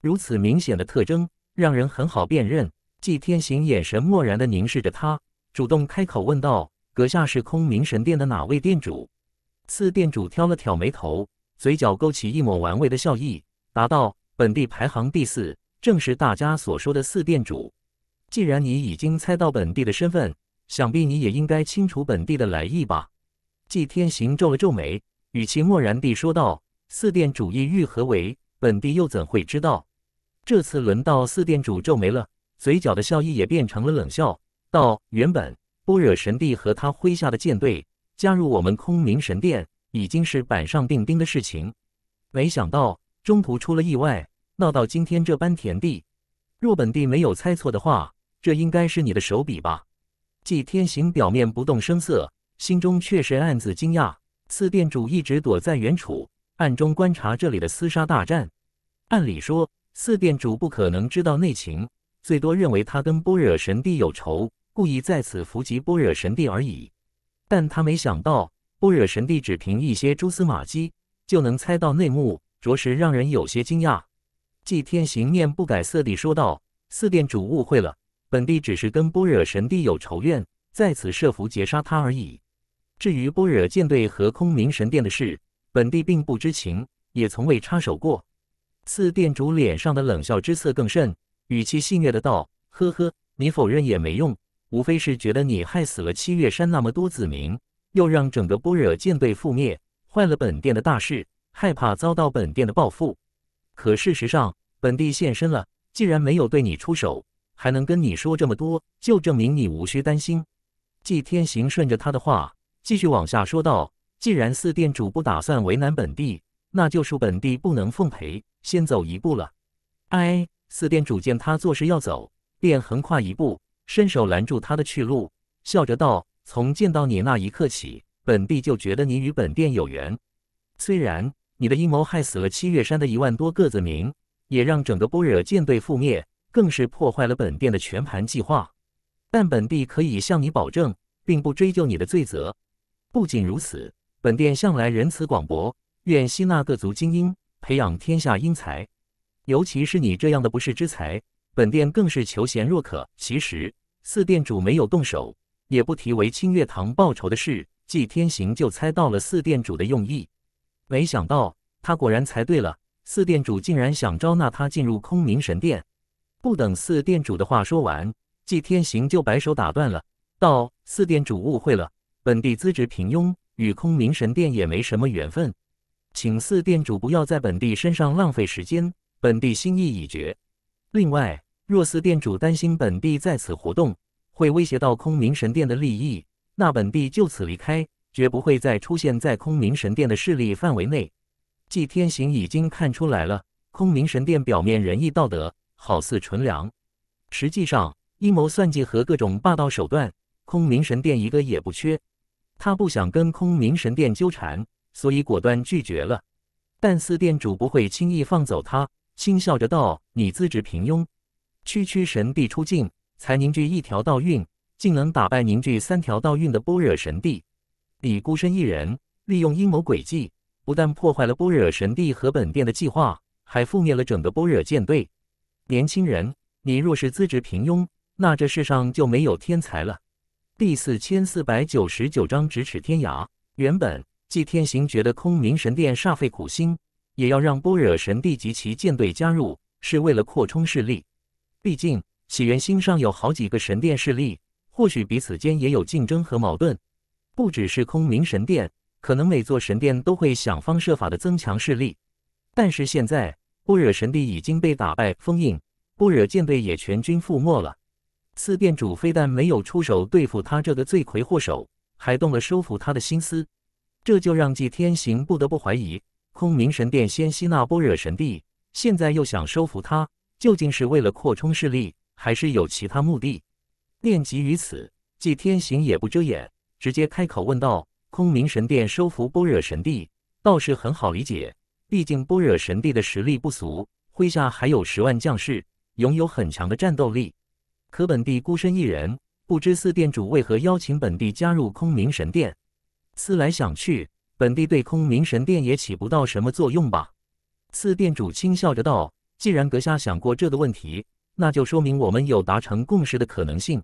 如此明显的特征，让人很好辨认。祭天行眼神漠然地凝视着他，主动开口问道：“阁下是空明神殿的哪位店主？”四店主挑了挑眉头，嘴角勾起一抹玩味的笑意，答道：“本地排行第四。”正是大家所说的四殿主。既然你已经猜到本帝的身份，想必你也应该清楚本帝的来意吧？纪天行皱了皱眉，语气漠然地说道：“四殿主意欲何为？本帝又怎会知道？”这次轮到四殿主皱眉了，嘴角的笑意也变成了冷笑，道：“原本般若神帝和他麾下的舰队加入我们空明神殿，已经是板上钉钉的事情，没想到中途出了意外。”闹到今天这般田地，若本帝没有猜错的话，这应该是你的手笔吧？纪天行表面不动声色，心中却是暗自惊讶。四殿主一直躲在原处，暗中观察这里的厮杀大战。按理说，四殿主不可能知道内情，最多认为他跟般若神帝有仇，故意在此伏击般若神帝而已。但他没想到，般若神帝只凭一些蛛丝马迹就能猜到内幕，着实让人有些惊讶。祭天行面不改色地说道：“四殿主误会了，本帝只是跟般若神帝有仇怨，在此设伏截杀他而已。至于般若舰队和空明神殿的事，本帝并不知情，也从未插手过。”四殿主脸上的冷笑之色更甚，语气戏谑地道：“呵呵，你否认也没用，无非是觉得你害死了七月山那么多子民，又让整个般若舰队覆灭，坏了本殿的大事，害怕遭到本殿的报复。”可事实上，本地现身了，既然没有对你出手，还能跟你说这么多，就证明你无需担心。季天行顺着他的话继续往下说道：“既然四店主不打算为难本地，那就恕本地不能奉陪，先走一步了。”哎，四店主见他做事要走，便横跨一步，伸手拦住他的去路，笑着道：“从见到你那一刻起，本地就觉得你与本店有缘，虽然……”你的阴谋害死了七月山的一万多个子民，也让整个波惹舰队覆灭，更是破坏了本店的全盘计划。但本帝可以向你保证，并不追究你的罪责。不仅如此，本店向来仁慈广博，愿吸纳各族精英，培养天下英才。尤其是你这样的不世之才，本店更是求贤若渴。其实，四店主没有动手，也不提为清月堂报仇的事，纪天行就猜到了四店主的用意。没想到他果然猜对了，四店主竟然想招纳他进入空明神殿。不等四店主的话说完，季天行就摆手打断了，道：“四店主误会了，本地资质平庸，与空明神殿也没什么缘分，请四店主不要在本地身上浪费时间。本地心意已决。另外，若四店主担心本地在此活动会威胁到空明神殿的利益，那本地就此离开。”绝不会再出现在空明神殿的势力范围内。纪天行已经看出来了，空明神殿表面仁义道德，好似纯良，实际上阴谋算计和各种霸道手段，空明神殿一个也不缺。他不想跟空明神殿纠缠，所以果断拒绝了。但四殿主不会轻易放走他，轻笑着道：“你资质平庸，区区神帝出境才凝聚一条道运，竟能打败凝聚三条道运的般若神帝。”你孤身一人，利用阴谋诡计，不但破坏了般若神帝和本殿的计划，还覆灭了整个般若舰队。年轻人，你若是资质平庸，那这世上就没有天才了。第四千四百九十九章咫尺天涯。原本祭天行觉得空明神殿煞费苦心，也要让般若神帝及其舰队加入，是为了扩充势力。毕竟起源星上有好几个神殿势力，或许彼此间也有竞争和矛盾。不只是空明神殿，可能每座神殿都会想方设法的增强势力。但是现在，般若神帝已经被打败封印，般若舰队也全军覆没了。四殿主非但没有出手对付他这个罪魁祸首，还动了收服他的心思。这就让纪天行不得不怀疑，空明神殿先吸纳般若神帝，现在又想收服他，究竟是为了扩充势力，还是有其他目的？念及于此，纪天行也不遮掩。直接开口问道：“空明神殿收服般若神帝，倒是很好理解。毕竟般若神帝的实力不俗，麾下还有十万将士，拥有很强的战斗力。可本帝孤身一人，不知四殿主为何邀请本帝加入空明神殿？思来想去，本帝对空明神殿也起不到什么作用吧？”四殿主轻笑着道：“既然阁下想过这个问题，那就说明我们有达成共识的可能性。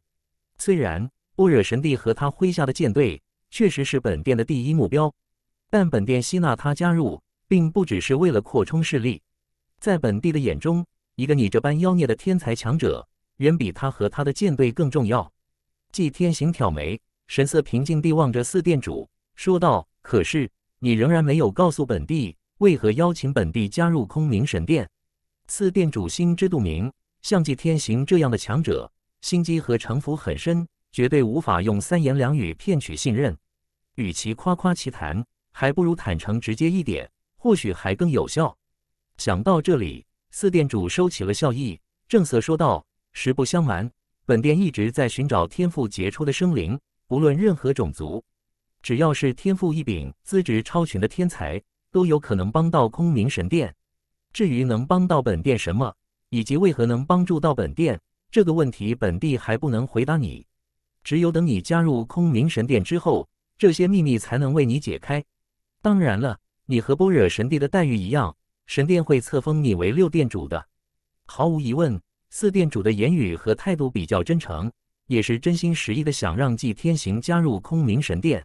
虽然……”不惹神帝和他麾下的舰队确实是本殿的第一目标，但本殿吸纳他加入，并不只是为了扩充势力。在本帝的眼中，一个你这般妖孽的天才强者，远比他和他的舰队更重要。祭天行挑眉，神色平静地望着四殿主说道：“可是你仍然没有告诉本帝，为何邀请本帝加入空明神殿？”四殿主心知肚明，像祭天行这样的强者，心机和城府很深。绝对无法用三言两语骗取信任，与其夸夸其谈，还不如坦诚直接一点，或许还更有效。想到这里，四店主收起了笑意，正色说道：“实不相瞒，本店一直在寻找天赋杰出的生灵，不论任何种族，只要是天赋异禀、资质超群的天才，都有可能帮到空明神殿。至于能帮到本店什么，以及为何能帮助到本店，这个问题，本地还不能回答你。”只有等你加入空明神殿之后，这些秘密才能为你解开。当然了，你和般若神帝的待遇一样，神殿会册封你为六殿主的。毫无疑问，四殿主的言语和态度比较真诚，也是真心实意的想让祭天行加入空明神殿。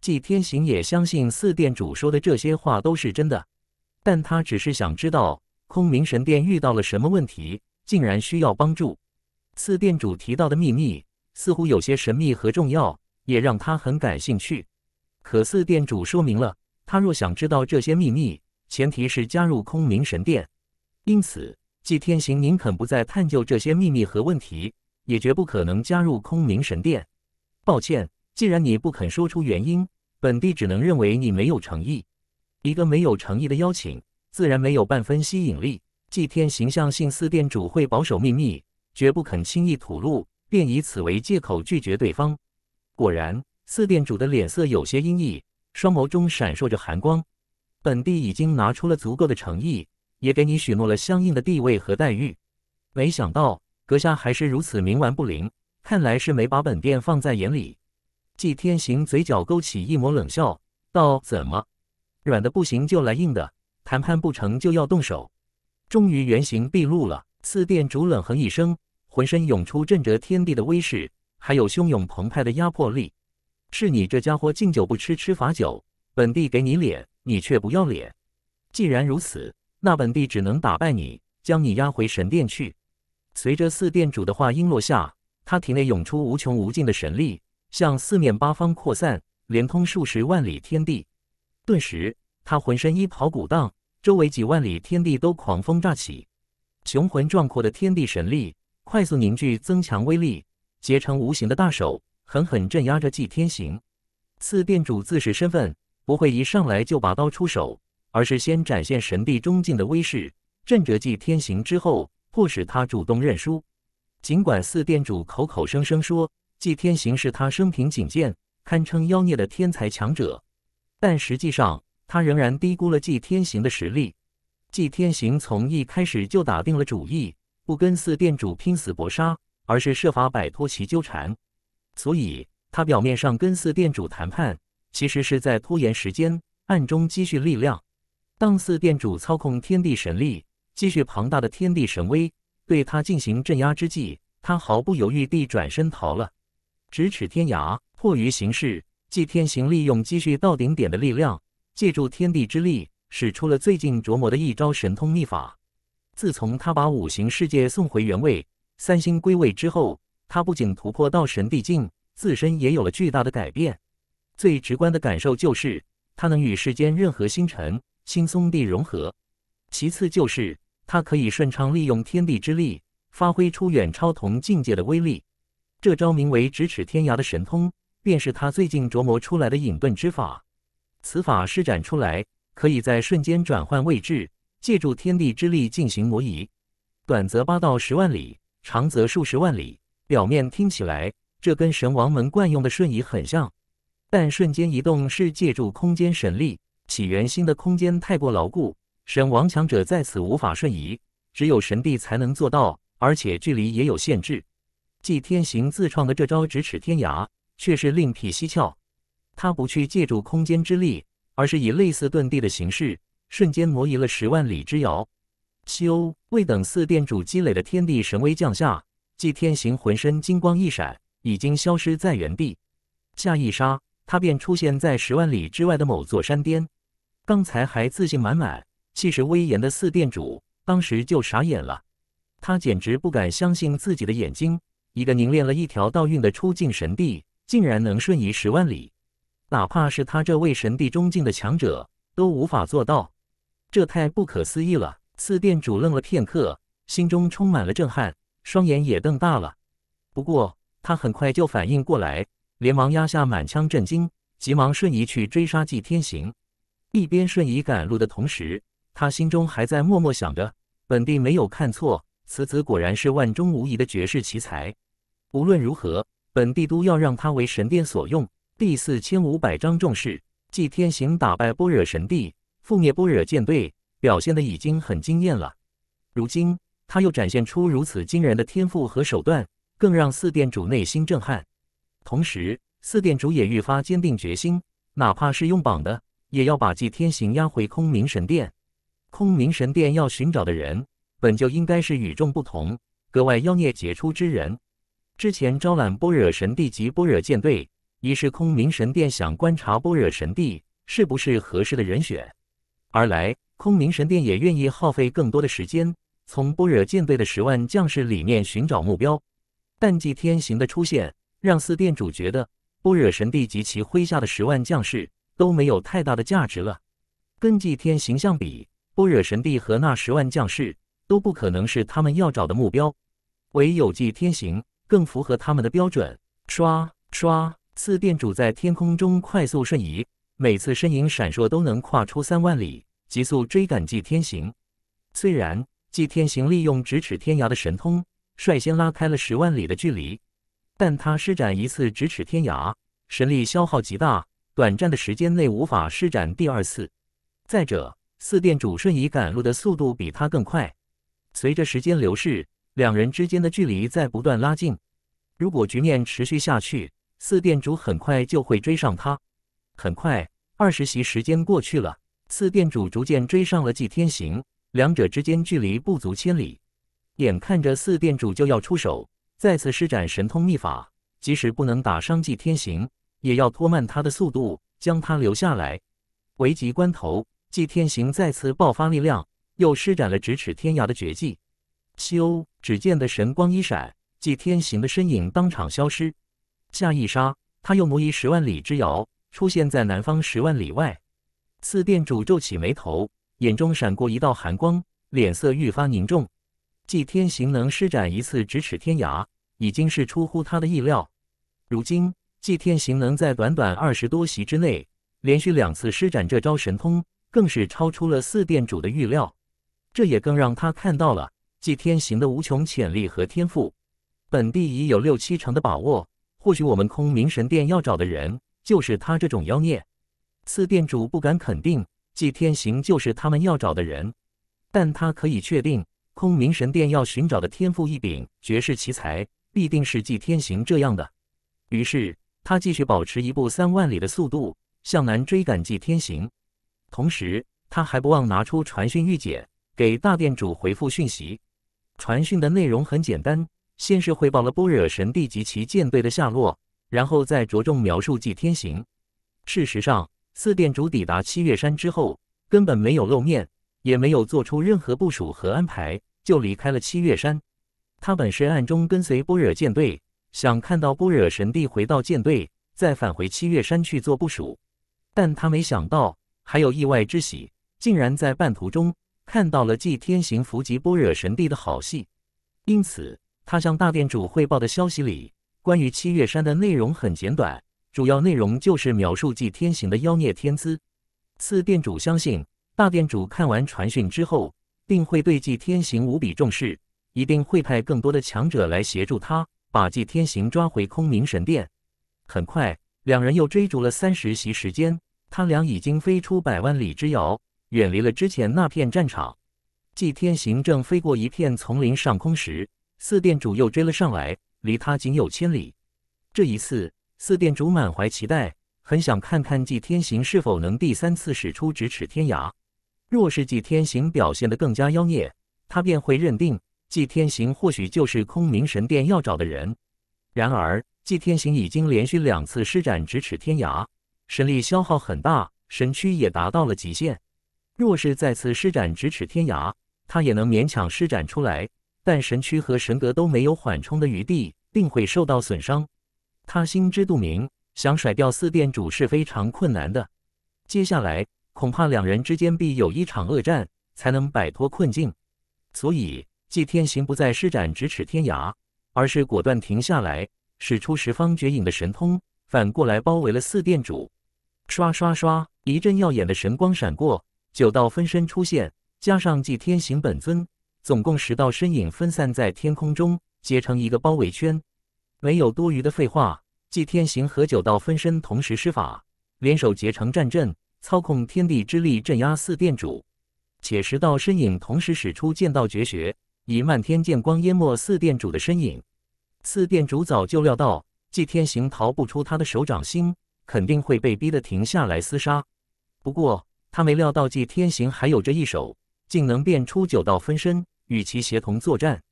祭天行也相信四殿主说的这些话都是真的，但他只是想知道空明神殿遇到了什么问题，竟然需要帮助。四殿主提到的秘密。似乎有些神秘和重要，也让他很感兴趣。可四店主说明了，他若想知道这些秘密，前提是加入空明神殿。因此，祭天行宁肯不再探究这些秘密和问题，也绝不可能加入空明神殿。抱歉，既然你不肯说出原因，本帝只能认为你没有诚意。一个没有诚意的邀请，自然没有半分吸引力。祭天行相信四店主会保守秘密，绝不肯轻易吐露。便以此为借口拒绝对方。果然，四店主的脸色有些阴翳，双眸中闪烁着寒光。本帝已经拿出了足够的诚意，也给你许诺了相应的地位和待遇，没想到阁下还是如此冥顽不灵，看来是没把本殿放在眼里。季天行嘴角勾起一抹冷笑，道：“怎么，软的不行就来硬的？谈判不成就要动手？终于原形毕露了。”四殿主冷哼一声。浑身涌出震彻天地的威势，还有汹涌澎湃的压迫力。是你这家伙敬酒不吃吃罚酒，本帝给你脸，你却不要脸。既然如此，那本帝只能打败你，将你押回神殿去。随着四殿主的话音落下，他体内涌出无穷无尽的神力，向四面八方扩散，连通数十万里天地。顿时，他浑身衣袍鼓荡，周围几万里天地都狂风乍起，雄浑壮阔的天地神力。快速凝聚，增强威力，结成无形的大手，狠狠镇压着纪天行。四殿主自恃身份，不会一上来就拔刀出手，而是先展现神帝中境的威势，镇着纪天行之后，迫使他主动认输。尽管四殿主口口声声说纪天行是他生平仅见、堪称妖孽的天才强者，但实际上他仍然低估了纪天行的实力。纪天行从一开始就打定了主意。不跟四店主拼死搏杀，而是设法摆脱其纠缠。所以，他表面上跟四店主谈判，其实是在拖延时间，暗中积蓄力量。当四店主操控天地神力，积蓄庞大的天地神威，对他进行镇压之际，他毫不犹豫地转身逃了。咫尺天涯，迫于形势，祭天行利用积蓄到顶点的力量，借助天地之力，使出了最近琢磨的一招神通秘法。自从他把五行世界送回原位，三星归位之后，他不仅突破到神帝境，自身也有了巨大的改变。最直观的感受就是，他能与世间任何星辰轻松地融合；其次就是，他可以顺畅利用天地之力，发挥出远超同境界的威力。这招名为“咫尺天涯”的神通，便是他最近琢磨出来的隐遁之法。此法施展出来，可以在瞬间转换位置。借助天地之力进行挪移，短则八到十万里，长则数十万里。表面听起来，这跟神王门惯用的瞬移很像，但瞬间移动是借助空间神力。起源星的空间太过牢固，神王强者在此无法瞬移，只有神帝才能做到，而且距离也有限制。祭天行自创的这招“咫尺天涯”，却是另辟蹊跷。他不去借助空间之力，而是以类似遁地的形式。瞬间挪移了十万里之遥。修未等四殿主积累的天地神威降下，祭天行浑身金光一闪，已经消失在原地。下一刹，他便出现在十万里之外的某座山巅。刚才还自信满满、气势威严的四殿主，当时就傻眼了。他简直不敢相信自己的眼睛，一个凝练了一条道运的出境神帝，竟然能瞬移十万里，哪怕是他这位神帝中境的强者都无法做到。这太不可思议了！四店主愣了片刻，心中充满了震撼，双眼也瞪大了。不过他很快就反应过来，连忙压下满腔震惊，急忙瞬移去追杀祭天行。一边瞬移赶路的同时，他心中还在默默想着：本帝没有看错，此子果然是万中无一的绝世奇才。无论如何，本帝都要让他为神殿所用。第四千五百章重视：祭天行打败般若神帝。覆灭般若舰队表现的已经很惊艳了，如今他又展现出如此惊人的天赋和手段，更让四殿主内心震撼。同时，四殿主也愈发坚定决心，哪怕是用绑的，也要把祭天行押回空明神殿。空明神殿要寻找的人，本就应该是与众不同、格外妖孽杰出之人。之前招揽般若神帝及般若舰队，一是空明神殿想观察般若神帝是不是合适的人选。而来，空明神殿也愿意耗费更多的时间，从般若舰队的十万将士里面寻找目标。但祭天行的出现，让四殿主觉得般若神帝及其麾下的十万将士都没有太大的价值了。跟祭天行相比，般若神帝和那十万将士都不可能是他们要找的目标，唯有祭天行更符合他们的标准。刷刷，四殿主在天空中快速瞬移。每次身影闪烁都能跨出三万里，急速追赶祭天行。虽然祭天行利用咫尺天涯的神通，率先拉开了十万里的距离，但他施展一次咫尺天涯，神力消耗极大，短暂的时间内无法施展第二次。再者，四殿主瞬移赶路的速度比他更快。随着时间流逝，两人之间的距离在不断拉近。如果局面持续下去，四殿主很快就会追上他。很快，二十息时间过去了，四店主逐渐追上了祭天行，两者之间距离不足千里。眼看着四店主就要出手，再次施展神通秘法，即使不能打伤祭天行，也要拖慢他的速度，将他留下来。危急关头，祭天行再次爆发力量，又施展了咫尺天涯的绝技。咻！只见得神光一闪，祭天行的身影当场消失。下一刹，他又挪移十万里之遥。出现在南方十万里外，四店主皱起眉头，眼中闪过一道寒光，脸色愈发凝重。祭天行能施展一次咫尺天涯，已经是出乎他的意料。如今祭天行能在短短二十多席之内，连续两次施展这招神通，更是超出了四店主的预料。这也更让他看到了祭天行的无穷潜力和天赋。本地已有六七成的把握，或许我们空明神殿要找的人。就是他这种妖孽，四店主不敢肯定祭天行就是他们要找的人，但他可以确定空明神殿要寻找的天赋异禀、绝世奇才必定是祭天行这样的。于是他继续保持一步三万里的速度向南追赶祭天行，同时他还不忘拿出传讯御姐给大店主回复讯息。传讯的内容很简单，先是汇报了波惹神帝及其舰队的下落。然后再着重描述祭天行。事实上，四殿主抵达七月山之后，根本没有露面，也没有做出任何部署和安排，就离开了七月山。他本是暗中跟随般若舰队，想看到般若神帝回到舰队，再返回七月山去做部署。但他没想到还有意外之喜，竟然在半途中看到了祭天行伏击般若神帝的好戏。因此，他向大殿主汇报的消息里。关于七月山的内容很简短，主要内容就是描述祭天行的妖孽天资。四殿主相信，大殿主看完传讯之后，定会对祭天行无比重视，一定会派更多的强者来协助他，把祭天行抓回空明神殿。很快，两人又追逐了三十席时间，他俩已经飞出百万里之遥，远离了之前那片战场。祭天行正飞过一片丛林上空时，四殿主又追了上来。离他仅有千里。这一次，四殿主满怀期待，很想看看祭天行是否能第三次使出咫尺天涯。若是祭天行表现得更加妖孽，他便会认定祭天行或许就是空明神殿要找的人。然而，祭天行已经连续两次施展咫尺天涯，神力消耗很大，神躯也达到了极限。若是再次施展咫尺天涯，他也能勉强施展出来。但神躯和神格都没有缓冲的余地，定会受到损伤。他心知肚明，想甩掉四殿主是非常困难的。接下来恐怕两人之间必有一场恶战，才能摆脱困境。所以祭天行不再施展咫尺天涯，而是果断停下来，使出十方绝影的神通，反过来包围了四殿主。刷刷刷，一阵耀眼的神光闪过，九道分身出现，加上祭天行本尊。总共十道身影分散在天空中，结成一个包围圈。没有多余的废话，祭天行和九道分身同时施法，联手结成战阵，操控天地之力镇压四殿主。且十道身影同时使出剑道绝学，以漫天剑光淹没四殿主的身影。四殿主早就料到祭天行逃不出他的手掌心，肯定会被逼得停下来厮杀。不过他没料到祭天行还有这一手，竟能变出九道分身。与其协同作战，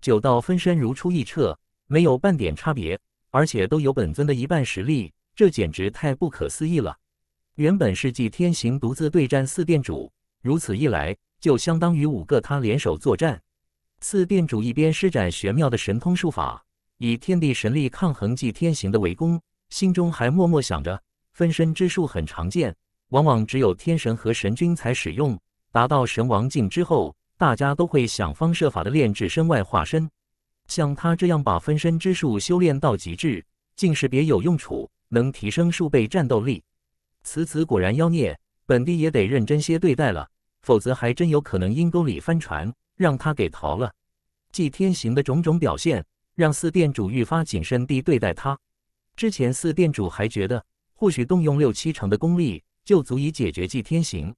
九道分身如出一辙，没有半点差别，而且都有本尊的一半实力，这简直太不可思议了。原本是祭天行独自对战四殿主，如此一来，就相当于五个他联手作战。四殿主一边施展玄妙的神通术法，以天地神力抗衡祭天行的围攻，心中还默默想着：分身之术很常见，往往只有天神和神君才使用，达到神王境之后。大家都会想方设法的炼制身外化身，像他这样把分身之术修炼到极致，竟是别有用处，能提升数倍战斗力。此子果然妖孽，本帝也得认真些对待了，否则还真有可能阴沟里翻船，让他给逃了。祭天行的种种表现，让四殿主愈发谨慎地对待他。之前四殿主还觉得，或许动用六七成的功力就足以解决祭天行，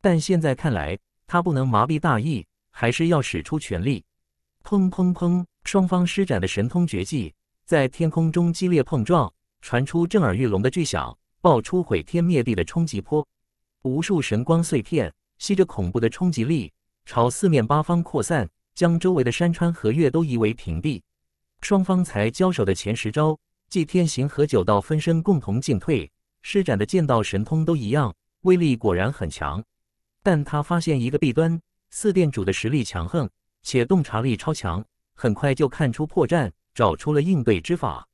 但现在看来。他不能麻痹大意，还是要使出全力。砰砰砰！双方施展的神通绝技在天空中激烈碰撞，传出震耳欲聋的巨响，爆出毁天灭地的冲击波。无数神光碎片吸着恐怖的冲击力，朝四面八方扩散，将周围的山川河岳都夷为平地。双方才交手的前十招，祭天行和九道分身共同进退，施展的剑道神通都一样，威力果然很强。但他发现一个弊端：四店主的实力强横，且洞察力超强，很快就看出破绽，找出了应对之法。